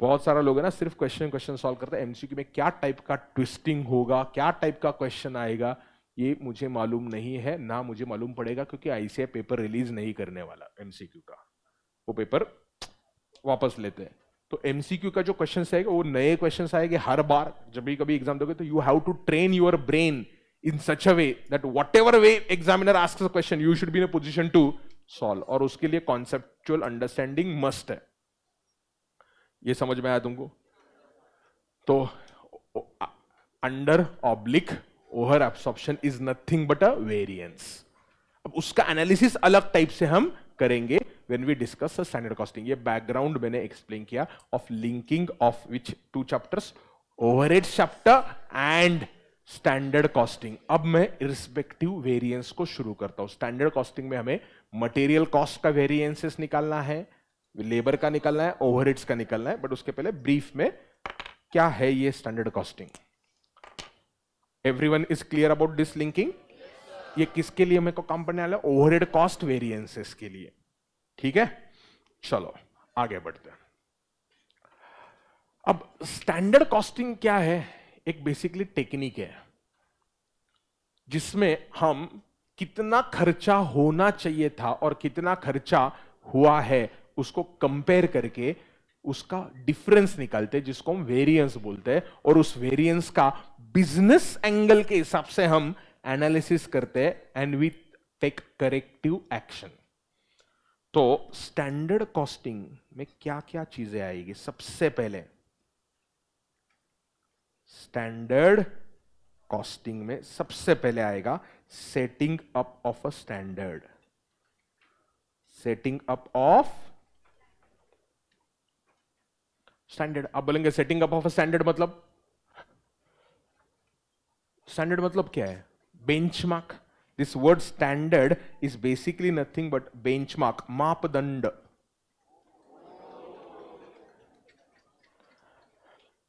S1: बहुत सारा लोग है ना सिर्फ क्वेश्चन क्वेश्चन सॉल्व करते हैं एमसीक्यू में क्या टाइप का ट्विस्टिंग होगा क्या टाइप का क्वेश्चन आएगा ये मुझे मालूम नहीं है ना मुझे मालूम पड़ेगा क्योंकि आईसीआई पेपर रिलीज नहीं करने वाला एमसीक्यू का वो पेपर वापस लेते हैं तो एमसीक्यू का जो क्वेश्चन आएगा वो नए क्वेश्चन आएंगे हर बार जब भी कभी एग्जाम दोगे तो you have to train your brain in such a way that whatever way examiner ask question you should be in position to solve और उसके लिए कॉन्सेप्ट एक्चुअल अंडरस्टैंडिंग मस्ट है ये समझ में आया तुमको तो under oblique over absorption is nothing but a variance अब उसका एनालिसिस अलग टाइप से हम करेंगे when we discuss standard costing ये बैकग्राउंड मैंने एक्सप्लेन किया of linking of which two chapters overhead chapter and standard costing अब मैं रिस्पेक्टिव वेरिएंस को शुरू करता हूं स्टैंडर्ड कॉस्टिंग में हमें मटेरियल कॉस्ट का वेरिएंसेस निकालना है लेबर का निकालना है ओवरहेड्स का निकालना है बट उसके पहले ब्रीफ में क्या है ये standard costing everyone is clear about this linking ये किसके लिए मेरे को काम पड़ने वाला है ओवरहेड कॉस्ट वेरियंसेस के लिए ठीक है चलो आगे बढ़ते हैं अब स्टैंडर्ड कॉस्टिंग क्या है एक बेसिकली टेक्निक है जिसमें हम कितना खर्चा होना चाहिए था और कितना खर्चा हुआ है उसको कंपेयर करके उसका डिफरेंस निकालते हैं जिसको हम वेरिएंस बोलते हैं और उस वेरिएंस का बिजनेस एंगल के हिसाब से हम एनालिसिस करते हैं and we take corrective action तो स्टैंडर्ड कॉस्टिंग में क्या क्या चीजें आएगी सबसे पहले स्टैंडर्ड कॉस्टिंग में सबसे पहले आएगा setting up of a standard setting up of standard आप बोलेंगे setting up of a standard मतलब स्टैंडर्ड मतलब क्या है benchmark this word standard is basically nothing but benchmark मापदंड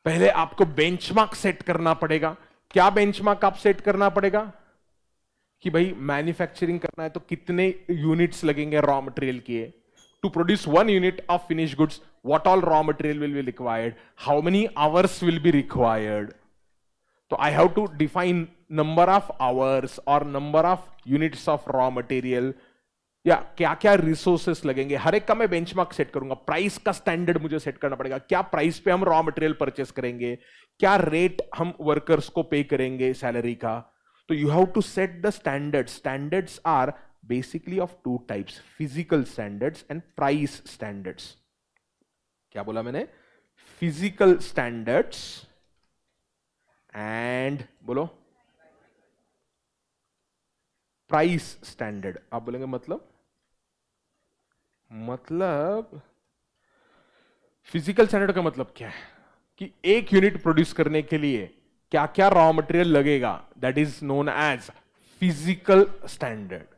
S1: पहले आपको बेंचमार्क सेट करना पड़ेगा क्या बेंचमार्क आप सेट करना पड़ेगा कि भाई मैन्युफैक्चरिंग करना है तो कितने यूनिट्स लगेंगे रॉ मटेरियल के to produce one unit of finish goods what all raw material will be required how many hours will be required तो I have to define number of hours और number of units of raw material या क्या क्या resources लगेंगे हर एक का मैं बेंचमार्क सेट करूंगा प्राइस का स्टैंडर्ड मुझे सेट करना पड़ेगा क्या प्राइस पे हम रॉ मटेरियल परचेस करेंगे क्या रेट हम वर्कर्स को पे करेंगे सैलरी का तो you have to set the standard standards are basically of two types physical standards and price standards क्या बोला मैंने फिजिकल स्टैंडर्ड्स एंड बोलो प्राइस स्टैंडर्ड आप बोलेंगे मतलब मतलब फिजिकल स्टैंडर्ड का मतलब क्या है कि एक यूनिट प्रोड्यूस करने के लिए क्या क्या रॉ मटेरियल लगेगा that is known as physical standard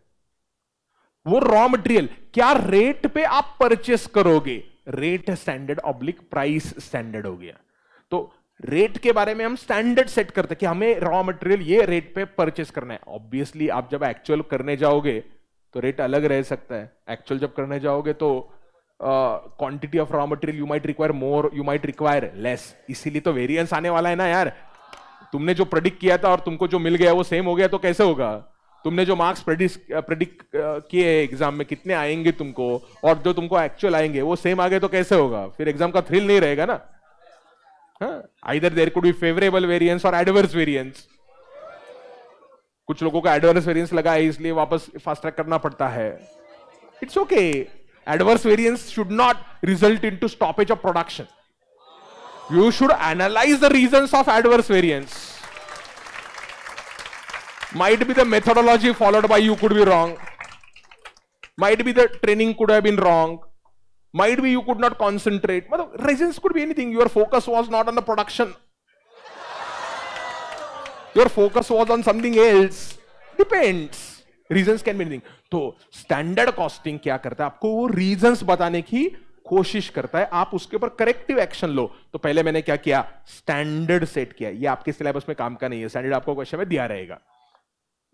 S1: वो रॉ मटेरियल क्या रेट पे आप परचेस करोगे rate standard oblique price standard हो गया तो रेट के बारे में हम स्टैंडर्ड सेट करते हैं कि हमें रॉ मटेरियल ये रेट पे परचेस करना है ऑब्वियसली आप जब एक्चुअल करने जाओगे तो रेट अलग रह सकता है एक्चुअल जब करने जाओगे तो quantity of raw material you might require more you might require less इसीलिए तो वेरियंस आने वाला है ना यार तुमने जो प्रडिक्ट किया था और तुमको जो मिल गया वो सेम हो गया तो कैसे होगा तुमने जो मार्क्स प्रडिक्ट किए है एग्जाम में कितने आएंगे तुमको और जो तुमको एक्चुअल आएंगे वो सेम आ गए तो कैसे होगा फिर एग्जाम का थ्रिल नहीं रहेगा ना either there could be favourable variance और एडवर्स वेरियंस कुछ लोगों का एडवर्स वेरियंस लगा है इसलिए वापस फास्ट ट्रैक करना पड़ता है it's okay adverse variance should not result into stoppage of production you should analyse the reason of adverse variance might be the methodology followed by you could be wrong might be the training could have been wrong Might be you could not concentrate. But the reasons could be anything. Your focus was not on the production your focus was on something else depends reasons can meaning तो standard costing क्या करता है आपको वो reasons बताने की कोशिश करता है आप उसके ऊपर करेक्टिव एक्शन लो तो पहले मैंने क्या किया स्टैंडर्ड सेट किया ये आपके सिलेबस में काम का नहीं है स्टैंडर्ड आपको क्वेश्चन में दिया रहेगा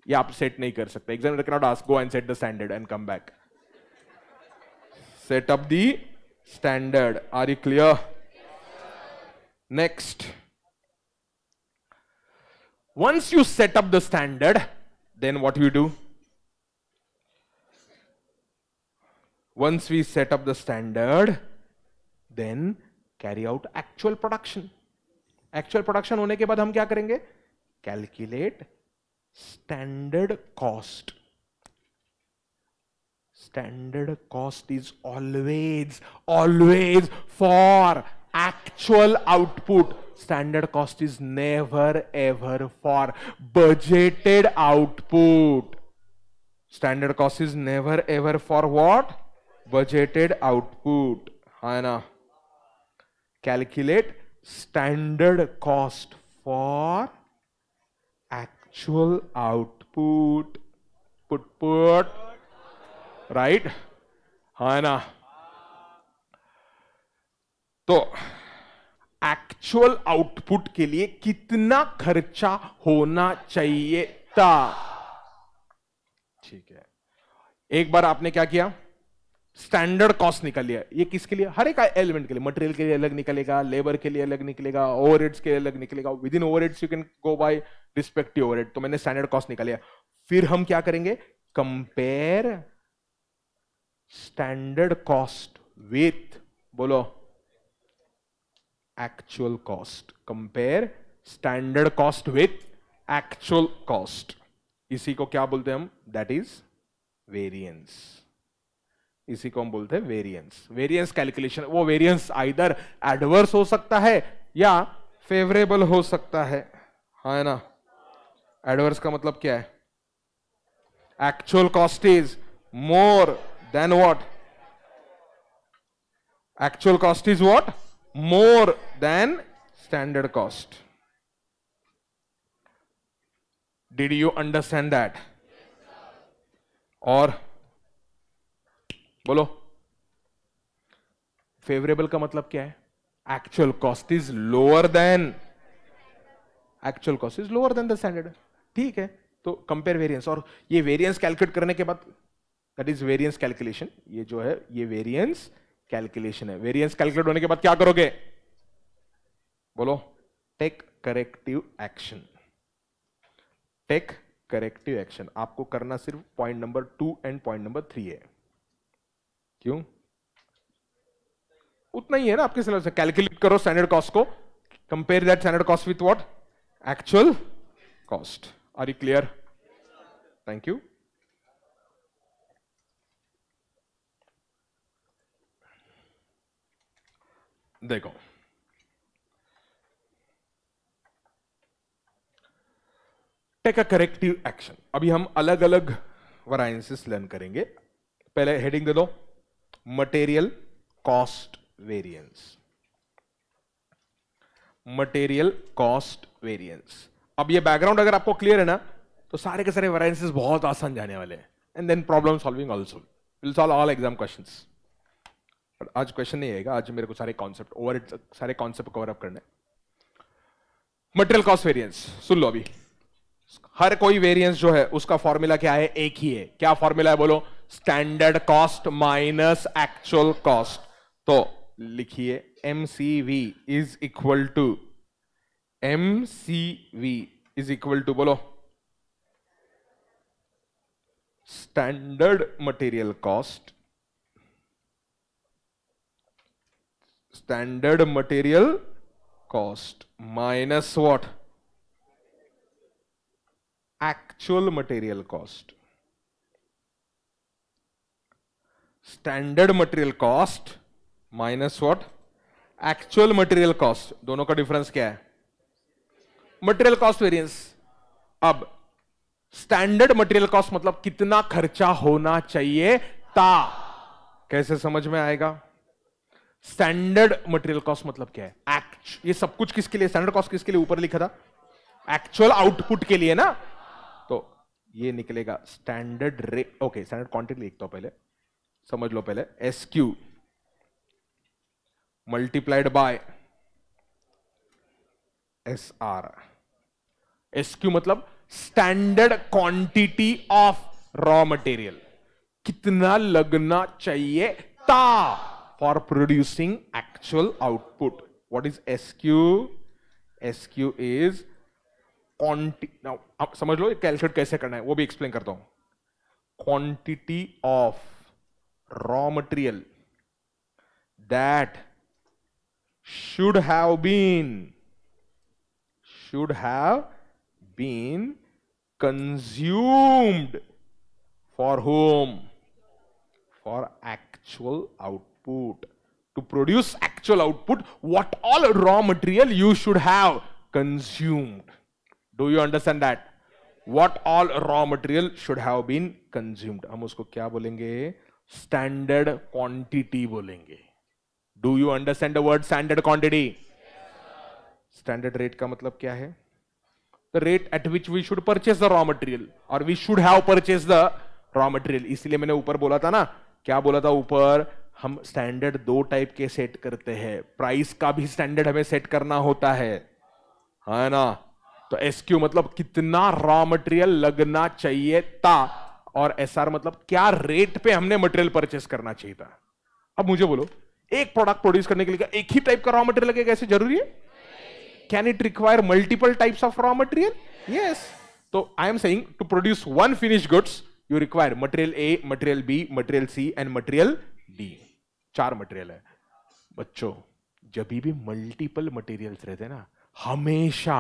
S1: ये आप सेट नहीं कर सकते exam not ask go and set the standard and come back set up the standard are you clear next Once you set up the standard, then what you do? Once we set up the standard, then carry out actual production. Actual production होने के बाद हम क्या करेंगे? Calculate standard cost. Standard cost is always, always for actual output standard cost is never ever for budgeted output. Standard cost is never ever for what? Budgeted output. Hana. Calculate standard cost for actual output. Put put. Right? Hana. So actual output के लिए कितना खर्चा होना चाहिए था ठीक है एक बार आपने क्या किया स्टैंडर्ड कॉस्ट निकाल लिया ये किसके लिए हर एक एलिमेंट के लिए मटेरियल के लिए अलग निकलेगा लेबर के लिए अलग निकलेगा ओवर के लिए अलग निकलेगा within over you can go by respective over तो मैंने स्टैंडर्ड कॉस्ट निकाल लिया फिर हम क्या करेंगे कंपेयर स्टैंडर्ड कॉस्ट विथ बोलो actual cost compare standard cost with actual cost इसी को क्या बोलते हैं हम दैट इज वेरियंस इसी को हम बोलते हैं वेरियंस वेरियंस कैलकुलेशन वो वेरियंस आइदर एडवर्स हो सकता है या फेवरेबल हो सकता है हा है ना एडवर्स का मतलब क्या है actual cost is more than what actual cost is what more than standard cost. Did you understand that? और बोलो फेवरेबल का मतलब क्या है actual cost is lower than actual cost is lower than the standard ठीक है तो compare variance और ये वेरियंस कैलकुलेट करने के बाद दैट इज वेरियंस कैलकुलेशन ये जो है ये वेरियंस कैलकुलेशन है वेरिएंस कैलकुलेट होने के बाद क्या करोगे बोलो take corrective action take corrective action आपको करना सिर्फ point number two and point number three है क्यों उतना ही है ना आपके सिलेबस में कैलकुलेट करो स्टैंडर्ड कॉस्ट को compare that standard cost with what actual cost are you clear thank you देखो टेक अ करेक्टिव एक्शन अभी हम अलग अलग वराइंसिस लर्न करेंगे पहले हेडिंग दे दो material cost variance material cost variance अब ये बैकग्राउंड अगर आपको क्लियर है ना तो सारे के सारे वराइंसिस बहुत आसान जाने वाले हैं and then problem solving also will solve all exam questions पर आज क्वेश्चन नहीं आएगा आज मेरे को सारे कॉन्सेप्ट ओवर सारे कॉन्सेप्ट कवर अप करने मटेरियल कॉस्ट वेरियंस सुन लो अभी हर कोई वेरियंस जो है उसका फॉर्मूला क्या है एक ही है क्या फॉर्मूला है बोलो standard cost minus actual cost तो लिखिए M C V is equal to M C V is equal to बोलो standard material cost standard material cost minus what? Actual material cost. Standard material cost minus what? Actual material cost. दोनों का difference क्या है material cost variance अब standard material cost मतलब कितना खर्चा होना चाहिए ता कैसे समझ में आएगा स्टैंडर्ड मटेरियल कॉस्ट मतलब क्या है एक्च ये सब कुछ किसके लिए स्टैंडर्ड कॉस्ट किसके लिए ऊपर लिखा था एक्चुअल आउटपुट के लिए ना तो ये निकलेगा standard rate okay standard quantity लिखता हूं पहले समझ लो पहले S Q multiplied by S R S Q मतलब standard quantity of raw material कितना लगना चाहिए ता for producing actual output. What is SQ? SQ is quantity. Now, आप समझ लो ये calculate? कैसे करना है वो भी एक्सप्लेन करता हूं quantity of raw should have been should have been consumed for whom for actual output output. To produce actual output, what all raw material you should have consumed. Do you understand that? What all raw material should have been consumed. hum usko kya bolenge standard quantity bolenge do you understand the word standard quantity yes, standard rate ka matlab kya hai the rate at which we should purchase the raw material or we should have purchased the raw material isliye maine upar bola tha na क्या बोला था ऊपर हम standard दो type के set करते हैं price का भी स्टैंडर्ड हमें सेट करना होता है है हाँ ना तो एस क्यू मतलब कितना रॉ मटेरियल लगना चाहिए था और एस आर मतलब क्या रेट पे हमने मटेरियल परचेस करना चाहिए था अब मुझे बोलो एक प्रोडक्ट प्रोड्यूस करने के लिए एक ही टाइप का रॉ मटेरियल लगेगा ऐसे जरूरी है can it require multiple types of raw material yes तो I am saying to produce one finish goods you require material A material B material C and material D चार material है बच्चों जब भी मल्टीपल मटेरियल्स रहते हैं ना हमेशा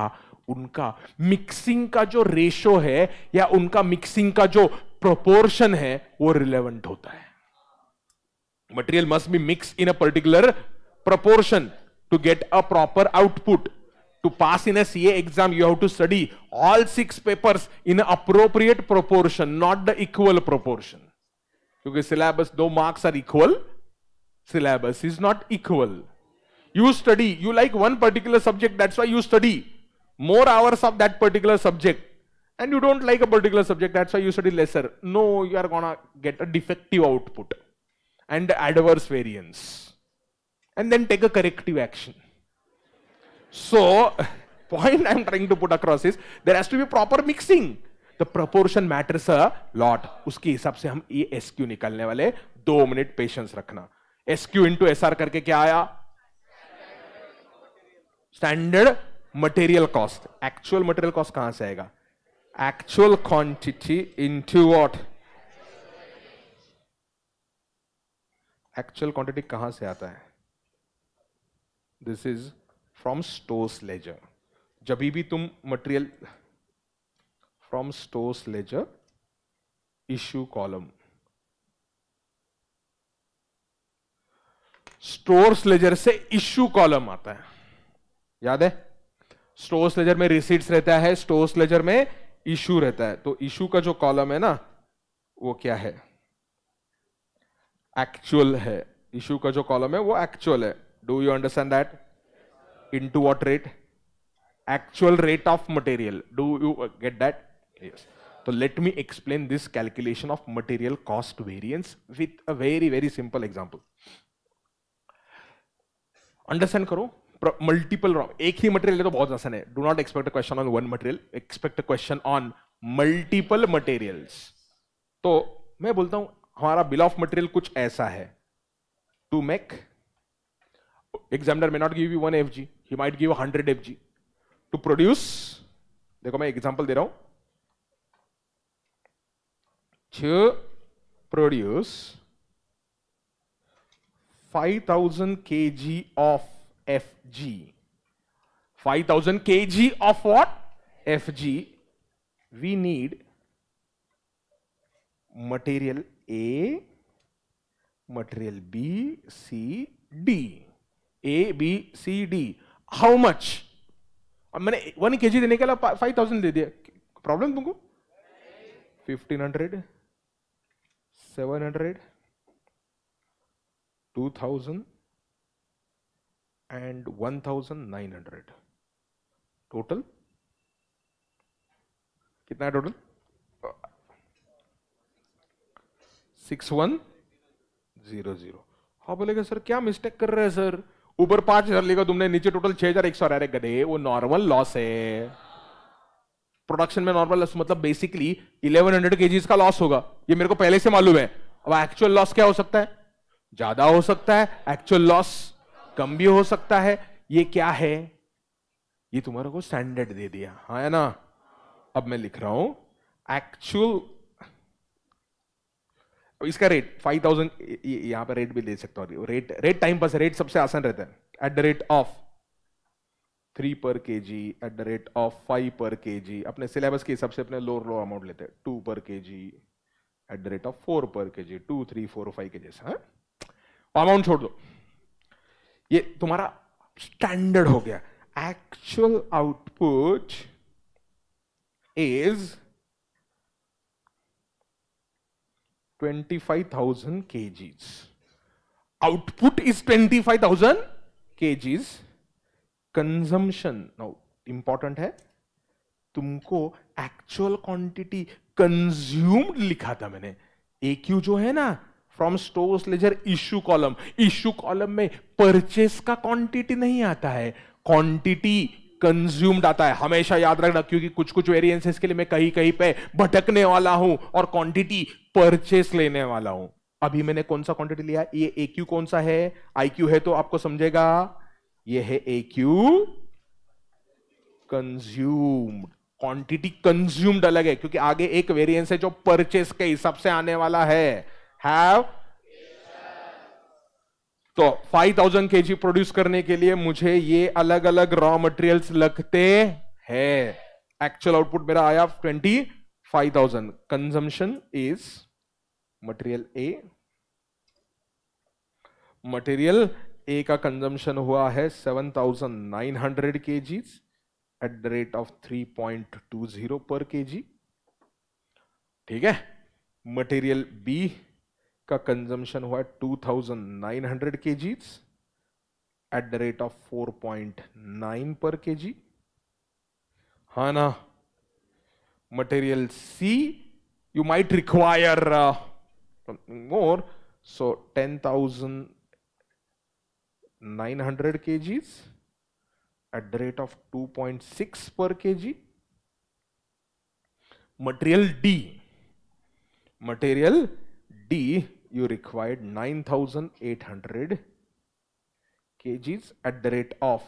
S1: उनका मिक्सिंग का जो रेशो है या उनका मिक्सिंग का जो प्रोपोर्शन है वो रिलेवेंट होता है material must be mix in a particular proportion to get a proper output. To pass in a CA exam, you have to study all six papers in appropriate proportion, not the equal proportion. Because syllabus, no marks are equal, syllabus is not equal. You study, you like one particular subject, that's why you study more hours of that particular subject. And you don't like a particular subject, that's why you study lesser. No, you are gonna get a defective output and adverse variance. And then take a corrective action. So, point I'm trying to put across is, there has to be proper mixing. The proportion matters, a Lot. Uski hisab se hum ई nikalne wale do minute patience minute S Q into S R करके क्या आया standard material cost actual material cost कहां से आएगा actual quantity into what actual quantity कहां से आता है this is from stores ledger जब भी तुम material from stores ledger issue column stores ledger से इश्यू कॉलम आता है याद है स्टोर्स लेजर में रिसीट्स रहता है स्टोर्स लेजर में इशू रहता है तो इशू का जो कॉलम है ना वो क्या है एक्चुअल है इशू का जो कॉलम है वो एक्चुअल है do you understand that into what rate actual rate of material do you get that तो let me explain this calculation of material cost variance with a very very simple example understand करो multiple एक ही material तो बहुत आसान है do not expect question on one material expect question on multiple materials तो मैं बोलता हूं हमारा बिल ऑफ मटेरियल कुछ ऐसा है to make examiner may not give you one F G he might give hundred F G to produce देखो मैं एग्जाम्पल दे रहा हूं to produce 5000 kg of Fg. 5000 kg of what? Fg. We need material A, material B, C, D. A, B, C, D. How much? मैंने one K G देने के लिए five thousand दे दिया प्रॉब्लम तुमको fifteen hundred seven hundred 2000 and 1900 total कितना है total six one zero zero हाँ बोलेगा सर क्या मिस्टेक कर रहे हैं सर ऊपर पांच हजार लिखा तुमने नीचे टोटल छह हजार एक सौ अरे गधे वो नॉर्मल लॉस है प्रोडक्शन में नॉर्मल लॉस मतलब बेसिकली इलेवन हंड्रेड केजीज का लॉस होगा ये मेरे को पहले से मालूम है अब एक्चुअल लॉस क्या हो सकता है ज्यादा हो सकता है एक्चुअल लॉस कम भी हो सकता है ये क्या है ये तुम्हारे को स्टैंडर्ड दे दिया हाँ है ना अब मैं लिख रहा हूं एक्चुअल इसका रेट फाइव थाउजेंड यहां पर रेट भी दे सकता हूं rate rate time pass rate सबसे आसान रहता है at the rate of three per K G at the rate of five per K जी अपने सिलेबस के हिसाब से अपने लोअर लोअर अमाउंट लेते हैं two per K G at the rate of four per K G two three four five के जैसा हाँ? अमाउंट छोड़ दो ये तुम्हारा स्टैंडर्ड हो गया actual output is twenty five thousand output is twenty five thousand consumption now important है तुमको एक्चुअल क्वांटिटी कंज्यूम्ड लिखा था मैंने एक्यू जो है ना from stores ledger issue column issue column में परचेस का क्वांटिटी नहीं आता है क्वांटिटी कंज्यूम्ड आता है हमेशा याद रखना क्योंकि कुछ कुछ वेरियंसेस के लिए मैं कहीं कहीं पे भटकने वाला हूं और क्वांटिटी परचेस लेने वाला हूं अभी मैंने कौन सा क्वांटिटी लिया ये ए क्यू कौन सा है आई क्यू है तो आपको समझेगा ये है A Q consumed quantity consumed अलग है क्योंकि आगे एक वेरियंस है जो परचेस के हिसाब से आने वाला है हैव तो 5000 थाउजेंड के जी प्रोड्यूस करने के लिए मुझे ये अलग अलग रॉ मटेरियल्स लगते हैं एक्चुअल आउटपुट मेरा आया 25,000 consumption is material A material A का कंजम्पशन हुआ है 7,900 KGs at the rate of 3.20 per KG ठीक है मटेरियल बी का कंजम्पशन हुआ two thousand nine hundred K at the rate of four point nine per K G हा ना material C you might require something more so ten thousand nine hundred KGs at the rate of two point six per K ji material D material D you required 9800 kgs at the rate of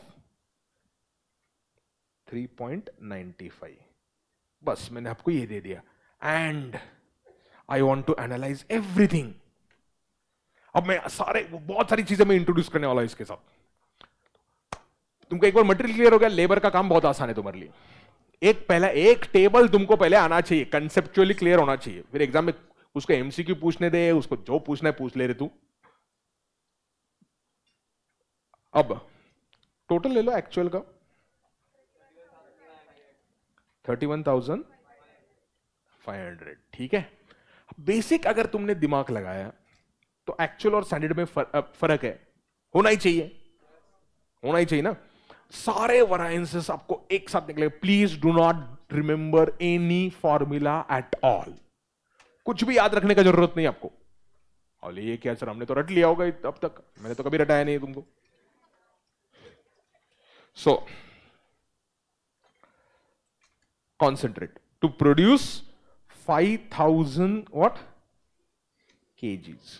S1: 3.95 बस मैंने आपको ये दे दिया and I want to analyse everything अब मैं सारे बहुत सारी चीजें मैं इंट्रोड्यूस करने वाला हूं इसके साथ तुमको एक बार मटेरियल क्लियर हो गया लेबर का काम बहुत आसान है तुम्हारे लिए एक पहला एक टेबल तुमको पहले आना चाहिए कंसेप्चुअली क्लियर होना चाहिए फिर एग्जाम में उसको एमसीक्यू पूछने दे उसको जो पूछना है पूछ ले रहे तू अब टोटल ले लो एक्चुअल का thirty one thousand five hundred ठीक है बेसिक अगर तुमने दिमाग लगाया तो एक्चुअल और स्टैंडर्ड में फर्क है होना ही चाहिए होना ही चाहिए ना सारे वराइंसेस आपको एक साथ निकले please do not remember any formula at all कुछ भी याद रखने का जरूरत नहीं आपको और ये क्या सर हमने तो रट लिया होगा अब तक मैंने तो कभी रटाया नहीं तुमको so concentrate to produce five thousand what KGs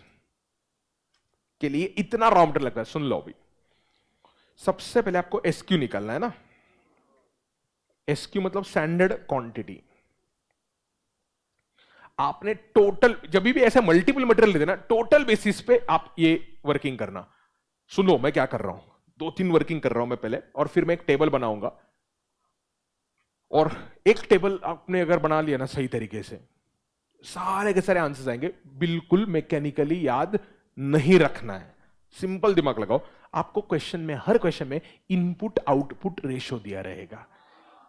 S1: के लिए इतना रॉ मटेरियल लगता है सुन लो अभी सबसे पहले आपको एसक्यू निकालना है ना एसक्यू मतलब स्टैंडर्ड क्वांटिटी आपने टोटल जब भी ऐसा मल्टीपल मटेरियल लेते ना टोटल बेसिस पे आप ये वर्किंग करना सुनो मैं क्या कर रहा हूं दो तीन वर्किंग कर रहा हूं मैं पहले और फिर मैं एक टेबल बनाऊंगा और एक टेबल आपने अगर बना लिया ना सही तरीके से सारे के सारे आंसर्स आएंगे बिल्कुल मैकेनिकली याद नहीं रखना है सिंपल दिमाग लगाओ आपको क्वेश्चन में हर क्वेश्चन में इनपुट आउटपुट रेशो दिया रहेगा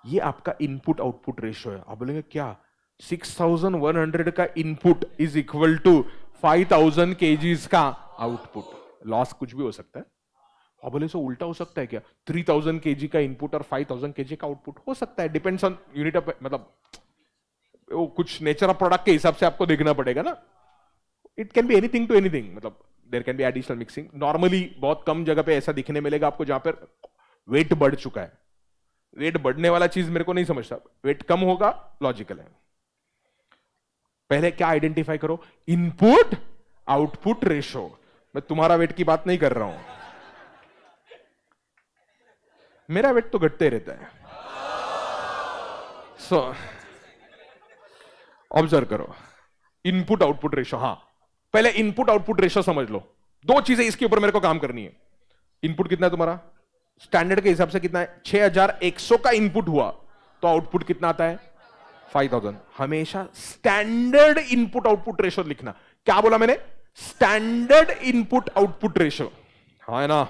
S1: ये आपका इनपुट आउटपुट रेशो है आप बोलेंगे क्या 6,100 का input is equal to 5,000 KGs का आउटपुट लॉस कुछ भी हो सकता है और बोले सो उल्टा हो सकता है क्या 3,000 केजी का इनपुट और 5,000 केजी का आउटपुट हो सकता है डिपेंड्स ऑन यूनिट ऑफ मतलब वो कुछ नेचर ऑफ प्रोडक्ट के हिसाब से आपको देखना पड़ेगा ना it can be anything to anything मतलब there can be additional mixing normally बहुत कम जगह पे ऐसा दिखने मिलेगा आपको जहां पर वेट बढ़ चुका है वेट बढ़ने वाला चीज मेरे को नहीं समझता वेट कम होगा लॉजिकल है पहले क्या आइडेंटिफाई करो इनपुट आउटपुट रेशो मैं तुम्हारा वेट की बात नहीं कर रहा हूं मेरा वेट तो घटते रहता है सो ऑब्जर्व करो इनपुट आउटपुट रेशो हाँ पहले इनपुट आउटपुट रेशो समझ लो दो चीजें इसके ऊपर मेरे को काम करनी है इनपुट कितना है तुम्हारा स्टैंडर्ड के हिसाब से कितना है 6100 का इनपुट हुआ तो आउटपुट कितना आता है फाइव थाउजेंड हमेशा स्टैंडर्ड इनपुट आउटपुट रेशो लिखना क्या बोला मैंने स्टैंडर्ड इनपुट आउटपुट रेशो है ना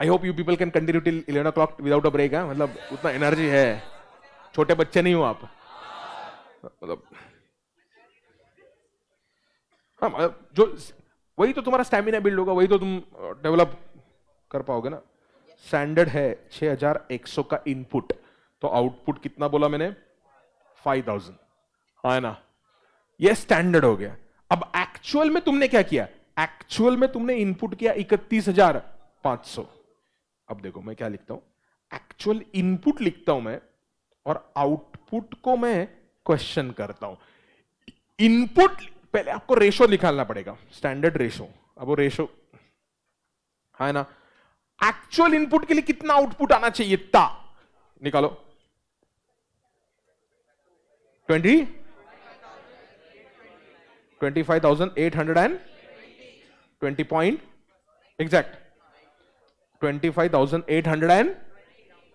S1: I hope you people can continue till eleven o'clock without a break है मतलब उतना एनर्जी है छोटे बच्चे नहीं हो आप मतलब हाँ मतलब जो वही तो तुम्हारा स्टेमिना बिल्ड होगा वही तो तुम डेवलप कर पाओगे ना स्टैंडर्ड है 6100 का इनपुट तो आउटपुट कितना बोला मैंने फाइव थाउजेंड है ना ये स्टैंडर्ड हो गया अब एक्चुअल में तुमने क्या किया एक्चुअल में तुमने इनपुट किया इकतीस हजार पांच सौ अब देखो मैं क्या लिखता हूं एक्चुअल इनपुट लिखता हूं मैं और आउटपुट को मैं क्वेश्चन करता हूं इनपुट पहले आपको रेशो निकालना पड़ेगा स्टैंडर्ड रेशो अब वो रेशो है हाँ ना एक्चुअल इनपुट के लिए कितना आउटपुट आना चाहिए ता निकालो twenty twenty five thousand eight hundred and twenty point exact twenty five thousand eight hundred and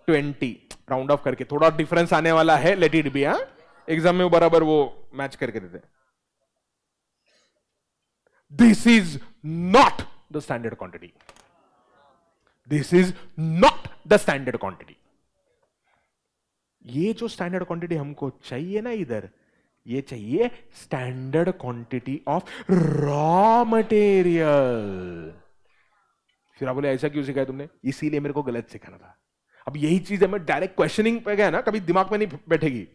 S1: twenty round off करके थोड़ा डिफरेंस आने वाला है लेट इट बी हाँ एग्जाम में बराबर वो मैच करके देते this is not the standard quantity this is not the standard quantity ये जो स्टैंडर्ड क्वांटिटी हमको चाहिए ना इधर ये चाहिए standard quantity of raw material फिर आप बोले ऐसा क्यों सिखाया तुमने इसीलिए मेरे को गलत सिखाना था अब यही चीज हमें डायरेक्ट क्वेश्चनिंग पे गया ना कभी दिमाग में नहीं बैठेगी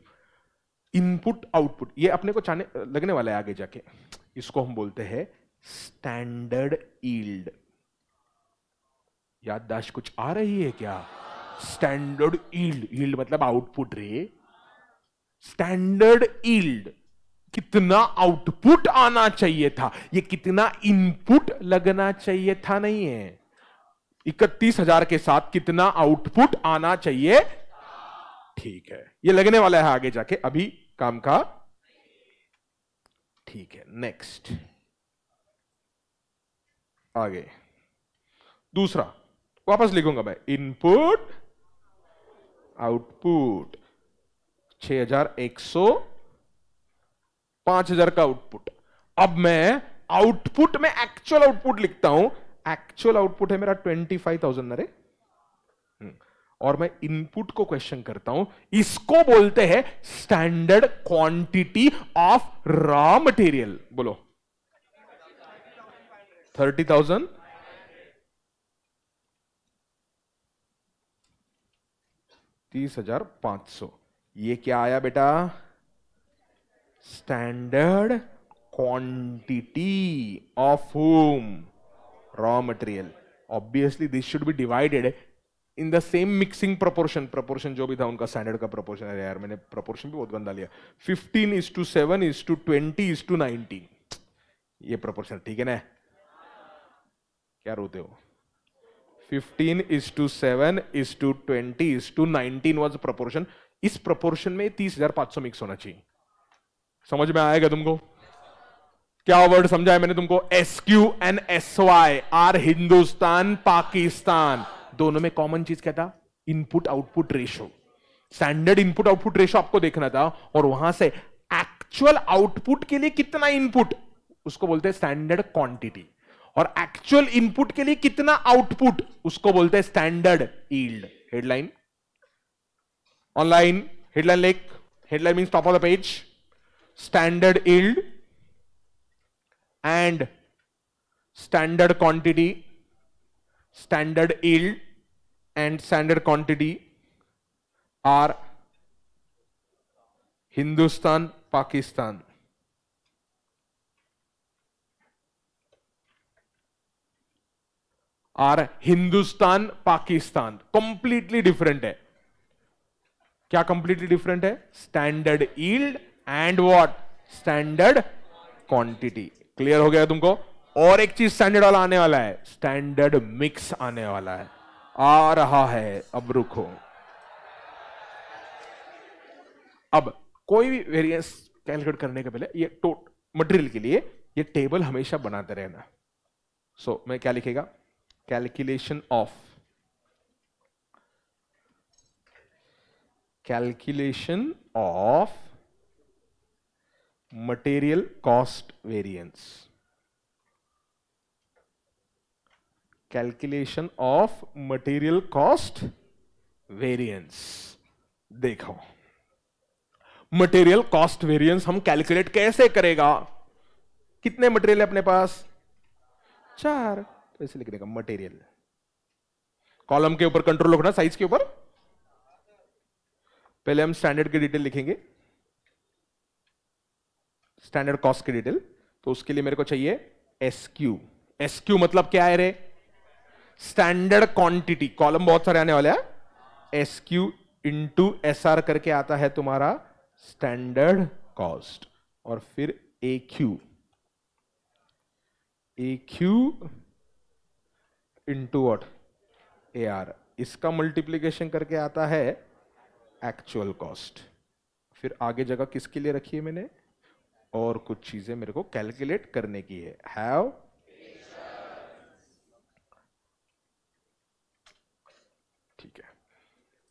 S1: इनपुट आउटपुट ये अपने को चाहने लगने वाला है आगे जाके इसको हम बोलते हैं स्टैंडर्ड ईल्ड याददाश्त कुछ आ रही है क्या स्टैंडर्ड ईल्ड ईल्ड मतलब आउटपुट रे स्टैंडर्ड ईल्ड कितना आउटपुट आना चाहिए था ये कितना इनपुट लगना चाहिए था नहीं है इकतीस हजार के साथ कितना आउटपुट आना चाहिए ठीक है ये लगने वाला है आगे जाके अभी काम का ठीक है नेक्स्ट आगे दूसरा वापस लिखूंगा मैं इनपुट आउटपुट 6100 5000 का आउटपुट अब मैं आउटपुट में एक्चुअल आउटपुट लिखता हूं एक्चुअल आउटपुट है मेरा ट्वेंटी फाइव थाउजेंड अरे हम्म। और मैं इनपुट को क्वेश्चन करता हूं इसको बोलते हैं standard quantity of raw material बोलो थर्टी थाउजेंड तीस हजार पांच सौ ये क्या आया बेटा standard quantity of home raw material obviously this should be divided in the same mixing proportion proportion जो भी था उनका स्टैंडर्ड का प्रोपोर्शन है यार मैंने प्रोपोर्शन भी बहुत गंदा लिया fifteen is to seven is to twenty is to nineteen ये प्रोपोर्शन ठीक है ना क्या रोते हो fifteen is to seven is to twenty is to nineteen was proportion इस प्रपोर्शन में तीस हजार पांच सौ मिक्स होना चाहिए समझ में आएगा तुमको क्या वर्ड समझाया मैंने तुमको S Q and S Y are Hindustan Pakistan दोनों में कॉमन चीज क्या था input output ratio standard input output ratio आपको देखना था और वहां से एक्चुअल आउटपुट के लिए कितना इनपुट उसको बोलते हैं स्टैंडर्ड क्वांटिटी और एक्चुअल इनपुट के लिए कितना आउटपुट उसको बोलते हैं standard yield headline online headline लेख headline mean top of the page standard yield and standard quantity standard yield and standard quantity are Hindustan Pakistan और हिंदुस्तान पाकिस्तान कंप्लीटली डिफरेंट है क्या कंप्लीटली डिफरेंट है standard yield and what standard quantity clear हो गया तुमको और एक चीज स्टैंडर्ड वाला आने वाला है स्टैंडर्ड मिक्स आने वाला है आ रहा है अब रुको अब कोई भी वेरिएंस कैलकुलेट करने के पहले ये टोट मटेरियल के लिए ये टेबल हमेशा बनाते रहना सो so, मैं क्या लिखेगा calculation of calculation of material cost variance calculation of material cost variance देखो मटेरियल कॉस्ट वेरिएंस हम कैलकुलेट कैसे करेगा कितने मटेरियल है अपने पास चार तो ऐसे लिख देगा मटेरियल कॉलम के ऊपर कंट्रोल रखना साइज के ऊपर पहले हम स्टैंडर्ड की डिटेल लिखेंगे स्टैंडर्ड कॉस्ट की डिटेल तो उसके लिए मेरे को चाहिए एसक्यू एसक्यू मतलब क्या है रे स्टैंडर्ड क्वांटिटी कॉलम बहुत सारे आने वाले हैं एसक्यू इंटू एस आर करके आता है तुम्हारा स्टैंडर्ड कॉस्ट और फिर A Q A Q into what A R इसका मल्टीप्लीकेशन करके आता है एक्चुअल कॉस्ट फिर आगे जगह किसके लिए रखी है मैंने और कुछ चीजें मेरे को कैलकुलेट करने की है हैव ठीक है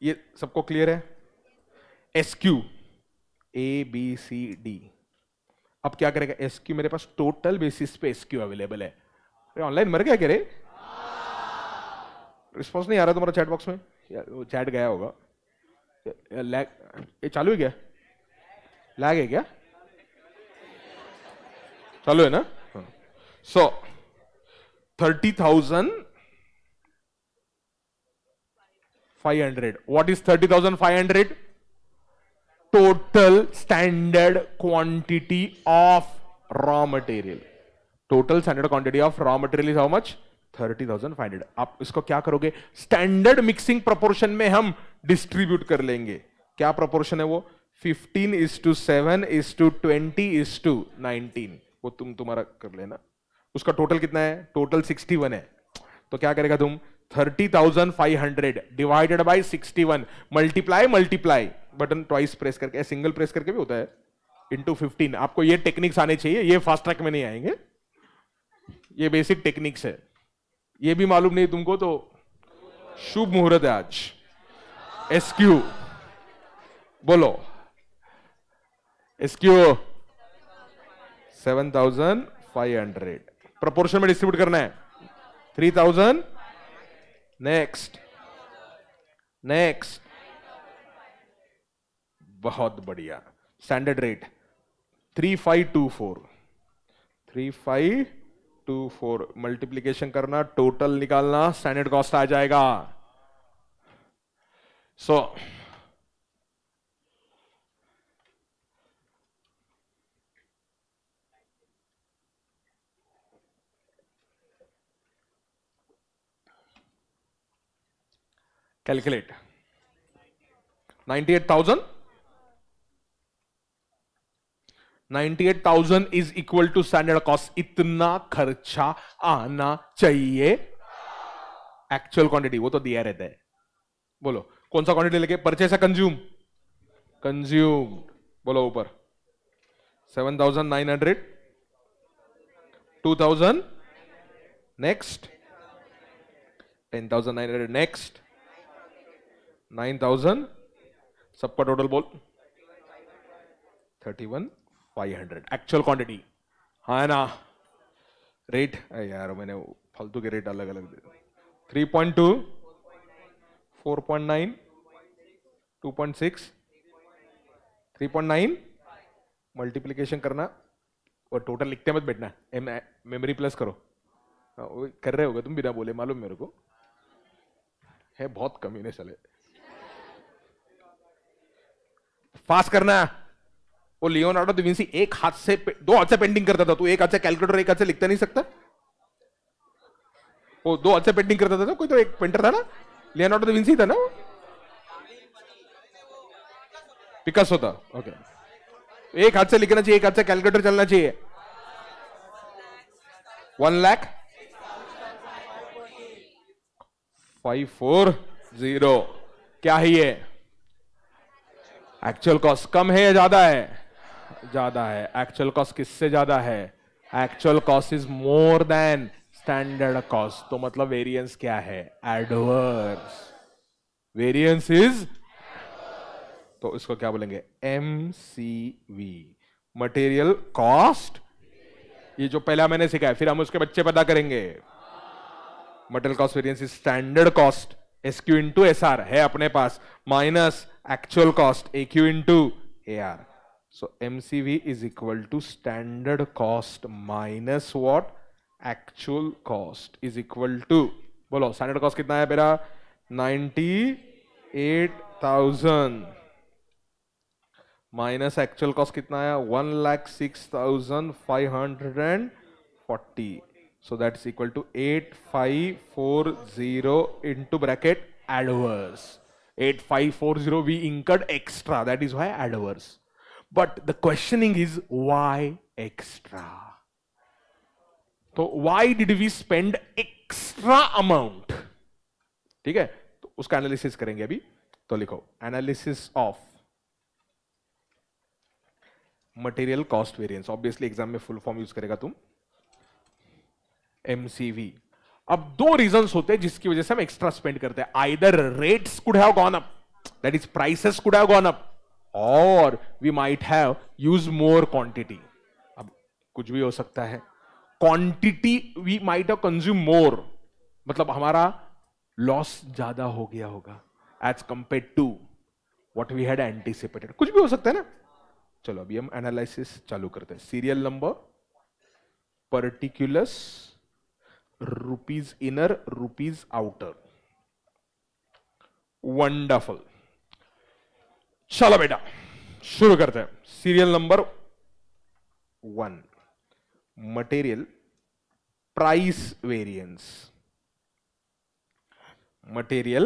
S1: ये सबको क्लियर है S Q A B C D अब क्या करेगा एस क्यू मेरे पास टोटल बेसिस पे एस क्यू अवेलेबल है ऑनलाइन मर गया क्या रे रिस्पॉन्स नहीं आ रहा तुम्हारा चैट बॉक्स में चैट गया होगा लैग ये चालू है क्या लैग है क्या चालू है ना so thirty thousand five hundred what is thirty thousand five hundred total standard quantity of raw material total standard quantity of raw material is how much thirty thousand five hundred आप इसको क्या करोगे standard mixing proportion में हम distribute कर लेंगे क्या proportion है वो fifteen is to seven is to twenty is to nineteen वो तुम तुम्हारा कर लेना उसका टोटल कितना है टोटल सिक्सटी वन है तो क्या करेगा तुम thirty thousand five hundred divided by sixty one multiply multiply button twice press करके सिंगल प्रेस करके भी होता है इंटू फिफ्टीन आपको ये टेक्निक्स आने चाहिए ये फास्ट ट्रैक में नहीं आएंगे ये बेसिक टेक्निक्स है ये भी मालूम नहीं तुमको तो शुभ मुहूर्त है आज एसक्यू बोलो SQ seven thousand five hundred proportion में डिस्ट्रीब्यूट करना है थ्री थाउजेंड नेक्स्ट नेक्स्ट बहुत बढ़िया standard rate three five two four three five two four multiplication करना टोटल निकालना स्टैंडर्ड कॉस्ट आ जाएगा so so, at 98000 98,000 is equal to standard cost इतना खर्चा आना चाहिए एक्चुअल क्वांटिटी वो तो दिया रहता है बोलो कौन सा क्वांटिटी लेके परचेस है कंज्यूम कंज्यूम बोलो ऊपर 7,900 2,000 नेक्स्ट 10,900 नेक्स्ट 9,000 सबका टोटल बोल 31 फाइव हंड्रेड एक्चुअल क्वांटिटी हाँ है ना रेट यार मैंने फालतू के रेट अलग अलग दे three point two four point nine two point six three point nine multiplication करना और टोटल लिखते मत बैठना मेमोरी प्लस करो हाँ, कर रहे होगे तुम बिना बोले मालूम मेरे को है बहुत कमी ने चले फास्ट करना वो लियोनार्डो दिविंसी एक हाथ से दो हाथ से पेंटिंग करता था तू एक हाथ से कैलकुलेटर एक हाथ से लिखता नहीं सकता वो दो हाथ से पेंटिंग करता था कोई तो एक पेंटर था ना लियोनार्डो दिविंसी था ना वो पिकस होता ओके एक हाथ से लिखना चाहिए एक हाथ से कैलकुलेटर चलना चाहिए one lakh five four zero क्या ही है एक्चुअल कॉस्ट कम है या ज्यादा है ज्यादा है एक्चुअल कॉस्ट किससे ज्यादा है actual cost is more than standard cost तो मतलब वेरिएंस क्या है एडवर्स वेरिएंस इज तो इसको क्या बोलेंगे M C V material cost ये जो पहला मैंने सिखाया फिर हम उसके बच्चे पता करेंगे material cost variance is standard cost S Q into S R है अपने पास minus actual cost A Q into A R So MCV is equal to standard cost minus what? Actual cost is equal to बोलो standard cost कितना है मेरा ninety eight thousand minus actual cost कितना है one lakh six thousand five hundred and forty so that is equal to eight five four zero into bracket adverse eight five four zero we incurred extra that is why adverse but the questioning is why extra तो why did we spend extra amount ठीक है तो उसका analysis करेंगे अभी तो लिखो analysis of material cost variance obviously exam में फुल फॉर्म यूज करेगा तुम एमसीवी अब दो रीजन होते हैं जिसकी वजह से हम एक्स्ट्रा स्पेंड करते हैं either rates could have gone up that is prices could have gone up और we might have use more quantity अब कुछ भी हो सकता है quantity we might have consume more मतलब हमारा लॉस ज्यादा हो गया होगा as compare to what we had anticipated कुछ भी हो सकता है ना चलो अभी हम एनालिसिस चालू करते हैं serial number particulars rupees inner rupees outer wonderful चलो बेटा शुरू करते हैं serial number one material price variance material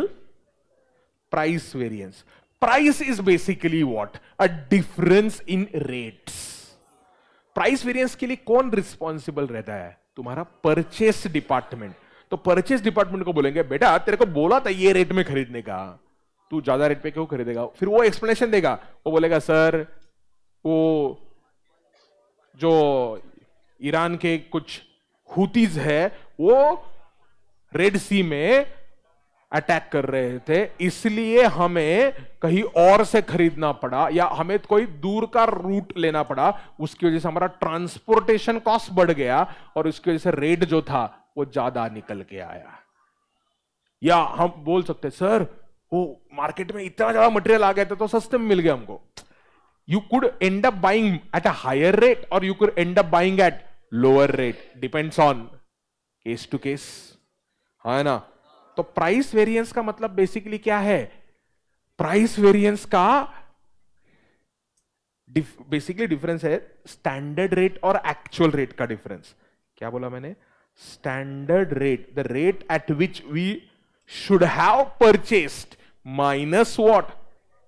S1: price variance price is basically what a difference in rates price variance के लिए कौन रिस्पॉन्सिबल रहता है तुम्हारा परचेस डिपार्टमेंट तो परचेस डिपार्टमेंट को बोलेंगे बेटा तेरे को बोला था ये रेट में खरीदने का तू ज्यादा रेट पे क्यों खरीदेगा फिर वो एक्सप्लेनेशन देगा वो बोलेगा सर वो जो ईरान के कुछ हुतीज है वो रेड सी में अटैक कर रहे थे इसलिए हमें कहीं और से खरीदना पड़ा या हमें कोई दूर का रूट लेना पड़ा उसकी वजह से हमारा ट्रांसपोर्टेशन कॉस्ट बढ़ गया और उसकी वजह से रेट जो था वो ज्यादा निकल के आया या हम बोल सकते सर वो मार्केट में इतना ज्यादा मटेरियल आ गया था तो सस्ते में मिल गया हमको you could end up buying at a higher rate और you could end up buying at lower rate depends on case to case है ना तो प्राइस वेरिएंस का मतलब बेसिकली क्या है प्राइस वेरिएंस का बेसिकली डिफरेंस है स्टैंडर्ड रेट और एक्चुअल रेट का डिफरेंस क्या बोला मैंने standard rate the rate at which we should have purchased minus what?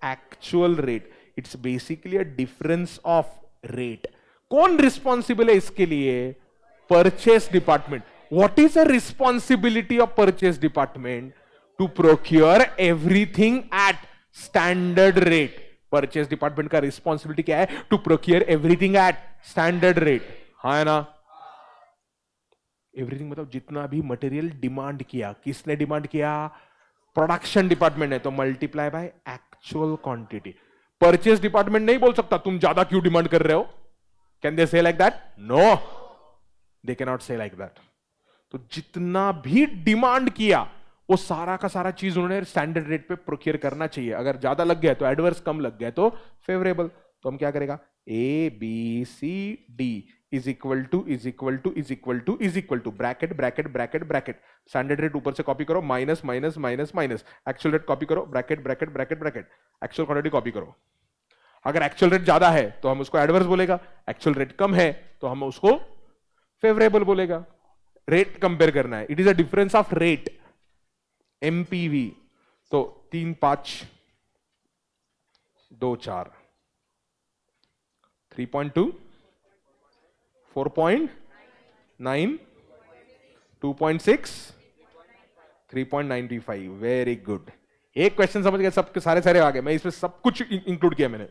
S1: Actual rate. It's basically a difference of rate. कौन responsible है इसके लिए? Purchase department. What is the responsibility of purchase department? To procure everything at standard rate. Purchase department का responsibility क्या To procure everything at standard rate. हाँ ना? Everything मतलब जितना भी मटेरियल डिमांड किया किसने डिमांड किया प्रोडक्शन डिपार्टमेंट है तो multiply by actual quantity purchase department नहीं बोल सकता तुम ज्यादा क्यों डिमांड कर रहे हो कैन दे से लाइक दैट नो दे के नॉट से लाइक दैट तो जितना भी डिमांड किया वो सारा का सारा चीज उन्होंने स्टैंडर्ड रेट पे प्रोक्योर करना चाहिए अगर ज्यादा लग गया तो एडवर्स कम लग गया तो फेवरेबल तो हम क्या करेगा A B C D is equal to is equal to is equal to is equal to bracket bracket bracket bracket standard rate ऊपर से कॉपी करो minus minus minus minus actual rate copy करो bracket bracket bracket bracket actual quantity copy करो अगर actual rate ज्यादा है तो हम उसको एडवर्स बोलेगा एक्चुअल रेट कम है तो हम उसको फेवरेबल बोलेगा रेट कंपेयर करना है it is a difference of rate MPV तो तीन पांच दो चार three point two four point nine two point six three point ninety five very good एक क्वेश्चन समझ गए सबके सारे सारे आ गए मैं इसमें सब कुछ इंक्लूड किया मैंने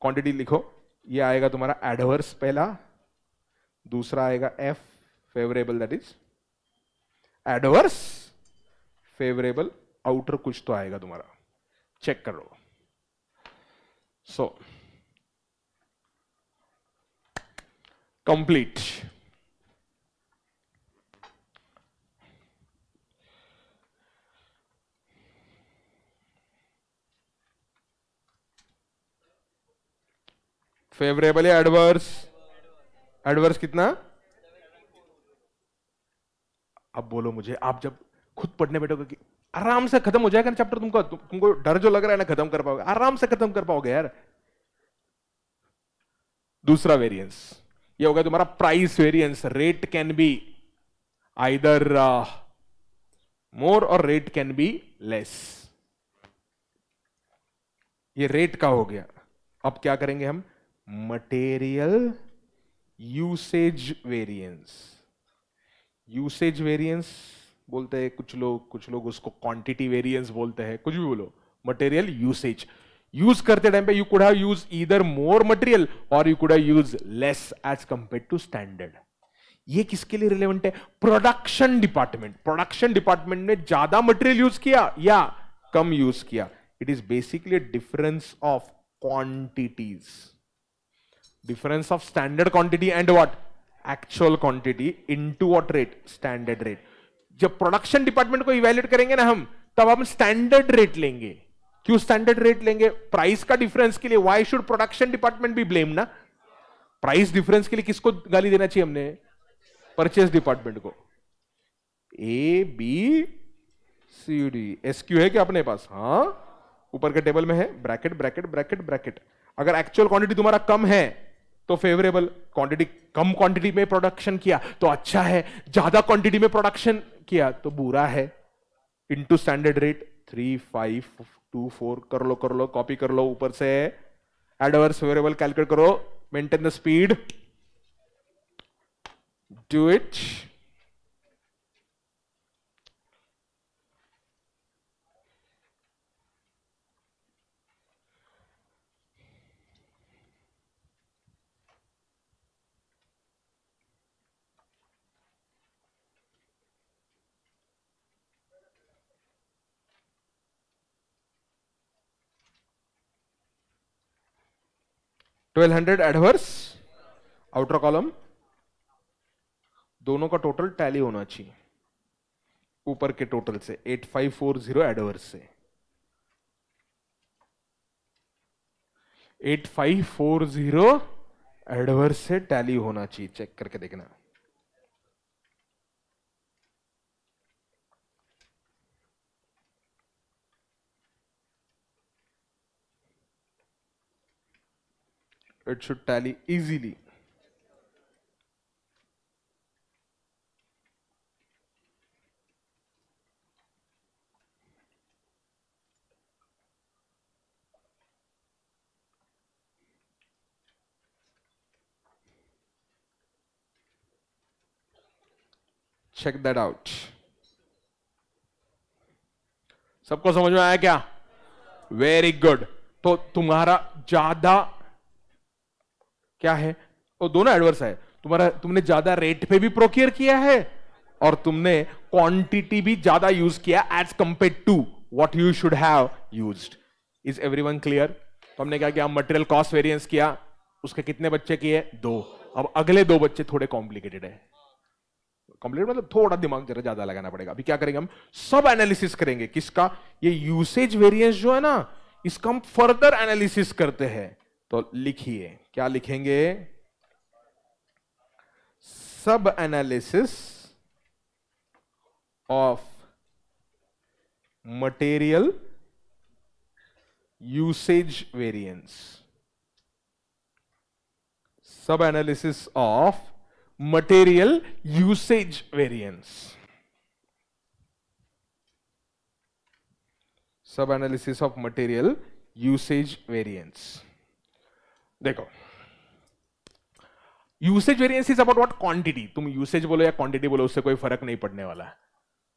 S1: क्वांटिटी लिखो ये आएगा तुम्हारा एडवर्स पहला दूसरा आएगा F favourable that is adverse favourable outer कुछ तो आएगा तुम्हारा चेक करो सो so, complete फेवरेबल या एडवर्स एडवर्स कितना अब बोलो मुझे आप जब खुद पढ़ने बैठोगे कि आराम से खत्म हो जाएगा ना चैप्टर तुमको तुमको डर जो लग रहा है ना खत्म कर पाओगे आराम से खत्म कर पाओगे यार दूसरा वेरिएंस ये हो गया तुम्हारा price variance rate can be either more और रेट कैन बी लेस ये रेट का हो गया अब क्या करेंगे हम material usage variance usage variance बोलते हैं कुछ लोग कुछ लोग उसको क्वांटिटी वेरियंस बोलते हैं कुछ भी बोलो मटेरियल यूसेज यूज करते टाइम पे you could have use either more material और you could have use less as compare to standard ये किसके लिए रिलेवेंट है प्रोडक्शन डिपार्टमेंट प्रोडक्शन डिपार्टमेंट ने ज्यादा मटेरियल यूज किया या कम यूज किया it is basically difference of quantities difference of standard quantity and what actual quantity into what rate standard rate जब प्रोडक्शन डिपार्टमेंट को इवेल्युएट करेंगे ना हम तब हम स्टैंडर्ड रेट लेंगे क्यों स्टैंडर्ड रेट लेंगे प्राइस का डिफरेंस के लिए वाई शुड प्रोडक्शन डिपार्टमेंट भी ब्लेम ना प्राइस डिफरेंस के लिए किसको गाली देना चाहिए हमने परचेस डिपार्टमेंट को A B C D S Q है क्या अपने पास हाँ ऊपर के टेबल में है ब्रैकेट ब्रैकेट ब्रैकेट ब्रैकेट अगर एक्चुअल क्वांटिटी तुम्हारा कम है तो फेवरेबल क्वांटिटी कम क्वांटिटी में प्रोडक्शन किया तो अच्छा है ज्यादा क्वांटिटी में प्रोडक्शन किया तो बुरा है into standard rate three five two four कर लो कर लो कॉपी कर लो ऊपर से एडवर्स फेवरेबल कैलकुलेट करो maintain the speed do it 1200 adverse outer column दोनों का टोटल टैली होना चाहिए ऊपर के टोटल से 8540 एडवर्स से 8540 एडवर्स से टैली होना चाहिए चेक करके देखना it should tally easily. check that out सबको समझ में आया क्या वेरी गुड तो तुम्हारा ज्यादा क्या है और दोनों एडवर्स है तुम्हारा तुमने ज्यादा रेट पे भी प्रोक्योर किया है और तुमने क्वांटिटी भी ज्यादा यूज किया as compare to what you should have used is everyone clear तो हमने क्या किया मटेरियल कॉस्ट वेरियंस किया उसके कितने बच्चे किए दो अब अगले दो बच्चे थोड़े कॉम्प्लिकेटेड है कॉम्प्लिकेट मतलब थोड़ा दिमाग जरा ज्यादा लगाना पड़ेगा अभी क्या करेंगे हम सब एनालिसिस करेंगे किसका ये यूसेज वेरियंस जो है ना इसका हम फर्दर एनालिसिस करते हैं तो लिखिए क्या लिखेंगे सब analysis of material usage variance सब analysis of material usage variance सब analysis of material usage variance देखो usage variance is about what quantity तुम यूसेज बोलो या क्वांटिटी बोलो उससे कोई फर्क नहीं पड़ने वाला है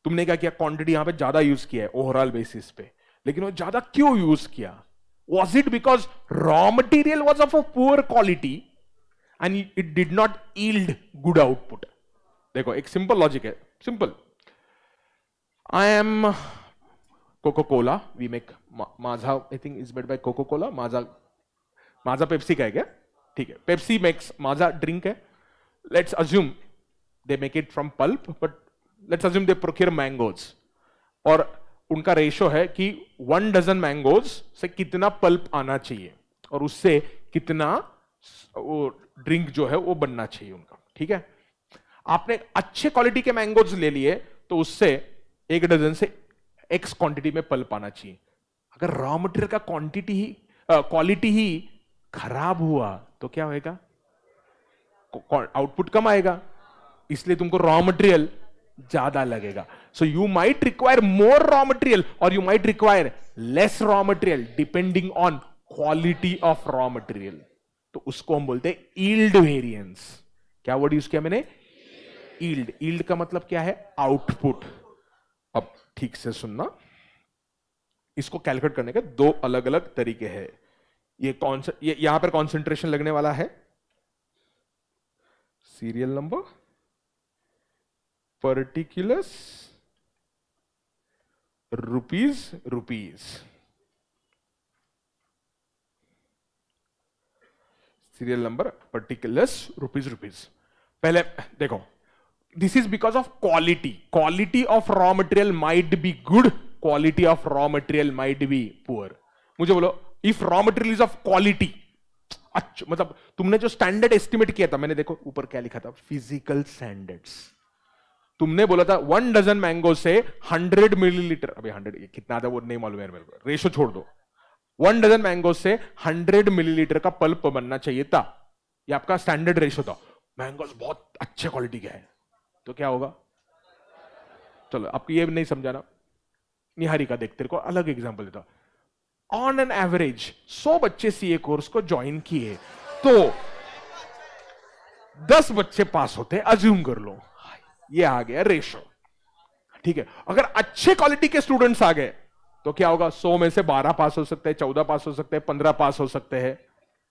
S1: तुमने क्या किया क्वांटिटी यहां पे ज्यादा यूज किया है ओवरऑल बेसिस पे लेकिन वो ज्यादा क्यों यूज किया was it because raw material was of a poor quality and it did not yield good output देखो एक सिंपल लॉजिक है simple I am Coca Cola we make Maaza I think is made by Coca Cola Maaza Maaza Pepsi का है क्या ठीक है Pepsi makes Maaza drink है let's assume they make it from pulp but let's assume they procure mangoes और उनका ratio है कि वन डजन मैंगोज से कितना पल्प आना चाहिए और उससे कितना वो ड्रिंक जो है वो बनना चाहिए उनका ठीक है आपने अच्छे क्वालिटी के मैंगोज ले लिए तो उससे एक डजन से एक्स क्वांटिटी में पल्प आना चाहिए अगर रॉ मटेरियल का क्वांटिटी ही क्वालिटी ही खराब हुआ तो क्या होएगा आउटपुट कम आएगा इसलिए तुमको रॉ मटेरियल ज्यादा लगेगा so you might require more raw material और you might require less raw material depending on quality of raw material तो उसको हम बोलते हैं ईल्ड वेरिएंस क्या वर्ड यूज किया मैंने ईल्ड ईल्ड का मतलब क्या है आउटपुट अब ठीक से सुनना इसको कैलकुलेट करने के दो अलग अलग तरीके हैं ये कौन सा ये यहां पर कॉन्सेंट्रेशन लगने वाला है serial number particulars rupees rupees serial number particulars rupees rupees पहले देखो this is because of quality quality of raw material might be good quality of raw material might be poor मुझे बोलो if raw material is of quality अच्छा मतलब तुमने जो standard estimate किया था मैंने देखो ऊपर क्या लिखा था फिजिकल स्टैंडर्ड्स तुमने बोला था वन डजन मैंगो से हंड्रेड मिलीलीटर अभी हंड्रेड कितना था वो नहीं मालूम है मेरे को रेशो छोड़ दो वन डजन मैंगो से हंड्रेड मिलीलीटर का पल्प बनना चाहिए था ये आपका स्टैंडर्ड रेशो था मैंगोज बहुत अच्छे क्वालिटी के हैं तो क्या होगा चलो आपको ये भी नहीं समझाना निहारी का देख तेरे को अलग एग्जाम्पल देता ऑन एन एवरेज 100 बच्चे सीए कोर्स को ज्वाइन किए तो 10 बच्चे पास होते अज्यूम कर लो ये आ गया रेशो ठीक है अगर अच्छे क्वालिटी के स्टूडेंट्स आ गए तो क्या होगा 100 में से 12 पास हो सकते हैं 14 पास हो सकते हैं 15 पास हो सकते हैं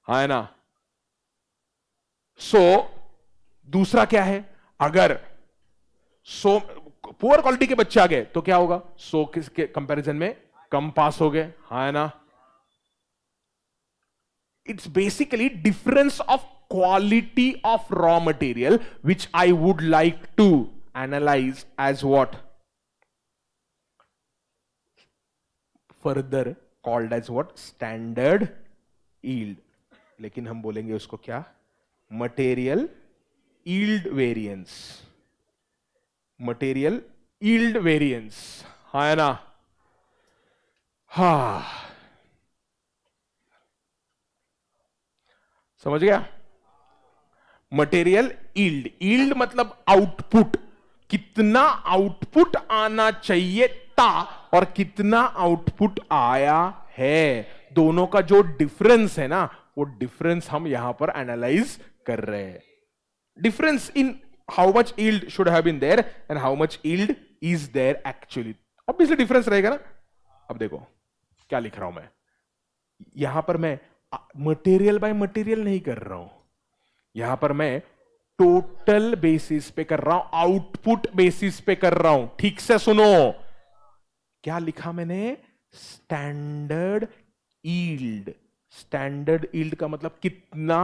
S1: हा है ना सो so, दूसरा क्या है अगर सो पुअर क्वालिटी के बच्चे आ गए तो क्या होगा सो के कंपैरिजन में कम पास हो गए हा है ना it's basically difference of quality of raw material which I would like to analyse as what further called as what standard yield लेकिन हम बोलेंगे उसको क्या material yield variance material yield variance हा है ना हा समझ गया मटेरियल ईल्ड ईल्ड मतलब आउटपुट कितना आउटपुट आना चाहिए था और कितना आउटपुट आया है दोनों का जो डिफरेंस है ना वो डिफरेंस हम यहां पर एनालाइज कर रहे हैं difference in how much yield should have been there and how much yield is there actually obviously difference रहेगा ना अब देखो क्या लिख रहा हूं मैं यहां पर मैं मटेरियल बाय मटेरियल नहीं कर रहा हूं यहां पर मैं टोटल बेसिस पे कर रहा हूं आउटपुट बेसिस पे कर रहा हूं ठीक से सुनो क्या लिखा मैंने स्टैंडर्ड ईल्ड स्टैंडर्ड ईल्ड का मतलब कितना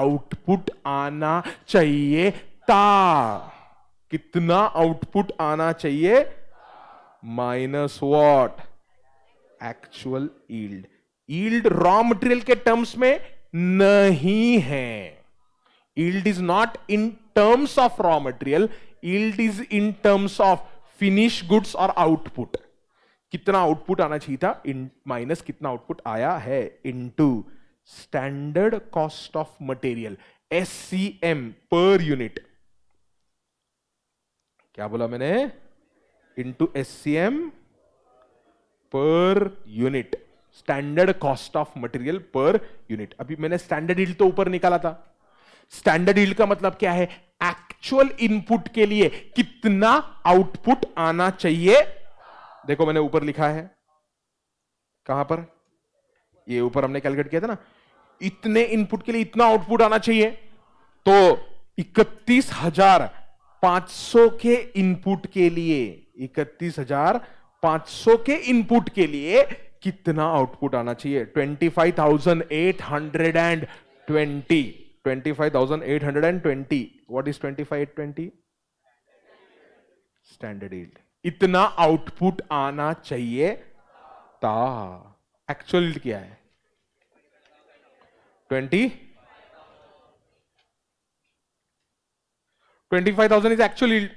S1: आउटपुट आना चाहिए ता कितना आउटपुट आना चाहिए minus what actual yield yield raw material के टर्म्स में नहीं है yield is not in terms of raw material yield is in terms of finish goods और आउटपुट कितना आउटपुट आना चाहिए था इन माइनस कितना आउटपुट आया है into standard cost of material S C M per unit क्या बोला मैंने into S C M per unit standard cost of material per unit अभी मैंने स्टैंडर्ड हिल तो ऊपर निकाला था स्टैंडर्ड हिल का मतलब क्या है एक्चुअल इनपुट के लिए कितना आउटपुट आना चाहिए देखो मैंने ऊपर लिखा है कहां पर ये ऊपर हमने कैलकुलेट किया था ना इतने इनपुट के लिए इतना आउटपुट आना चाहिए तो इकतीस हजार पांच सौ के इनपुट के लिए इकतीस हजार 500 के इनपुट के लिए कितना आउटपुट आना चाहिए 25,820 25,820 व्हाट इज 25,820 स्टैंडर्ड यील्ड इतना आउटपुट आना चाहिए ता एक्चुअल क्या है 20 25,000 इज एक्चुअल यील्ड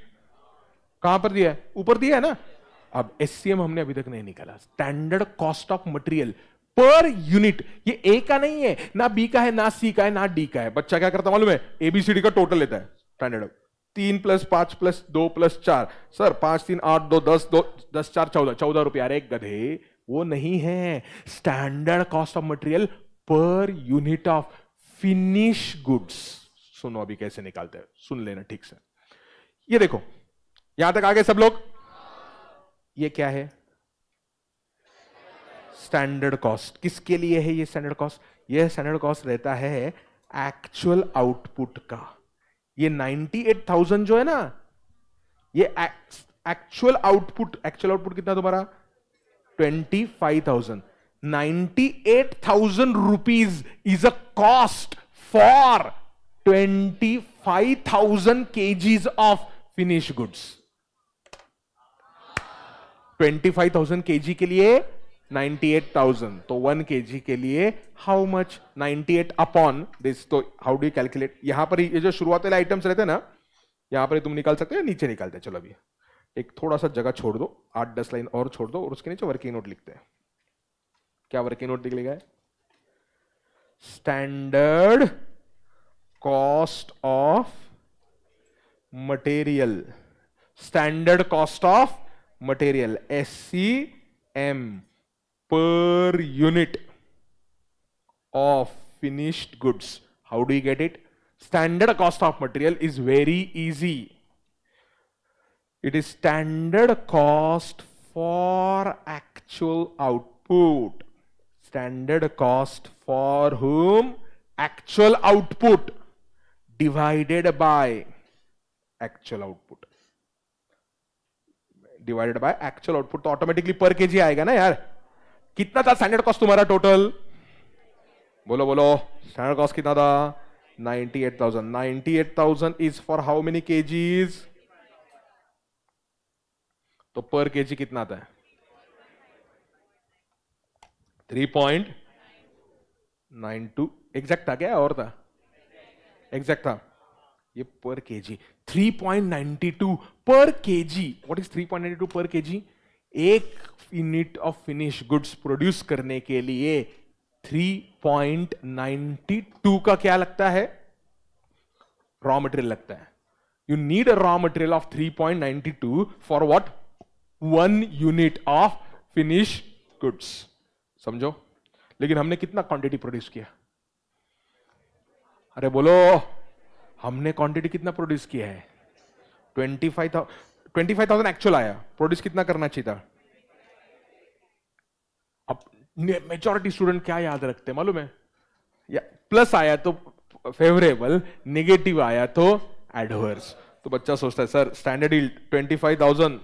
S1: कहां पर दिया है ऊपर दिया है ना अब एस हमने अभी तक नहीं निकाला standard cost of material per unit ये ए का नहीं है ना बी का है ना सी का है ना डी का है बच्चा क्या करता मालूम है एबीसीडी का टोटल लेता है स्टैंडर्ड तीन प्लस पांच प्लस दो प्लस चार सर पांच तीन आठ दो दस दो दस चार चौदह चौदह रुपया अरे गधे वो नहीं है standard cost of material per unit of finish goods सुनो अभी कैसे निकालते हैं सुन लेना ठीक से ये देखो यहां तक आगे सब लोग ये क्या है स्टैंडर्ड कॉस्ट किसके लिए है ये स्टैंडर्ड कॉस्ट ये स्टैंडर्ड कॉस्ट रहता है एक्चुअल आउटपुट का ये 98,000 जो है ना ये एक्चुअल आउटपुट एक्चुअल आउटपुट कितना तुम्हारा 25,000 98,000 rupees is a cost for 25,000 KGs of finish goods twenty five thousand K G के लिए नाइनटी एट थाउजेंड तो वन के जी के लिए how much ninety eight upon this तो हाउ डू कैलकुलेट यहां पर ये जो शुरुआत वाले आइटम्स रहते हैं ना यहां पर तुम निकाल सकते हो नीचे निकालते हैं चलो अभी एक थोड़ा सा जगह छोड़ दो आठ दस लाइन और छोड़ दो और उसके नीचे वर्किंग नोट लिखते हैं क्या वर्किंग नोट लिख है standard cost of material standard cost of material SCM per unit of finished goods. How do you get it? Standard cost of material is very easy. It is standard cost for actual output. Standard cost for whom? Actual output divided by actual output. Divided by actual output तो automatically per K जी आएगा ना यार कितना था standard cost तुम्हारा total बोलो बोलो standard cost कितना था 98,000 98,000 is for how many KGs तो पर केजी कितना था three point nine two exact था क्या और था एग्जैक्ट था ये per K G three point ninety two per K G what is three point ninety two per K G एक unit of finish goods produce करने के लिए थ्री पॉइंट नाइनटी टू का क्या लगता है रॉ मटेरियल लगता है you need a raw material of three point ninety two for what one unit of finish goods समझो लेकिन हमने कितना क्वांटिटी प्रोड्यूस किया अरे बोलो हमने क्वांटिटी कितना प्रोड्यूस किया है twenty five thousand twenty five thousand actual आया प्रोड्यूस कितना करना चाहिए था अब मेजोरिटी स्टूडेंट क्या याद रखते हैं मालूम है या प्लस आया तो फेवरेबल नेगेटिव आया तो एडवर्स तो बच्चा सोचता है sir standard yield twenty five thousand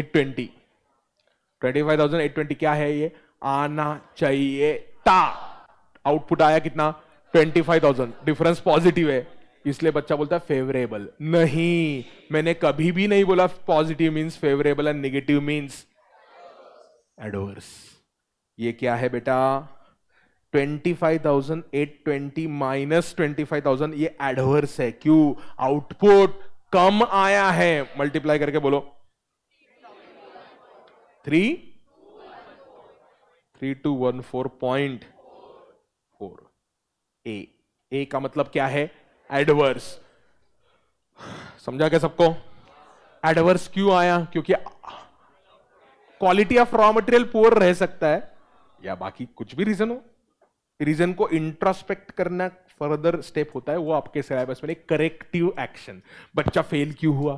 S1: eight twenty twenty five thousand eight twenty क्या है ये आना चाहिए था आउटपुट आया कितना twenty five thousand difference positive है इसलिए बच्चा बोलता है फेवरेबल नहीं मैंने कभी भी नहीं बोला positive means favourable and negative means adverse ये क्या है बेटा 25,820 माइनस 25,000 ये एडवर्स है क्यों आउटपुट कम आया है मल्टीप्लाई करके बोलो three three two one four point four A A का मतलब क्या है एडवर्स समझा क्या सबको एडवर्स क्यों आया क्योंकि quality of raw material poor रह सकता है या बाकी कुछ भी रीजन हो रीजन को इंट्रोस्पेक्ट करना फर्दर स्टेप होता है वो आपके सिलेबस में करेक्टिव एक्शन बच्चा फेल क्यों हुआ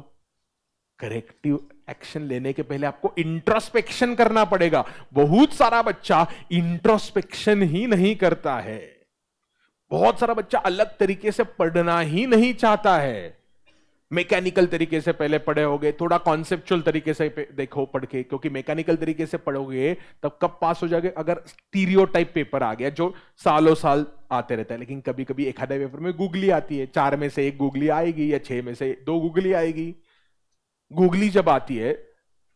S1: करेक्टिव एक्शन लेने के पहले आपको इंट्रोस्पेक्शन करना पड़ेगा बहुत सारा बच्चा इंट्रोस्पेक्शन ही नहीं करता है बहुत सारा बच्चा अलग तरीके से पढ़ना ही नहीं चाहता है मैकेनिकल तरीके से पहले पढ़े होगे थोड़ा कॉन्सेप्चुअल तरीके से देखो पढ़ के क्योंकि मैकेनिकल तरीके से पढ़ोगे तब कब पास हो जाएगा अगर स्टीरियो टाइप पेपर आ गया जो सालों साल आते रहता है लेकिन कभी कभी एक आधा पेपर में गूगली आती है चार में से एक गूगली आएगी या छह में से दो गूगली आएगी गूगली जब आती है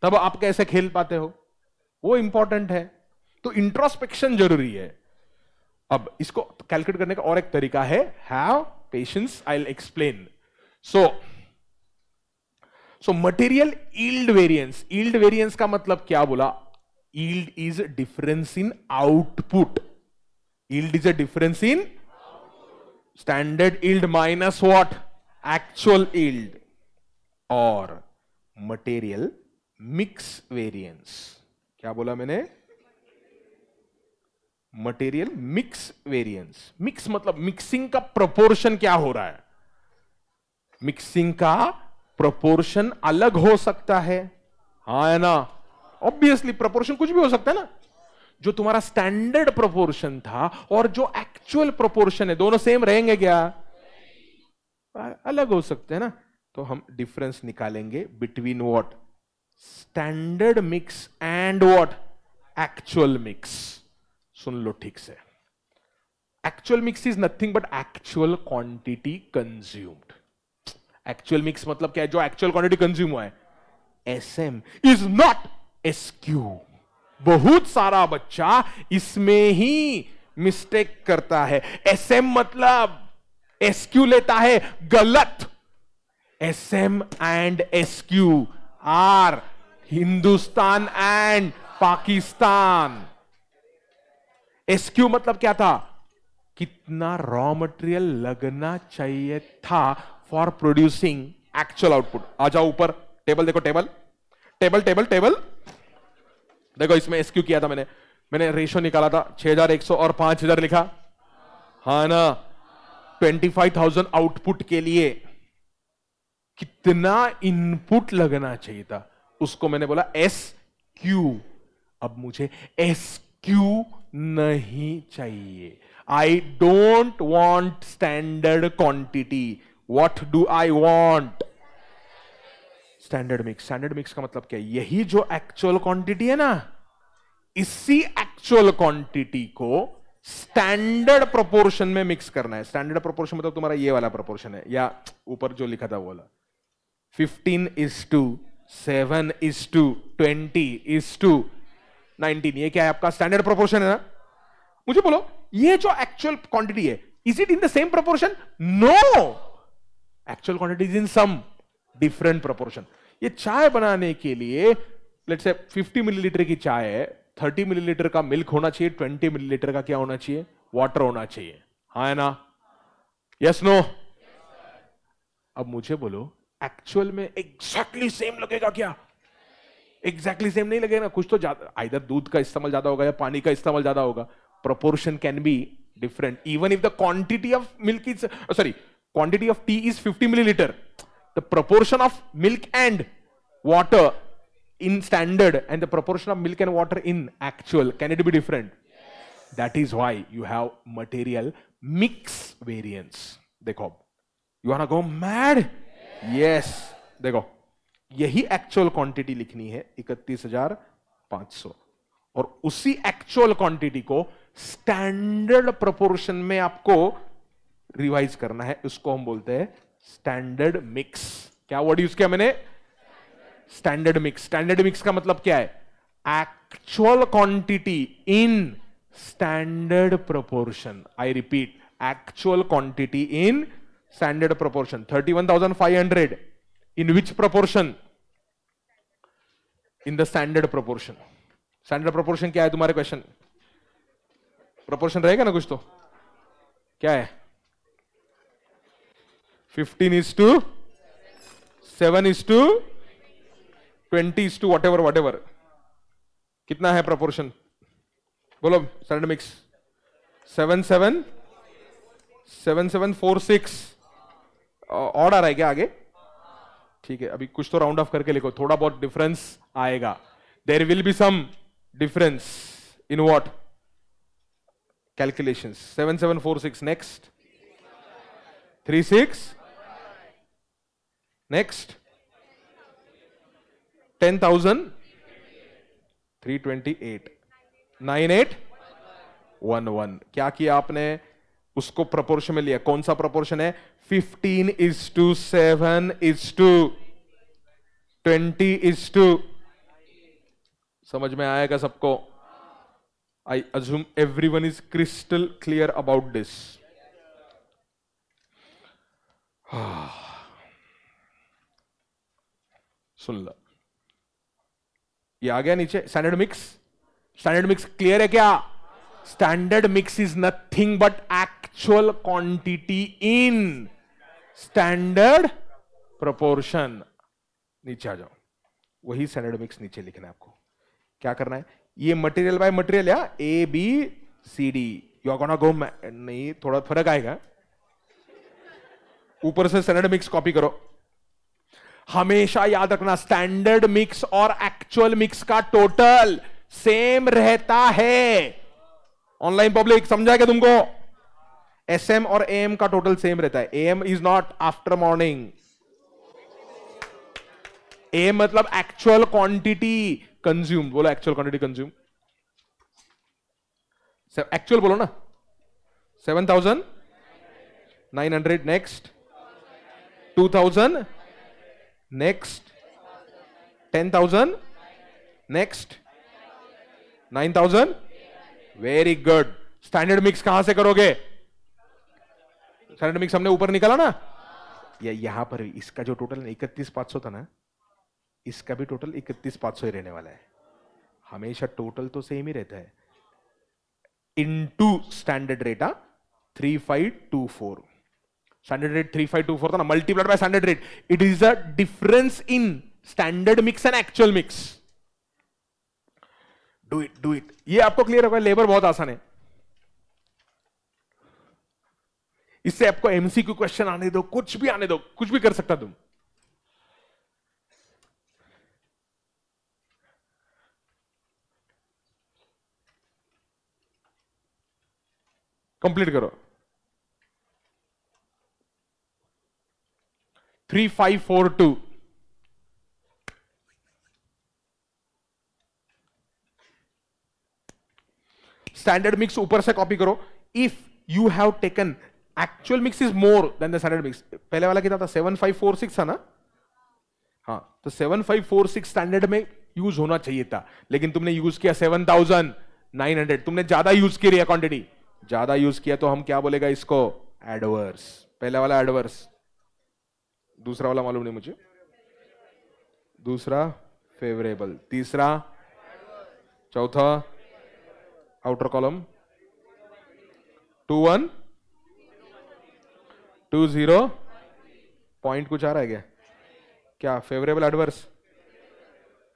S1: तब आप कैसे खेल पाते हो वो इंपॉर्टेंट है तो इंट्रोस्पेक्शन जरूरी है अब इसको कैलकुलेट करने का और एक तरीका है have patience I explain so so material yield variance yield variance का मतलब क्या बोला yield is difference in output yield is a difference in standard yield minus what actual yield और मटेरियल मिक्स वेरिएंस क्या बोला मैंने मटेरियल मिक्स वेरिएंस मिक्स मतलब mixing का प्रोपोर्शन क्या हो रहा है मिक्सिंग का प्रोपोर्शन अलग हो सकता है हा है ना ऑब्वियसली प्रोपोर्शन कुछ भी हो सकता है ना जो तुम्हारा स्टैंडर्ड प्रोपोर्शन था और जो एक्चुअल प्रोपोर्शन है दोनों सेम रहेंगे क्या अलग हो सकते हैं ना तो हम डिफरेंस निकालेंगे between what standard mix and what actual mix सुन लो ठीक से actual mix is nothing but actual quantity consumed actual mix मतलब क्या है जो एक्चुअल क्वांटिटी कंज्यूम हुआ है S M is not S Q बहुत सारा बच्चा इसमें ही मिस्टेक करता है एस एम मतलब एस क्यू लेता है गलत S M and S Q are Hindustan and Pakistan SQ मतलब क्या था कितना रॉ मटेरियल लगना चाहिए था फॉर प्रोड्यूसिंग एक्चुअल आउटपुट आ जाओ ऊपर टेबल देखो टेबल टेबल टेबल टेबल देखो इसमें एसक्यू किया था मैंने मैंने रेशो निकाला था 6100 और 5000 लिखा हा ना 25,000 आउटपुट के लिए कितना इनपुट लगना चाहिए था उसको मैंने बोला एस क्यू अब मुझे एस क्यू नहीं चाहिए I don't want standard quantity what do I want standard mix standard mix का मतलब क्या यही जो एक्चुअल क्वांटिटी है ना इसी एक्चुअल क्वांटिटी को स्टैंडर्ड प्रोपोर्शन में मिक्स करना है स्टैंडर्ड प्रोपोर्शन मतलब तुम्हारा ये वाला प्रोपोर्शन है या ऊपर जो लिखा था वो वाला fifteen is to seven is to twenty is to 19 ये क्या है आपका स्टैंडर्ड प्रोपोर्शन है ना मुझे बोलो ये जो एक्चुअल क्वांटिटी है is it in the same proportion no actual quantity is in some different proportion ये चाय बनाने के लिए लेट्स से 50 मिलीलीटर की चाय है 30 मिलीलीटर का मिल्क होना चाहिए 20 मिलीलीटर का क्या होना चाहिए वाटर होना चाहिए हा है ना यस नो अब मुझे बोलो एक्चुअल में एग्जैक्टली exactly सेम लगेगा क्या एग्जैक्टली सेम नहीं लगेगा कुछ तो ज्यादा इधर दूध का इस्तेमाल ज्यादा होगा या पानी का इस्तेमाल ज्यादा होगा proportion can be different even if the quantity of milk is sorry quantity of tea is 50 millilitre the proportion of milk and water in standard and the proportion of milk and water in actual can it be different that is why you have material mix variance देखो you are go mad yes देखो यही actual quantity लिखनी है इकतीस हजार पांच सौ और उसी एक्चुअल क्वांटिटी को स्टैंडर्ड प्रोपोर्शन में आपको रिवाइज करना है उसको हम बोलते हैं स्टैंडर्ड मिक्स क्या वर्ड यूज किया मैंने स्टैंडर्ड मिक्स स्टैंडर्ड मिक्स का मतलब क्या है actual quantity in standard proportion I repeat actual quantity in standard proportion thirty one thousand five hundred in which proportion in the standard proportion standard proportion क्या है तुम्हारे question proportion रहेगा ना कुछ तो क्या है 15 is to 7 is to 20 is to whatever whatever कितना है proportion बोलो standard mix 7 7 7 7 4 6 और आ रहा है क्या आगे ठीक है अभी कुछ तो राउंड ऑफ करके लिखो थोड़ा बहुत डिफरेंस आएगा there will be some difference in what calculation seven seven four six next three six next ten thousand three twenty eight nine eight one one क्या किया आपने उसको प्रपोर्शन में लिया कौन सा प्रपोर्शन है fifteen is to seven is to twenty is to समझ में आएगा सबको I assume one is crystal clear about this सुन लो ये आ गया नीचे standard mix standard mix clear है क्या standard mix is nothing but actual quantity in standard proportion नीचे आ जाओ वही स्टैंडर्ड मिक्स नीचे लिखना है आपको क्या करना है ये मटेरियल बाय मटेरियल या A B C D you gonna go नहीं थोड़ा फर्क आएगा ऊपर से स्टैंडर्ड मिक्स कॉपी करो हमेशा याद रखना स्टैंडर्ड मिक्स और एक्चुअल मिक्स का टोटल सेम रहता है ऑनलाइन पब्लिक समझा क्या तुमको एस एम और ए एम का टोटल सेम रहता है A M is not after morning A M मतलब एक्चुअल क्वांटिटी कंज्यूम बोलो एक्चुअल क्वांटिटी कंज्यूम एक्चुअल बोलो ना seven thousand nine hundred next two thousand next ten thousand next nine thousand very good standard mix कहां से करोगे standard mix हमने ऊपर निकाला ना या यहां पर इसका जो टोटल इकतीस पांच सौ था ना इसका भी टोटल इकतीस पांच सौ ही रहने वाला है हमेशा टोटल तो सेम ही रहता है इन टू स्टैंडर्ड रेट आ three five two four standard rate three five two four था ना multiplied by standard rate it is a difference in standard mix and actual mix do it do it ये आपको clear होगा labour बहुत आसान है इससे आपको एमसीक्यू क्वेश्चन आने दो कुछ भी आने दो कुछ भी कर सकता तुम कंप्लीट करो three five four two standard mix ऊपर से कॉपी करो if you have taken actual mix is more than the standard mix पहले वाला कितना था सेवन फाइव फोर सिक्स था ना हाँ तो seven five four six standard में यूज होना चाहिए था लेकिन तुमने यूज किया सेवन थाउजेंड नाइन हंड्रेड तुमने ज्यादा यूज की रही क्वांटिटी ज्यादा यूज किया तो हम क्या बोलेगा इसको एडवर्स पहले वाला एडवर्स दूसरा वाला मालूम नहीं मुझे दूसरा फेवरेबल तीसरा चौथा outer column 2 1 2 0 पॉइंट कुछ आ रहा है क्या क्या फेवरेबल एडवर्स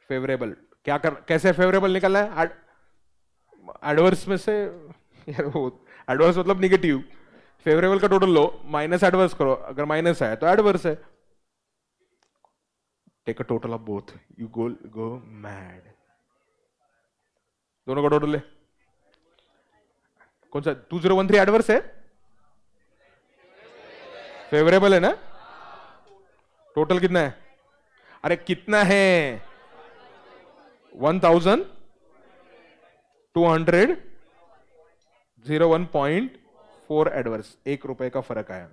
S1: फेवरेबल क्या कर कैसे फेवरेबल निकलना है एडवर्स में से यार वो एडवर्स मतलब निगेटिव फेवरेबल का टोटल लो माइनस एडवर्स करो अगर माइनस तो है तो एडवर्स है take a total of both you go go mad दोनों का टोटल ले कौन सा two zero one three adverse है फेवरेबल है ना टोटल कितना है अरे कितना है one thousand two hundred zero one point four adverse एक रुपए का फर्क आया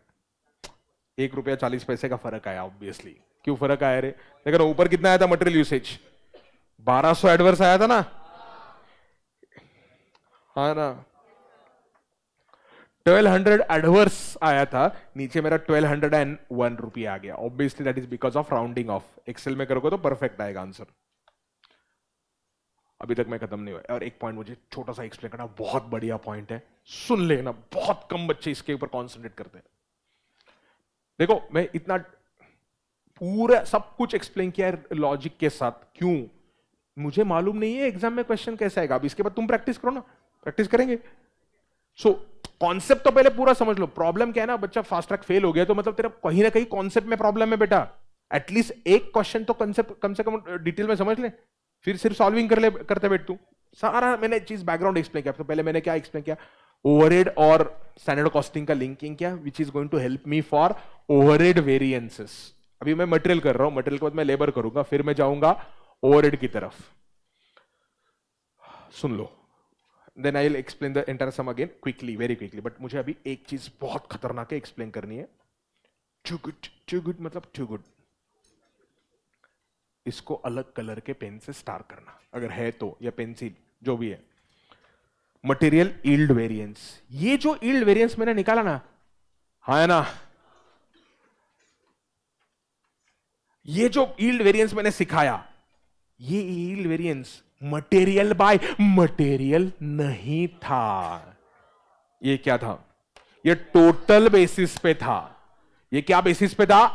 S1: एक रुपया चालीस पैसे का फर्क आया ऑब्वियसली क्यों फर्क आया रे लेकिन ऊपर कितना आया था मटेरियल यूसेज बारह 1200 एडवर्स आया था ना हा ना ट्वेल्व हंड्रेड एडवर्स आया था नीचे मेरा twelve hundred and one rupee आ गया obviously that is because of rounding off Excel में करोगे तो परफेक्ट आएगा आंसर अभी तक मैं खत्म नहीं हुआ और एक पॉइंट मुझे छोटा सा एक्सप्लेन करना बहुत बढ़िया पॉइंट है सुन लेना बहुत कम बच्चे इसके ऊपर कॉन्सेंट्रेट करते हैं देखो मैं इतना पूरा सब कुछ एक्सप्लेन किया है लॉजिक के साथ क्यों मुझे मालूम नहीं है एग्जाम में क्वेश्चन कैसे आएगा अब इसके बाद तुम प्रैक्टिस करो ना प्रैक्टिस करेंगे सो so, कॉन्सेप्ट तो पहले पूरा समझ लो प्रॉब्लम क्या है ना बच्चा फास्ट ट्रैक फेल हो गया तो मतलब तेरा कहीं ना कहीं कॉन्सेप्ट में प्रॉब्लम है बेटा एटलीस्ट एक क्वेश्चन तो कंसेप्ट कम से कम डिटेल में समझ ले फिर सिर्फ सॉल्विंग कर ले करते बैठ तू सारा मैंने चीज बैकग्राउंड एक्सप्लेन किया तो पहले मैंने क्या एक्सप्लेन किया ओवरहेड और स्टैंडर्ड कॉस्टिंग का लिंकिंग किया which is going to help me for overhead variances अभी मैं मटेरियल कर रहा हूं मटेरियल के बाद मैं लेबर करूंगा फिर मैं जाऊंगा ओवरहेड की तरफ सुन लो then I will explain the entire sum again quickly very quickly but मुझे अभी एक चीज बहुत खतरनाक है एक्सप्लेन करनी है टू गुड टू गुड मतलब टू गुड इसको अलग कलर के पेन से स्टार करना अगर है तो या पेंसिल जो भी है मटेरियल ईल्ड वेरिएंस ये जो ईल्ड वेरिएंस मैंने निकाला ना हा ना ये जो ईल्ड वेरिएंस मैंने सिखाया ये yield variance material by material नहीं था ये क्या था ये टोटल बेसिस पे था ये क्या बेसिस पे था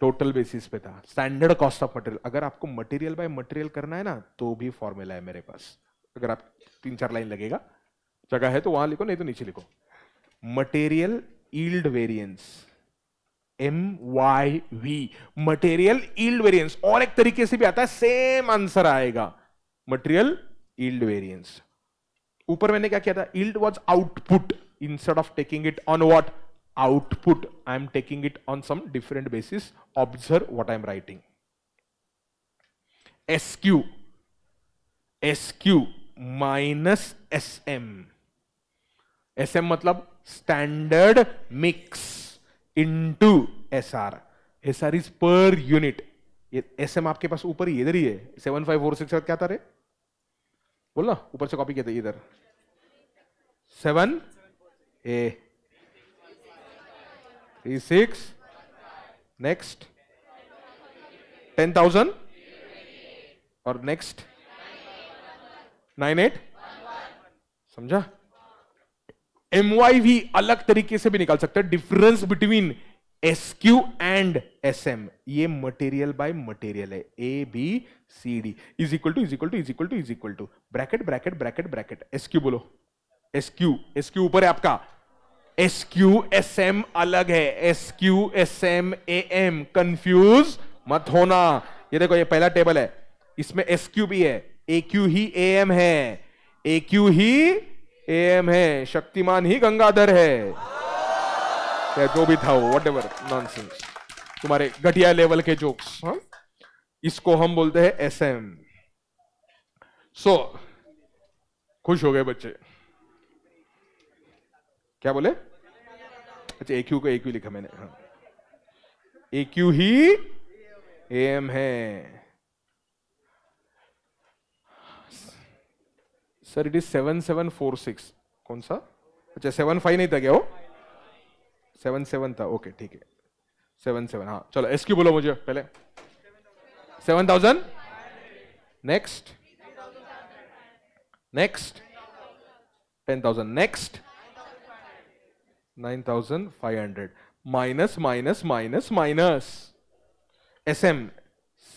S1: टोटल बेसिस पे था स्टैंडर्ड कॉस्ट ऑफ मटेरियल अगर आपको मटेरियल बाय मटेरियल करना है ना तो भी फॉर्मूला है मेरे पास अगर आप तीन चार लाइन लगेगा जगह है तो वहां लिखो नहीं तो नीचे लिखो material yield variance M Y V material yield variance और एक तरीके से भी आता है सेम आंसर आएगा मटेरियल ईल्ड वेरियंस ऊपर मैंने क्या किया था yield was output instead of taking it on what output I am taking it on some different basis observe what I am writing SQ SQ minus S M S M मतलब standard mix into S R S R is पर unit S M आपके पास ऊपर ही इधर ही है seven five four six क्या था रे बोल ना ऊपर से कॉपी किया था इधर seven A three six next ten thousand और नेक्स्ट नाइन एट समझा एम वाई भी अलग तरीके से भी निकाल सकते हैं difference between S Q and S M ये मटेरियल बाय मटेरियल है A B C D is equal to is equal to is equal to is equal to bracket bracket bracket bracket S Q बोलो S Q S Q ऊपर है आपका S Q S M अलग है S Q S M A M confuse मत होना ये देखो ये पहला टेबल है इसमें एस क्यू भी है A Q he A M है ए क्यू ही एम है शक्तिमान ही गंगाधर है क्या जो भी था वो वट एवर नॉनसेंस तुम्हारे घटिया लेवल के जोक्स हा? इसको हम बोलते हैं एस एम सो खुश हो गए बच्चे क्या बोले अच्छा एक को एक लिखा मैंने हाँ एक ही एम है sir it is seven seven four six कौन सा अच्छा सेवन फाइव नहीं था क्या वो सेवन सेवन था ओके ठीक है सेवन सेवन हाँ चलो एस क्यू बोलो मुझे पहले seven thousand next next ten thousand next nine thousand five hundred minus minus minus minus S M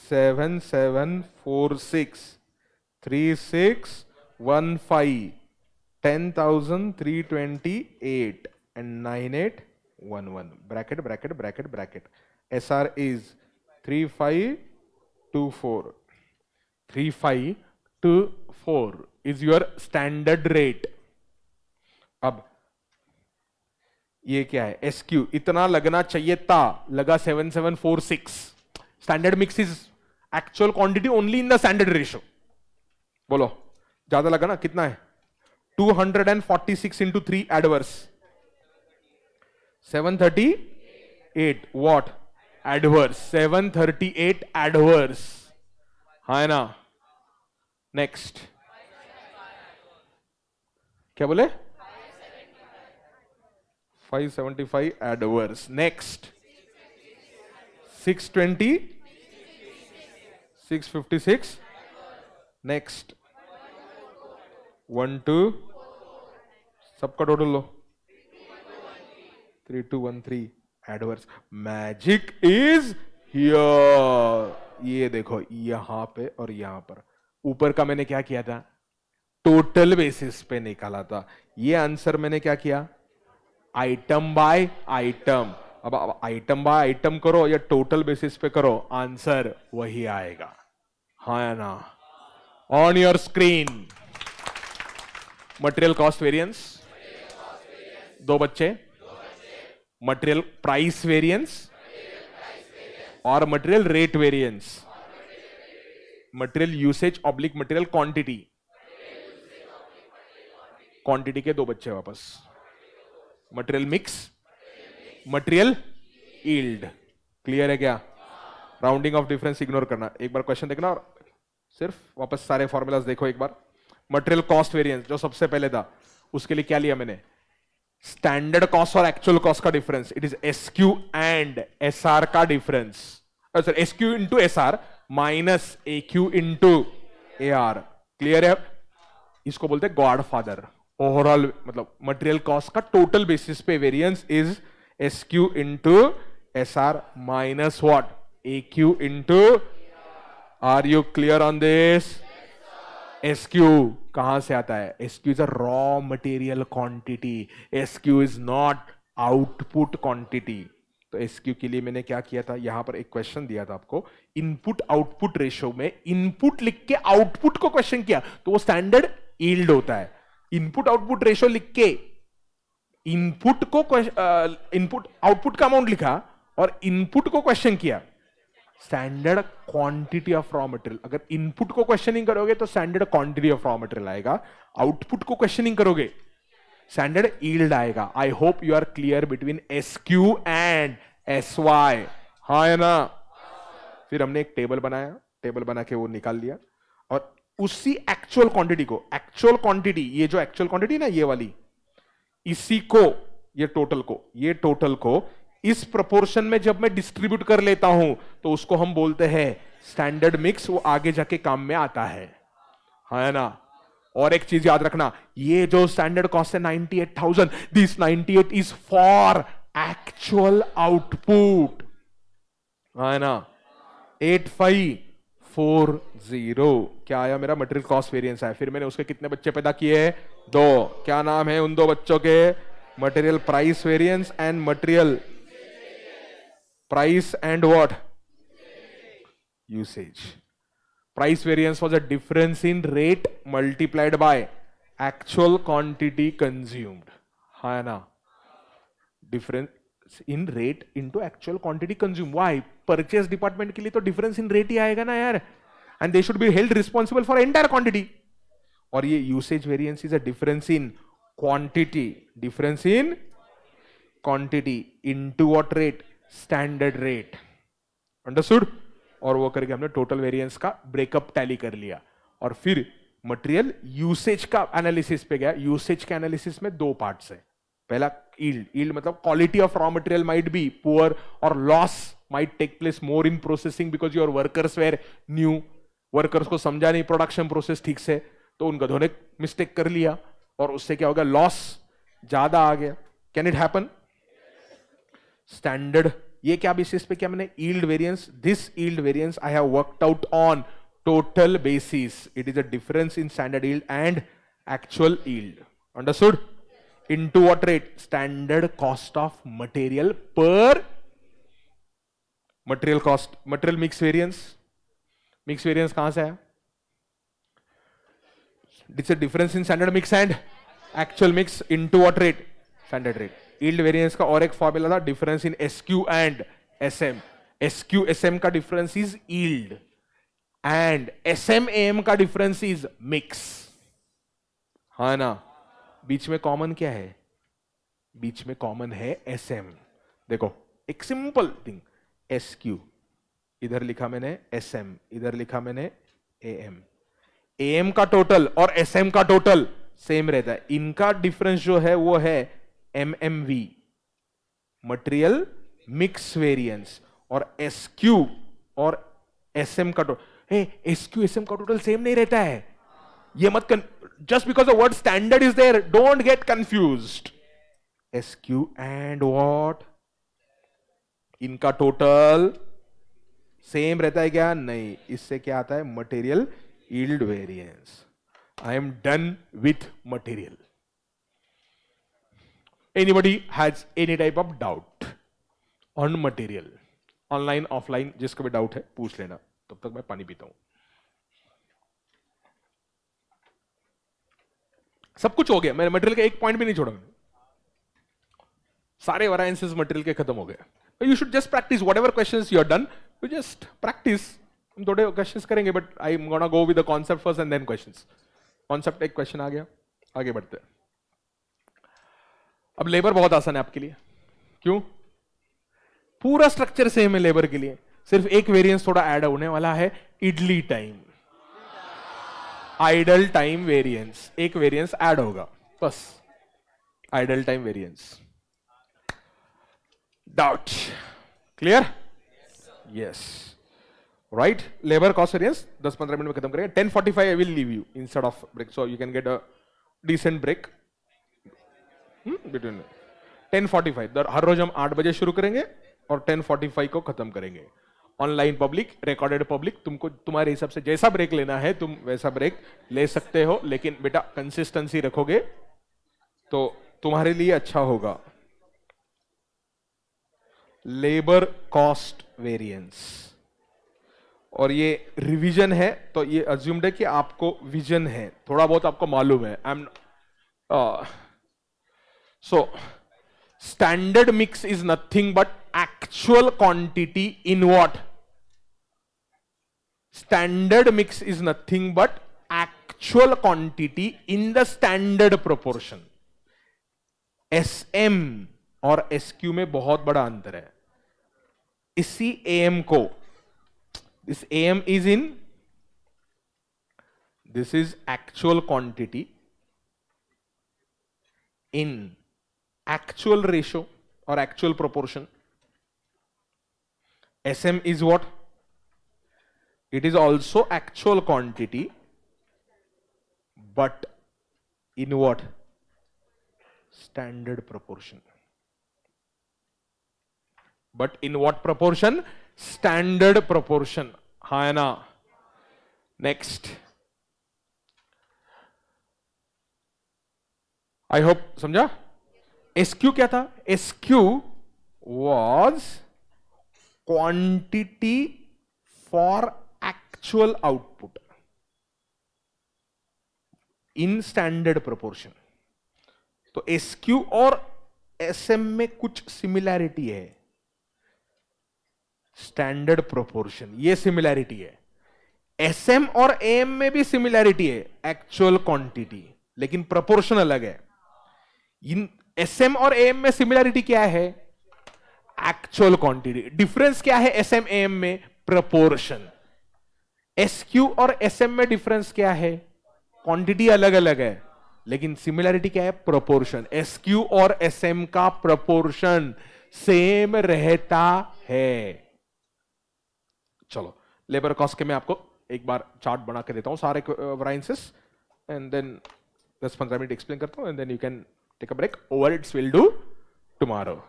S1: seven seven four six three six one five ten thousand three twenty eight and nine eight one one bracket bracket bracket bracket S R is three five two four three five two four is your standard rate अब ये क्या है S Q इतना लगना चाहिए था लगा seven seven four six standard mix is actual quantity only in the standard ratio बोलो ज्यादा लगा ना कितना है 246 hundred and forty six into three adverse seven thirty eight what adverse seven thirty eight adverse हा है ना नेक्स्ट क्या बोले 575 adverse next 620 656 next one two सबका टोटल लो three two one three adverse magic is here ये देखो यहां पे और यहां पर ऊपर का मैंने क्या किया था टोटल बेसिस पे निकाला था ये आंसर मैंने क्या किया आइटम बाय आइटम अब आइटम बाय आइटम करो या टोटल बेसिस पे करो आंसर वही आएगा हा ना on your screen material cost variance दो बच्चे मटेरियल प्राइस वेरिएंस और material rate variance material usage oblique material quantity quantity के दो बच्चे वापस material mix material yield clear है क्या राउंडिंग ऑफ डिफरेंस इग्नोर करना एक बार क्वेश्चन देखना और सिर्फ वापस सारे फॉर्मूलाज देखो एक बार मटेरियल कॉस्ट वेरिएंस जो सबसे पहले था उसके लिए क्या लिया मैंने स्टैंडर्ड कॉस्ट और एक्चुअल कॉस्ट का difference it is S Q and S R का difference S Q into S R minus A Q into A R clear है इसको बोलते हैं गॉड फादर ओवरऑल मतलब मटेरियल कॉस्ट का टोटल बेसिस पे variance is S Q into S R minus what A Q into are you clear on this SQ कहां से आता है SQ is a raw material quantity SQ is not output quantity तो SQ के लिए मैंने क्या किया था यहां पर एक क्वेश्चन दिया था आपको इनपुट आउटपुट रेशो में इनपुट लिख के आउटपुट को क्वेश्चन किया तो वो स्टैंडर्ड ईल्ड होता है इनपुट आउटपुट रेशो लिख के इनपुट को इनपुट आउटपुट uh, का अमाउंट लिखा और इनपुट को क्वेश्चन किया standard quantity of raw material अगर इनपुट को क्वेश्चनिंग करोगे तो standard quantity of raw material आएगा आउटपुट को क्वेश्चनिंग करोगे स्टैंडर्ड ईल्ड आएगा I hope you are clear between S Q and S Y हा है ना फिर हमने एक टेबल बनाया टेबल बना के वो निकाल लिया और उसी एक्चुअल क्वांटिटी को एक्चुअल क्वांटिटी ये जो एक्चुअल क्वांटिटी ना ये वाली इसी को ये टोटल को ये टोटल को इस प्रपोर्शन में जब मैं डिस्ट्रीब्यूट कर लेता हूं तो उसको हम बोलते हैं स्टैंडर्ड मिक्स वो आगे जाके काम में आता है है हाँ ना और एक चीज याद रखना ये जो स्टैंडर्ड कॉस्ट है thousand this eight is for actual output है ना जीरो क्या आया मेरा मटेरियल कॉस्ट वेरियंस है फिर मैंने उसके कितने बच्चे पैदा किए हैं दो क्या नाम है उन दो बच्चों के material price variance and material price and what? Usage. Price variance was a difference in rate multiplied by actual quantity consumed. है ना difference in rate into actual quantity consume why purchase department के लिए तो difference in rate ही आएगा ना यार and they should be held responsible for entire quantity और ये usage variance is a difference in quantity difference in quantity into what rate standard rate understood और वो करके हमने टोटल वेरिएंस का ब्रेकअप टैली कर लिया और फिर मटेरियल यूसेज का एनालिसिस पे गया यूसेज के एनालिसिस में दो पार्ट्स है पहला ईल्ड ईल्ड मतलब quality of raw material might be poor और loss might take place more in processing because your workers were new workers को समझा नहीं प्रोडक्शन प्रोसेस ठीक से तो उन गधों ने मिस्टेक कर लिया और उससे क्या हो गया लॉस ज्यादा आ गया कैन इट हैपन स्टैंडर्ड ये क्या बेसिस पे क्या मैंने yield variance this yield variance I have worked out on total basis it is a difference in standard yield and actual yield understood into what rate standard cost of material पर material cost material mix variance mix variance कहां से है it's a difference in standard mix and actual mix into rate standard rate yield variance का और एक formula था difference in S Q and S M S Q S M का difference is yield and S M M का difference is mix हा ना बीच में common क्या है बीच में कॉमन है एस एम देखो एक सिंपल थिंग एस क्यू इधर लिखा मैंने एस एम इधर लिखा मैंने ए एम ए एम का टोटल और एस एम का टोटल सेम रहता है इनका डिफरेंस जो है वो है M M V material mix variance और एसक्यू और एस एम का टोटल एस एम का टोटल सेम नहीं रहता है ये मत just because the word standard is there don't get confuse Q and what इनका टोटल सेम रहता है क्या नहीं इससे क्या आता है material yield variance I am done with material anybody has any type of doubt on material online offline जिसका भी डाउट है पूछ लेना तब तक मैं पानी पीता हूं सब कुछ हो गया मैंने मटेरियल का एक पॉइंट भी नहीं छोड़ा मैंने सारे वराइंसेस मटेरियल के खत्म हो गए you should just practice whatever question you are done you just practice हम थोड़े क्वेश्चन करेंगे but I am gonna go with the concept first and then question concept एक क्वेश्चन आ गया आगे बढ़ते हैं अब लेबर बहुत आसान है आपके लिए क्यों पूरा स्ट्रक्चर सेम है लेबर के लिए सिर्फ एक वेरिएंस थोड़ा ऐड होने वाला है idle time idle time variance एक वेरिएंस ऐड होगा बस idle time variance doubt clear yes right labour cost variance 10 15 minute में खत्म करेंगे 10:45 I will leave you instead of break so you can get a decent break between ten forty five हर रोज हम आठ बजे शुरू करेंगे और टेन फोर्टी फाइव को खत्म करेंगे ऑनलाइन पब्लिक रिकॉर्डेड पब्लिक तुमको तुम्हारे हिसाब से जैसा ब्रेक लेना है तुम वैसा ब्रेक ले सकते हो लेकिन बेटा कंसिस्टेंसी रखोगे तो तुम्हारे लिए अच्छा होगा लेबर कॉस्ट वेरिएंस और ये रिवीजन है तो ये अज्यूम्ड है कि आपको विजन है थोड़ा बहुत आपको मालूम है I am uh, So standard mix is nothing but actual quantity in what? Standard mix is nothing but actual quantity in the standard proportion. SM और SQ में बहुत बड़ा अंतर है इसी एम को this M is in this is actual quantity in actual ratio or actual proportion. SM is what? It is also actual quantity, but in what? Standard proportion. But in what proportion? Standard proportion. Hayana. Next. I hope, समझा? SQ क्या था SQ was quantity for actual output in standard proportion तो SQ और SM में कुछ similarity है standard proportion ये similarity है एसएम और एएम में भी सिमिलैरिटी है एक्चुअल क्वांटिटी लेकिन प्रोपोर्शन अलग है इन एसएम और एएम में सिमिलरिटी क्या है एक्चुअल क्वांटिटी डिफरेंस क्या है एसएम एएम में प्रपोर्शन एसक्यू और एसएम में डिफरेंस क्या है क्वांटिटी अलग अलग है लेकिन सिमिलरिटी क्या है प्रोपोर्शन एसक्यू और एसएम का प्रपोर्शन सेम रहता है चलो लेबर कॉस्ट के मैं आपको एक बार चार्ट बना के देता हूं सारे वराइंसेस एंड देन दस पंद्रह मिनट एक्सप्लेन करता हूं and then you can take a break overheads will do tomorrow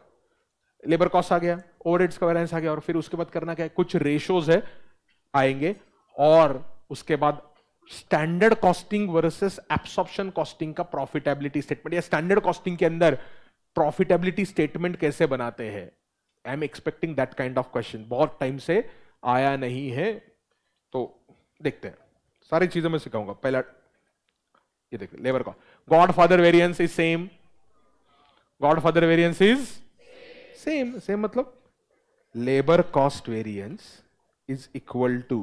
S1: labour cost आ गया ओवर इट्स का बैलेंस आ गया और फिर उसके बाद करना क्या है कुछ रेशोज है आएंगे और उसके बाद standard costing versus absorption costing का प्रॉफिटेबिलिटी स्टेटमेंट या स्टैंडर्ड कॉस्टिंग के अंदर प्रॉफिटेबिलिटी स्टेटमेंट कैसे बनाते हैं I am expecting that kind of question बहुत टाइम से आया नहीं है तो देखते हैं सारी चीजें मैं सिखाऊंगा पहला ये देखते labour cost godfather variance is same godfather variance is same same matlab labor cost variance is equal to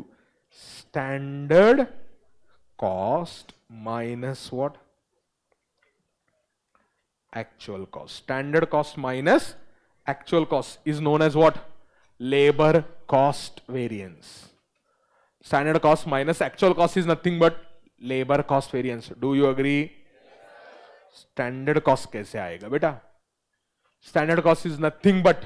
S1: standard cost minus what actual cost standard cost minus actual cost is known as what labor cost variance standard cost minus actual cost is nothing but labor cost variance do you agree standard cost कैसे आएगा बेटा standard cost is nothing but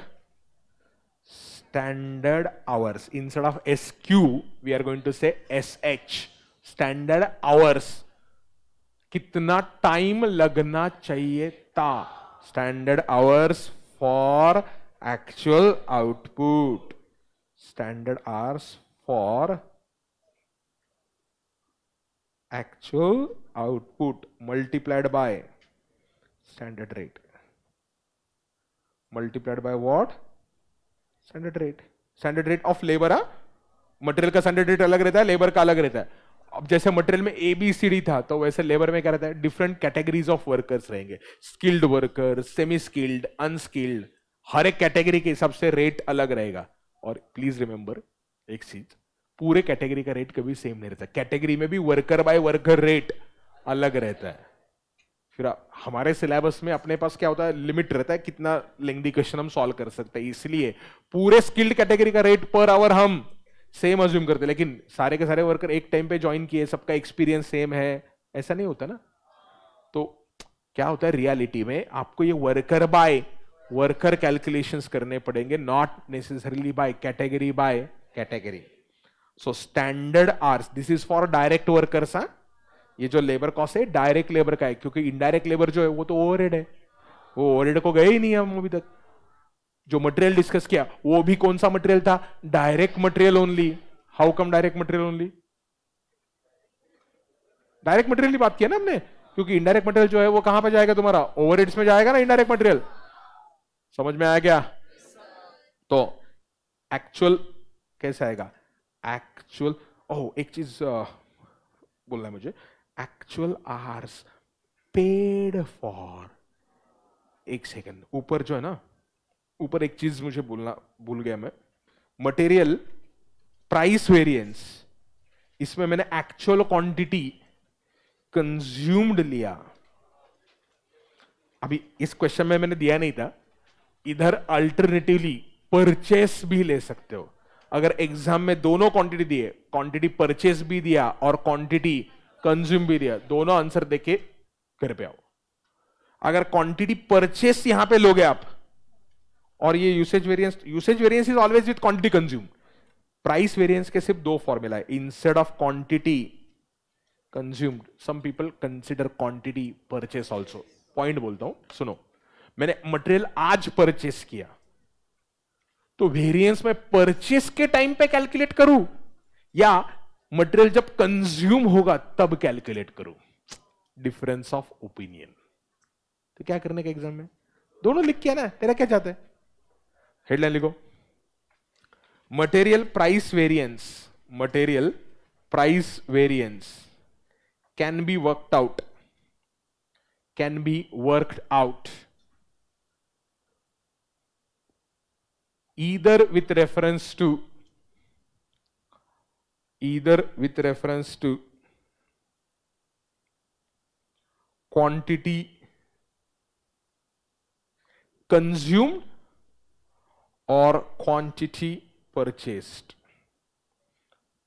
S1: standard hours standard of S Q we are going to say S H standard hours कितना time लगना चाहिए था standard hours for actual output standard hours for actual output multiplied by standard rate multiplied by what standard rate standard rate of labor ah material ka standard rate alag rehta hai labor ka alag rehta hai अब जैसे material में ABCD था तो वैसे labour में क्या रहता है डिफरेंट कैटेगरीज ऑफ वर्कर्स रहेंगे skilled worker semi skilled unskilled हर एक कैटेगरी के हिसाब से रेट अलग रहेगा और प्लीज रिमेंबर एक चीज पूरे कैटेगरी का रेट कभी सेम नहीं रहता कैटेगरी में भी वर्कर बाय वर्कर रेट अलग रहता है फिर हमारे सिलेबस में अपने पास क्या होता है लिमिट रहता है कितना लेंदी क्वेश्चन हम सॉल्व कर सकते हैं इसलिए पूरे स्किल्ड कैटेगरी का रेट पर आवर हम सेम अज्यूम करते हैं लेकिन सारे के सारे वर्कर एक टाइम पे ज्वाइन किए सबका एक्सपीरियंस सेम है ऐसा नहीं होता ना तो क्या होता है रियलिटी में आपको ये वर्कर बाय वर्कर कैलकुलेशंस करने पड़ेंगे not necessarily by category by category so standard hours this is for direct workers हाँ ये जो लेबर कॉस्ट है डायरेक्ट लेबर का है क्योंकि इनडायरेक्ट लेबर जो है वो तो ओवरहेड है वो ओवरहेड को गए ही नहीं हम अभी तक जो मटेरियल डिस्कस किया वो भी कौन सा मटेरियल था direct material only how come direct material only direct material की बात किया ना हमने क्योंकि इनडायरेक्ट मटेरियल जो है वो कहां पर जाएगा तुम्हारा ओवर में जाएगा ना इनडायरेक्ट मटेरियल समझ में आया क्या तो एक्चुअल कैसे आएगा एक्चुअल ओह oh, एक चीज बोलना है मुझे एक्चुअल आवर्स पेड फॉर एक सेकेंड ऊपर जो है ना ऊपर एक चीज मुझे बोलना भूल गया मैं मटेरियल प्राइस वेरिएंस इसमें मैंने एक्चुअल क्वांटिटी कंज्यूम्ड लिया अभी इस क्वेश्चन में मैंने दिया नहीं था इधर अल्टरनेटिवली परचेस भी ले सकते हो अगर एग्जाम में दोनों क्वांटिटी दिए क्वांटिटी परचेस भी दिया और क्वांटिटी कंज्यूम भी दिया दोनों आंसर देके घर पे आओ अगर क्वांटिटी परचेस यहां पे लोगे आप और ये usage variance usage variance is always with quantity consume price variance के सिर्फ दो फॉर्मूला है instead of quantity consumed some people consider quantity purchase also point बोलता हूं सुनो मैंने मटेरियल आज परचेस किया तो वेरिएंस में परचेस के टाइम पे कैलकुलेट करूं या मटेरियल जब कंज्यूम होगा तब कैलकुलेट करो डिफरेंस ऑफ ओपिनियन तो क्या करने का एग्जाम में दोनों लिख के ना तेरा क्या चाहता है हेडलाइन लिखो material price variance material price variance can be worked out can be worked out either with reference to either with reference to quantity consumed or quantity purchased.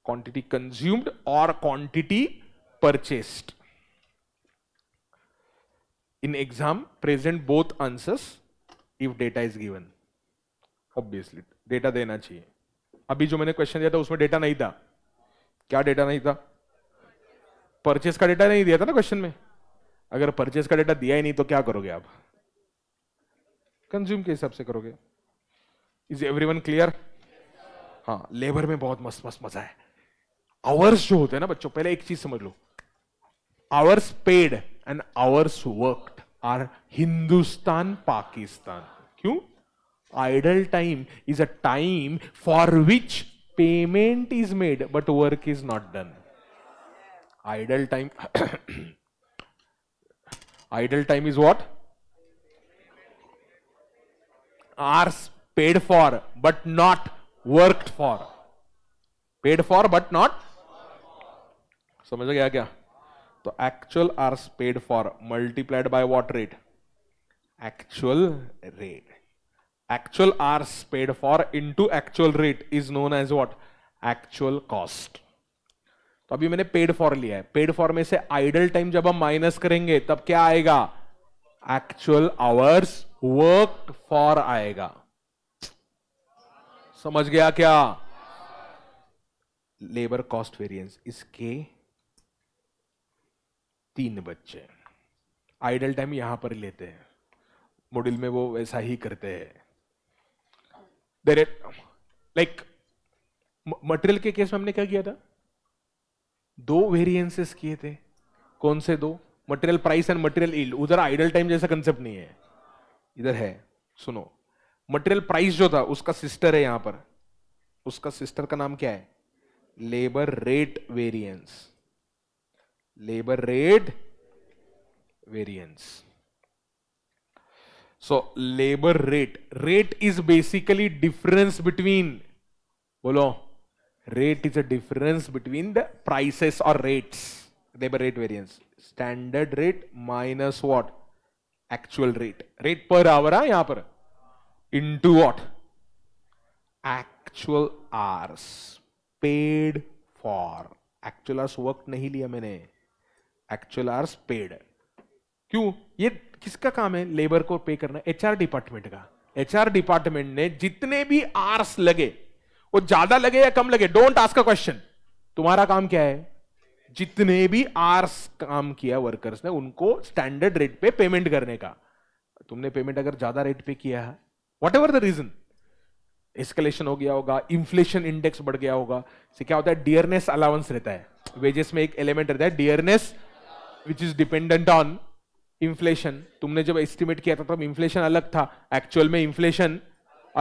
S1: Quantity consumed or quantity purchased. In exam, present both answers if data is given. Obviously, data dena chahiye abhi jo maine question diya tha usme data nahi tha क्या data नहीं था purchase का data नहीं दिया था ना question में अगर परचेस का डेटा दिया ही नहीं तो क्या करोगे आप कंज्यूम के हिसाब से करोगे इज एवरी वन क्लियर हाँ लेबर में बहुत मस्त मस्त मजा है आवर्स जो होते हैं ना बच्चों पहले एक चीज समझ लो hours paid and hours worked are Hindustan Pakistan क्यों idle time is a time for which payment is made but work is not done idle time idle time is what hours paid for but not worked for paid for but not So, गया क्या actual actual paid for multiplied by what rate actual rate actual hours paid for into actual rate is known as what actual cost तो अभी मैंने paid for लिया है paid for में से idle time जब हम minus करेंगे तब क्या आएगा actual hours worked for आएगा समझ गया क्या लेबर कॉस्ट वेरिएंस इसके तीन बच्चे आइडल टाइम यहां पर लेते हैं मॉड्यूल में वो वैसा ही करते हैं देर लाइक मटेरियल के केस में हमने क्या किया था दो वेरियंसेस किए थे कौन से दो material price and material yield उधर आइडल टाइम जैसा कंसेप्ट नहीं है इधर है सुनो मटेरियल प्राइस जो था उसका सिस्टर है यहां पर उसका सिस्टर का नाम क्या है labour rate variance labour rate variance so labour rate rate is basically difference between बोलो rate is a difference between the prices और rate labour rate variance standard rate minus what actual rate rate per hour है यहां पर into what actual hours paid for actual hours work नहीं लिया मैंने actual hours paid क्यों ये किसका काम है लेबर को पे करना एचआर डिपार्टमेंट का एचआर डिपार्टमेंट ने जितने भी आर्स लगे वो ज्यादा लगे या कम लगे डोंट आस्क अ क्वेश्चन तुम्हारा काम क्या है जितने भी आर्स काम किया वर्कर्स ने उनको स्टैंडर्ड रेट पे पेमेंट करने का तुमने पेमेंट अगर ज्यादा रेट पे किया है whatever the reason escalation हो गया होगा इन्फ्लेशन इंडेक्स बढ़ गया होगा से क्या होता है डियरनेस अलाउंस रहता है वेजेस में एक एलिमेंट रहता है dearness which is dependent on inflation तुमने जब एस्टिमेट किया था तब इन्फ्लेशन अलग था एक्चुअल में इन्फ्लेशन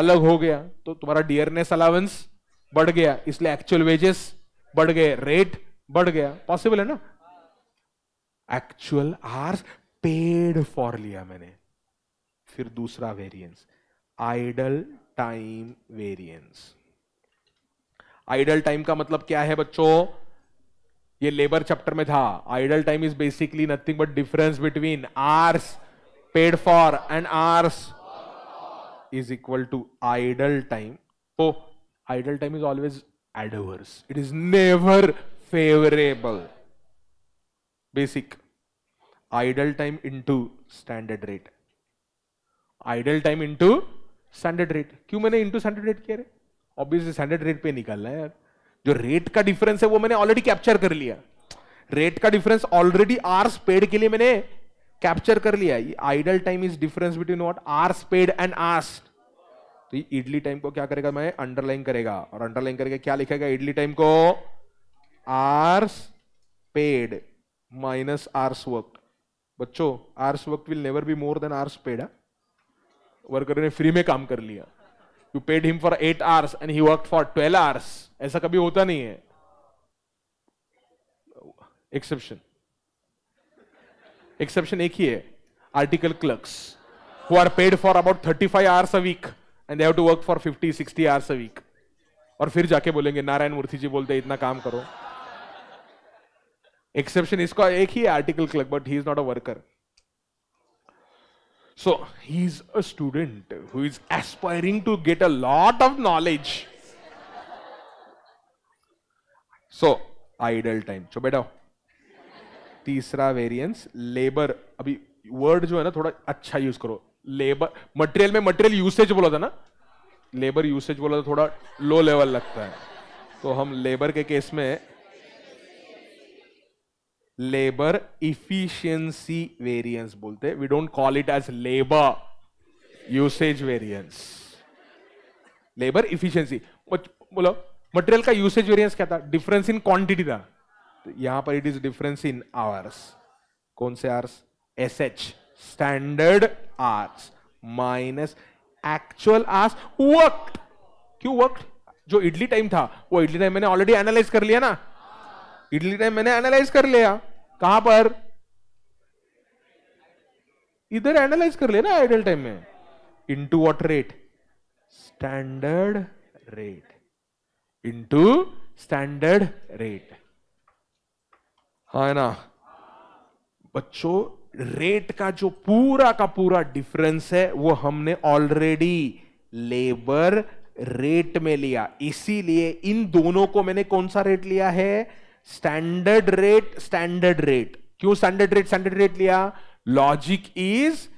S1: अलग हो गया तो तुम्हारा डियरनेस अलावेंस बढ़ गया इसलिए एक्चुअल वेजेस बढ़ गए रेट बढ़ गया पॉसिबल है ना एक्चुअल आर्स पेड फॉर लिया मैंने फिर दूसरा variance idle time variance idle time का मतलब क्या है बच्चों ये लेबर चैप्टर में था idle time is basically nothing but difference between hours paid for and hours is equal to idle time तो idle time is always adverse it is never favourable basic idle time into standard rate idle time into standard rate क्यों मैंने into standard rate किया रे obviously standard rate पे निकालना है यार जो रेट का डिफरेंस है वो मैंने ऑलरेडी कैप्चर कर लिया रेट का डिफरेंस ऑलरेडी आर्स पेड के लिए मैंने कैप्चर कर लिया idle time is difference between what hours paid and hours तो ये इडली टाइम को क्या करेगा मैं अंडरलाइन करेगा और अंडरलाइन करके क्या लिखेगा इडली टाइम को hours paid minus hours work बच्चों hours work will never be more than hours paid worker ने फ्री में काम कर लिया you paid him for eight hours and he work for twelve hours ऐसा कभी होता नहीं है एक्सेप्शन एक्सेप्शन एक ही है article clerks who are paid for about thirty five hours a week and have to work for fifty sixty hours a week और फिर जाके बोलेंगे नारायण मूर्ति जी बोलते इतना काम करो एक्सेप्शन इसका एक ही article clerk but he is not a worker So he's a student who is aspiring to get a lot of knowledge. So idle time. चो बैठो तीसरा वेरिएंस लेबर अभी वर्ड जो है ना थोड़ा अच्छा यूज करो लेबर मटेरियल में मटेरियल यूसेज बोला था ना लेबर यूसेज बोला था थोड़ा लो लेवल लगता है तो हम लेबर के केस में लेबर इफिशियंसी वेरियंस बोलते we don't call it as labour usage variance labour efficiency बोलो मटेरियल का यूसेज वेरियंस क्या था डिफरेंस इन क्वांटिटी था तो यहां पर it is difference in hours कौन से hours S H standard hours minus actual hours work क्यों वर्क जो इडली टाइम था वो इडली टाइम मैंने ऑलरेडी एनालाइज कर लिया ना इडली टाइम मैंने एनालाइज कर लिया कहां पर इधर एनालाइज कर लेना आइडल टाइम में into what rate standard rate into standard rate हा है ना बच्चों रेट का जो पूरा का पूरा डिफरेंस है वो हमने ऑलरेडी लेबर रेट में लिया इसीलिए इन दोनों को मैंने कौन सा रेट लिया है स्टैंडर्ड रेट स्टैंडर्ड रेट क्यों स्टैंडर्ड रेट स्टैंडर्ड रेट लिया logic is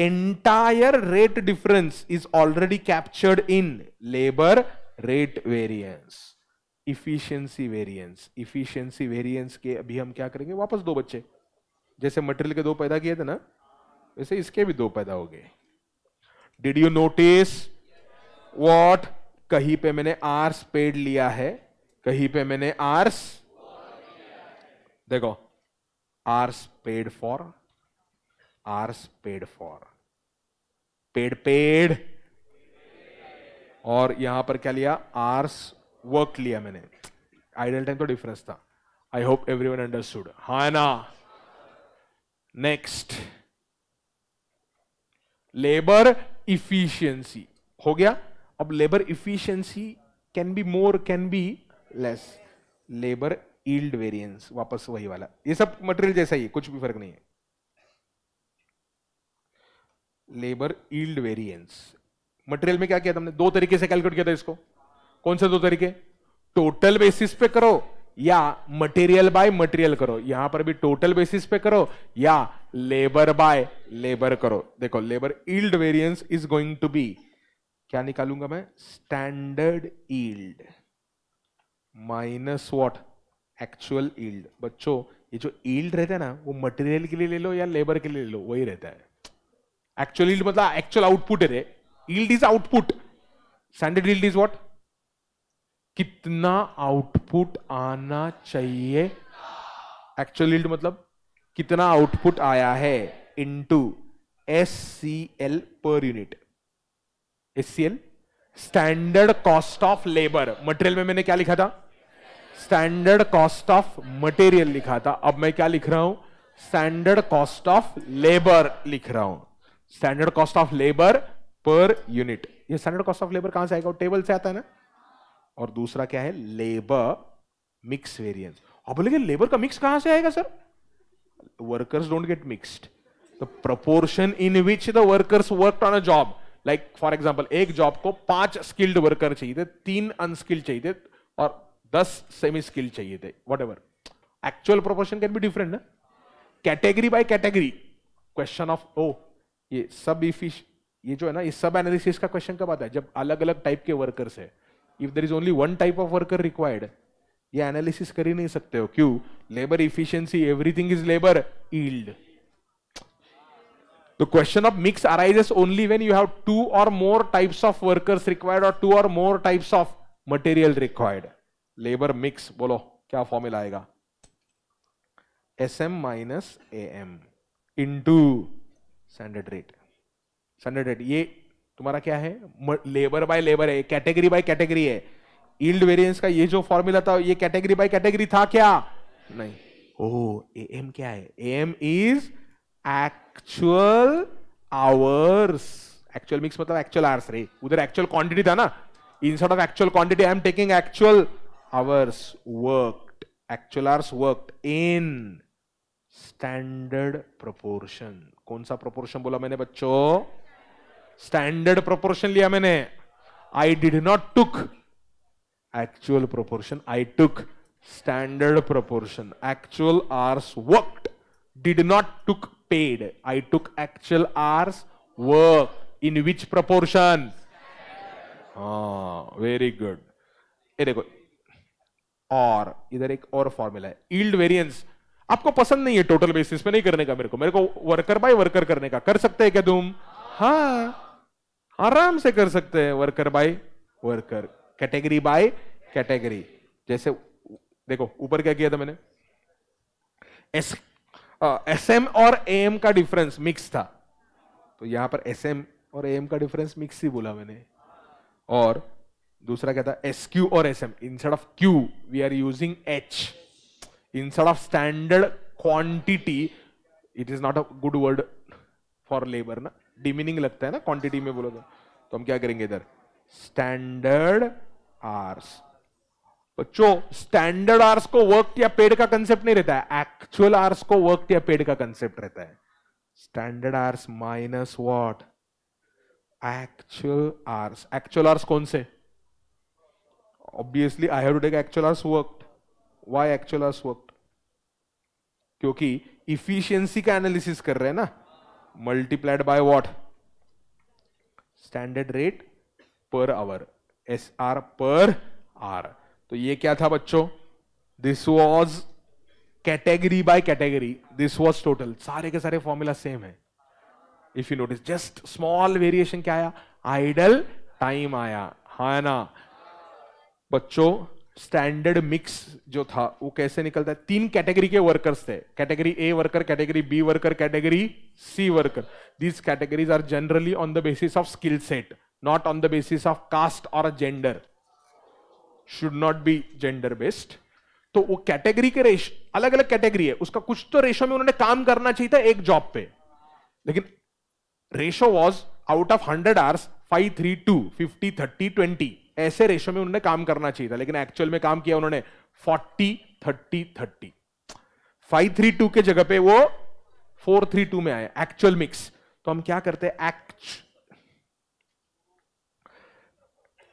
S1: entire rate difference is already captured in labour rate variance efficiency variance efficiency variance के अभी हम क्या करेंगे वापस दो बच्चे जैसे मटेरियल के दो पैदा किए थे ना वैसे इसके भी दो पैदा हो गए डिड यू नोटिस वॉट कहीं पे मैंने आर्स पेड लिया है कहीं पे मैंने आर्स देखो hours paid for hours paid for paid paid और यहां पर क्या लिया आर्स वर्क लिया मैंने आइडियल टाइम तो डिफरेंस था I hope everyone understood हा ना नेक्स्ट लेबर इफिशियंसी हो गया अब labour efficiency can be more can be less labour yield variance वापस वही वाला ये सब मटेरियल जैसा ही है कुछ भी फर्क नहीं है लेबर ईल्ड वेरिएंस मटेरियल में क्या किया तुमने दो तरीके से कैलकुलेट किया था इसको कौन से दो तरीके टोटल बेसिस पे करो या मटेरियल बाय मटेरियल करो यहां पर भी टोटल बेसिस पे करो या लेबर बाय लेबर करो देखो labour yield variance is going to be क्या निकालूंगा मैं standard yield minus what actual yield बच्चों ये जो ईल्ड रहता है ना वो मटेरियल के लिए ले लो या लेबर के लिए ले लो वही रहता है एक्चुअल ईल्ड मतलब एक्चुअल आउटपुट है रे yield is output standard yield is what कितना आउटपुट आना चाहिए एक्चुअल ईल्ड मतलब कितना आउटपुट आया है into S C L per unit S C L standard cost of labour material में मैंने क्या लिखा था स्टैंडर्ड कॉस्ट ऑफ मटेरियल लिखा था अब मैं क्या लिख रहा हूं स्टैंडर्ड कॉस्ट ऑफ लेबर लिख रहा हूं standard cost of labour per unit ये स्टैंडर्ड कॉस्ट ऑफ लेबर कहां से आएगा टेबल से आता है ना और दूसरा क्या है लेबर मिक्स वेरियंस अब बोले लेबर का मिक्स कहां से आएगा sir workers don't get mixed the proportion in which the workers work on a job like for example एक जॉब को पांच स्किल्ड वर्कर चाहिए थे तीन अनस्किल्ड चाहिए थे और दस सेमी स्किल चाहिए थे whatever actual proportion can be different ना category by category question of ओ ये सब इफिश ये जो है ना ये सब एनालिसिस का क्वेश्चन कब आता है जब अलग अलग टाइप के वर्कर्स है if there is only one type of worker required ये एनालिसिस कर ही नहीं सकते हो क्यों labour efficiency everything is labour yield The question of mix arises only when you have two or more types of workers required or two or more types of material required. Labour mix बोलो क्या formula आएगा S M minus A M into standard rate standard rate ये तुम्हारा क्या है labour by labour है category by category है yield variance का ये जो फॉर्मूला था ये कैटेगरी बाय कैटेगरी था क्या नहीं ओ ए एम क्या है A M is actual hours actual mix मतलब एक्चुअल आवर्स रे उधर एक्चुअल क्वांटिटी था ना in of actual quantity I am taking actual hours work actual hours work in standard proportion कौन सा प्रोपोर्शन बोला मैंने बच्चों स्टैंडर्ड प्रोपोर्शन लिया मैंने I did not took actual proportion I took standard proportion actual hours work did not took paid I took actual hours work in which proportion हाँ very good ये देखो और इधर एक और फॉर्मूला है ईल्ड वेरियंस आपको पसंद नहीं है टोटल बेसिस पे नहीं करने का मेरे को मेरे को वर्कर बाय वर्कर करने का कर सकते हैं क्या तुम हा आराम से कर सकते हैं worker by worker category by category जैसे देखो ऊपर क्या किया था मैंने एस एम और ए एम का डिफरेंस मिक्स था तो यहां पर एस एम और ए एम का डिफरेंस मिक्स ही बोला मैंने और दूसरा कहता है एस क्यू और S M instead of Q we are using H instead of standard quantity it is not a good word for labour ना डिमीनिंग लगता है ना क्वांटिटी में बोलो तो तो हम क्या करेंगे इधर स्टैंडर्ड आर्स बच्चों स्टैंडर्ड आर्स को वर्क या पेड का कंसेप्ट नहीं रहता है एक्चुअल आर्स को वर्क या पेड का कंसेप्ट रहता है standard hours minus what actual hours actual hours कौन से obviously I have to take actual hours worked. Why actual hours worked? क्योंकि इफिशियंसी का एनालिसिस कर रहे हैं ना multiplied by what standard rate per hour S R per R तो ये क्या था बच्चों this was category by category this was total सारे के सारे फॉर्मूला सेम है if you notice just small variation क्या आया आइडल टाइम आया है हाँ ना बच्चों स्टैंडर्ड मिक्स जो था वो कैसे निकलता है तीन कैटेगरी के वर्कर्स थे category A worker category B worker category C worker these categories are generally on the basis of skill set not on the basis of caste और gender should not be gender based तो वो category के रेश अलग अलग category है उसका कुछ तो रेशो में उन्होंने काम करना चाहिए था एक जॉब पे लेकिन ratio was out of hundred hours five three two fifty thirty twenty ऐसे रेशो में उन्होंने काम करना चाहिए था लेकिन एक्चुअल में काम किया उन्होंने forty thirty thirty five three two के जगह पे वो फोर थ्री टू में आए एक्चुअल मिक्स तो हम क्या करते हैं एक्च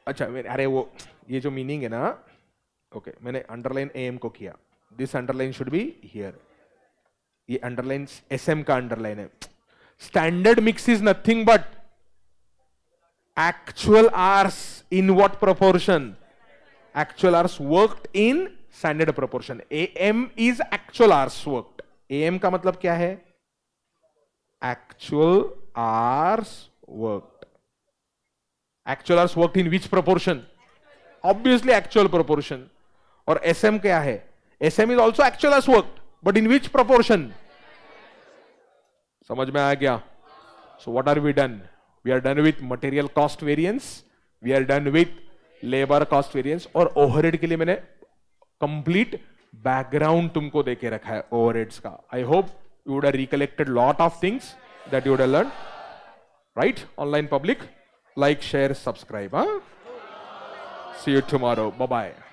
S1: अच्छा अरे वो ये जो मीनिंग है ना ओके okay, मैंने अंडरलाइन एम को किया this underline should be here ये अंडरलाइन एस एम का अंडरलाइन है standard mix is nothing but actual hours in what proportion actual hours worked in standard proportion am is actual hours worked am का मतलब क्या है actual hours worked actual hours worked in which proportion obviously actual proportion और sm क्या है sm is also actual hours worked but in which proportion समझ में आ गया so what are we done we are done with material cost variance we are done with labour cost variance और overhead के लिए मैंने complete background तुमको देके रखा है ओवरहेड्स का I hope you would recollected lot of things that you would learn right online public like share subscribe see you tomorrow bye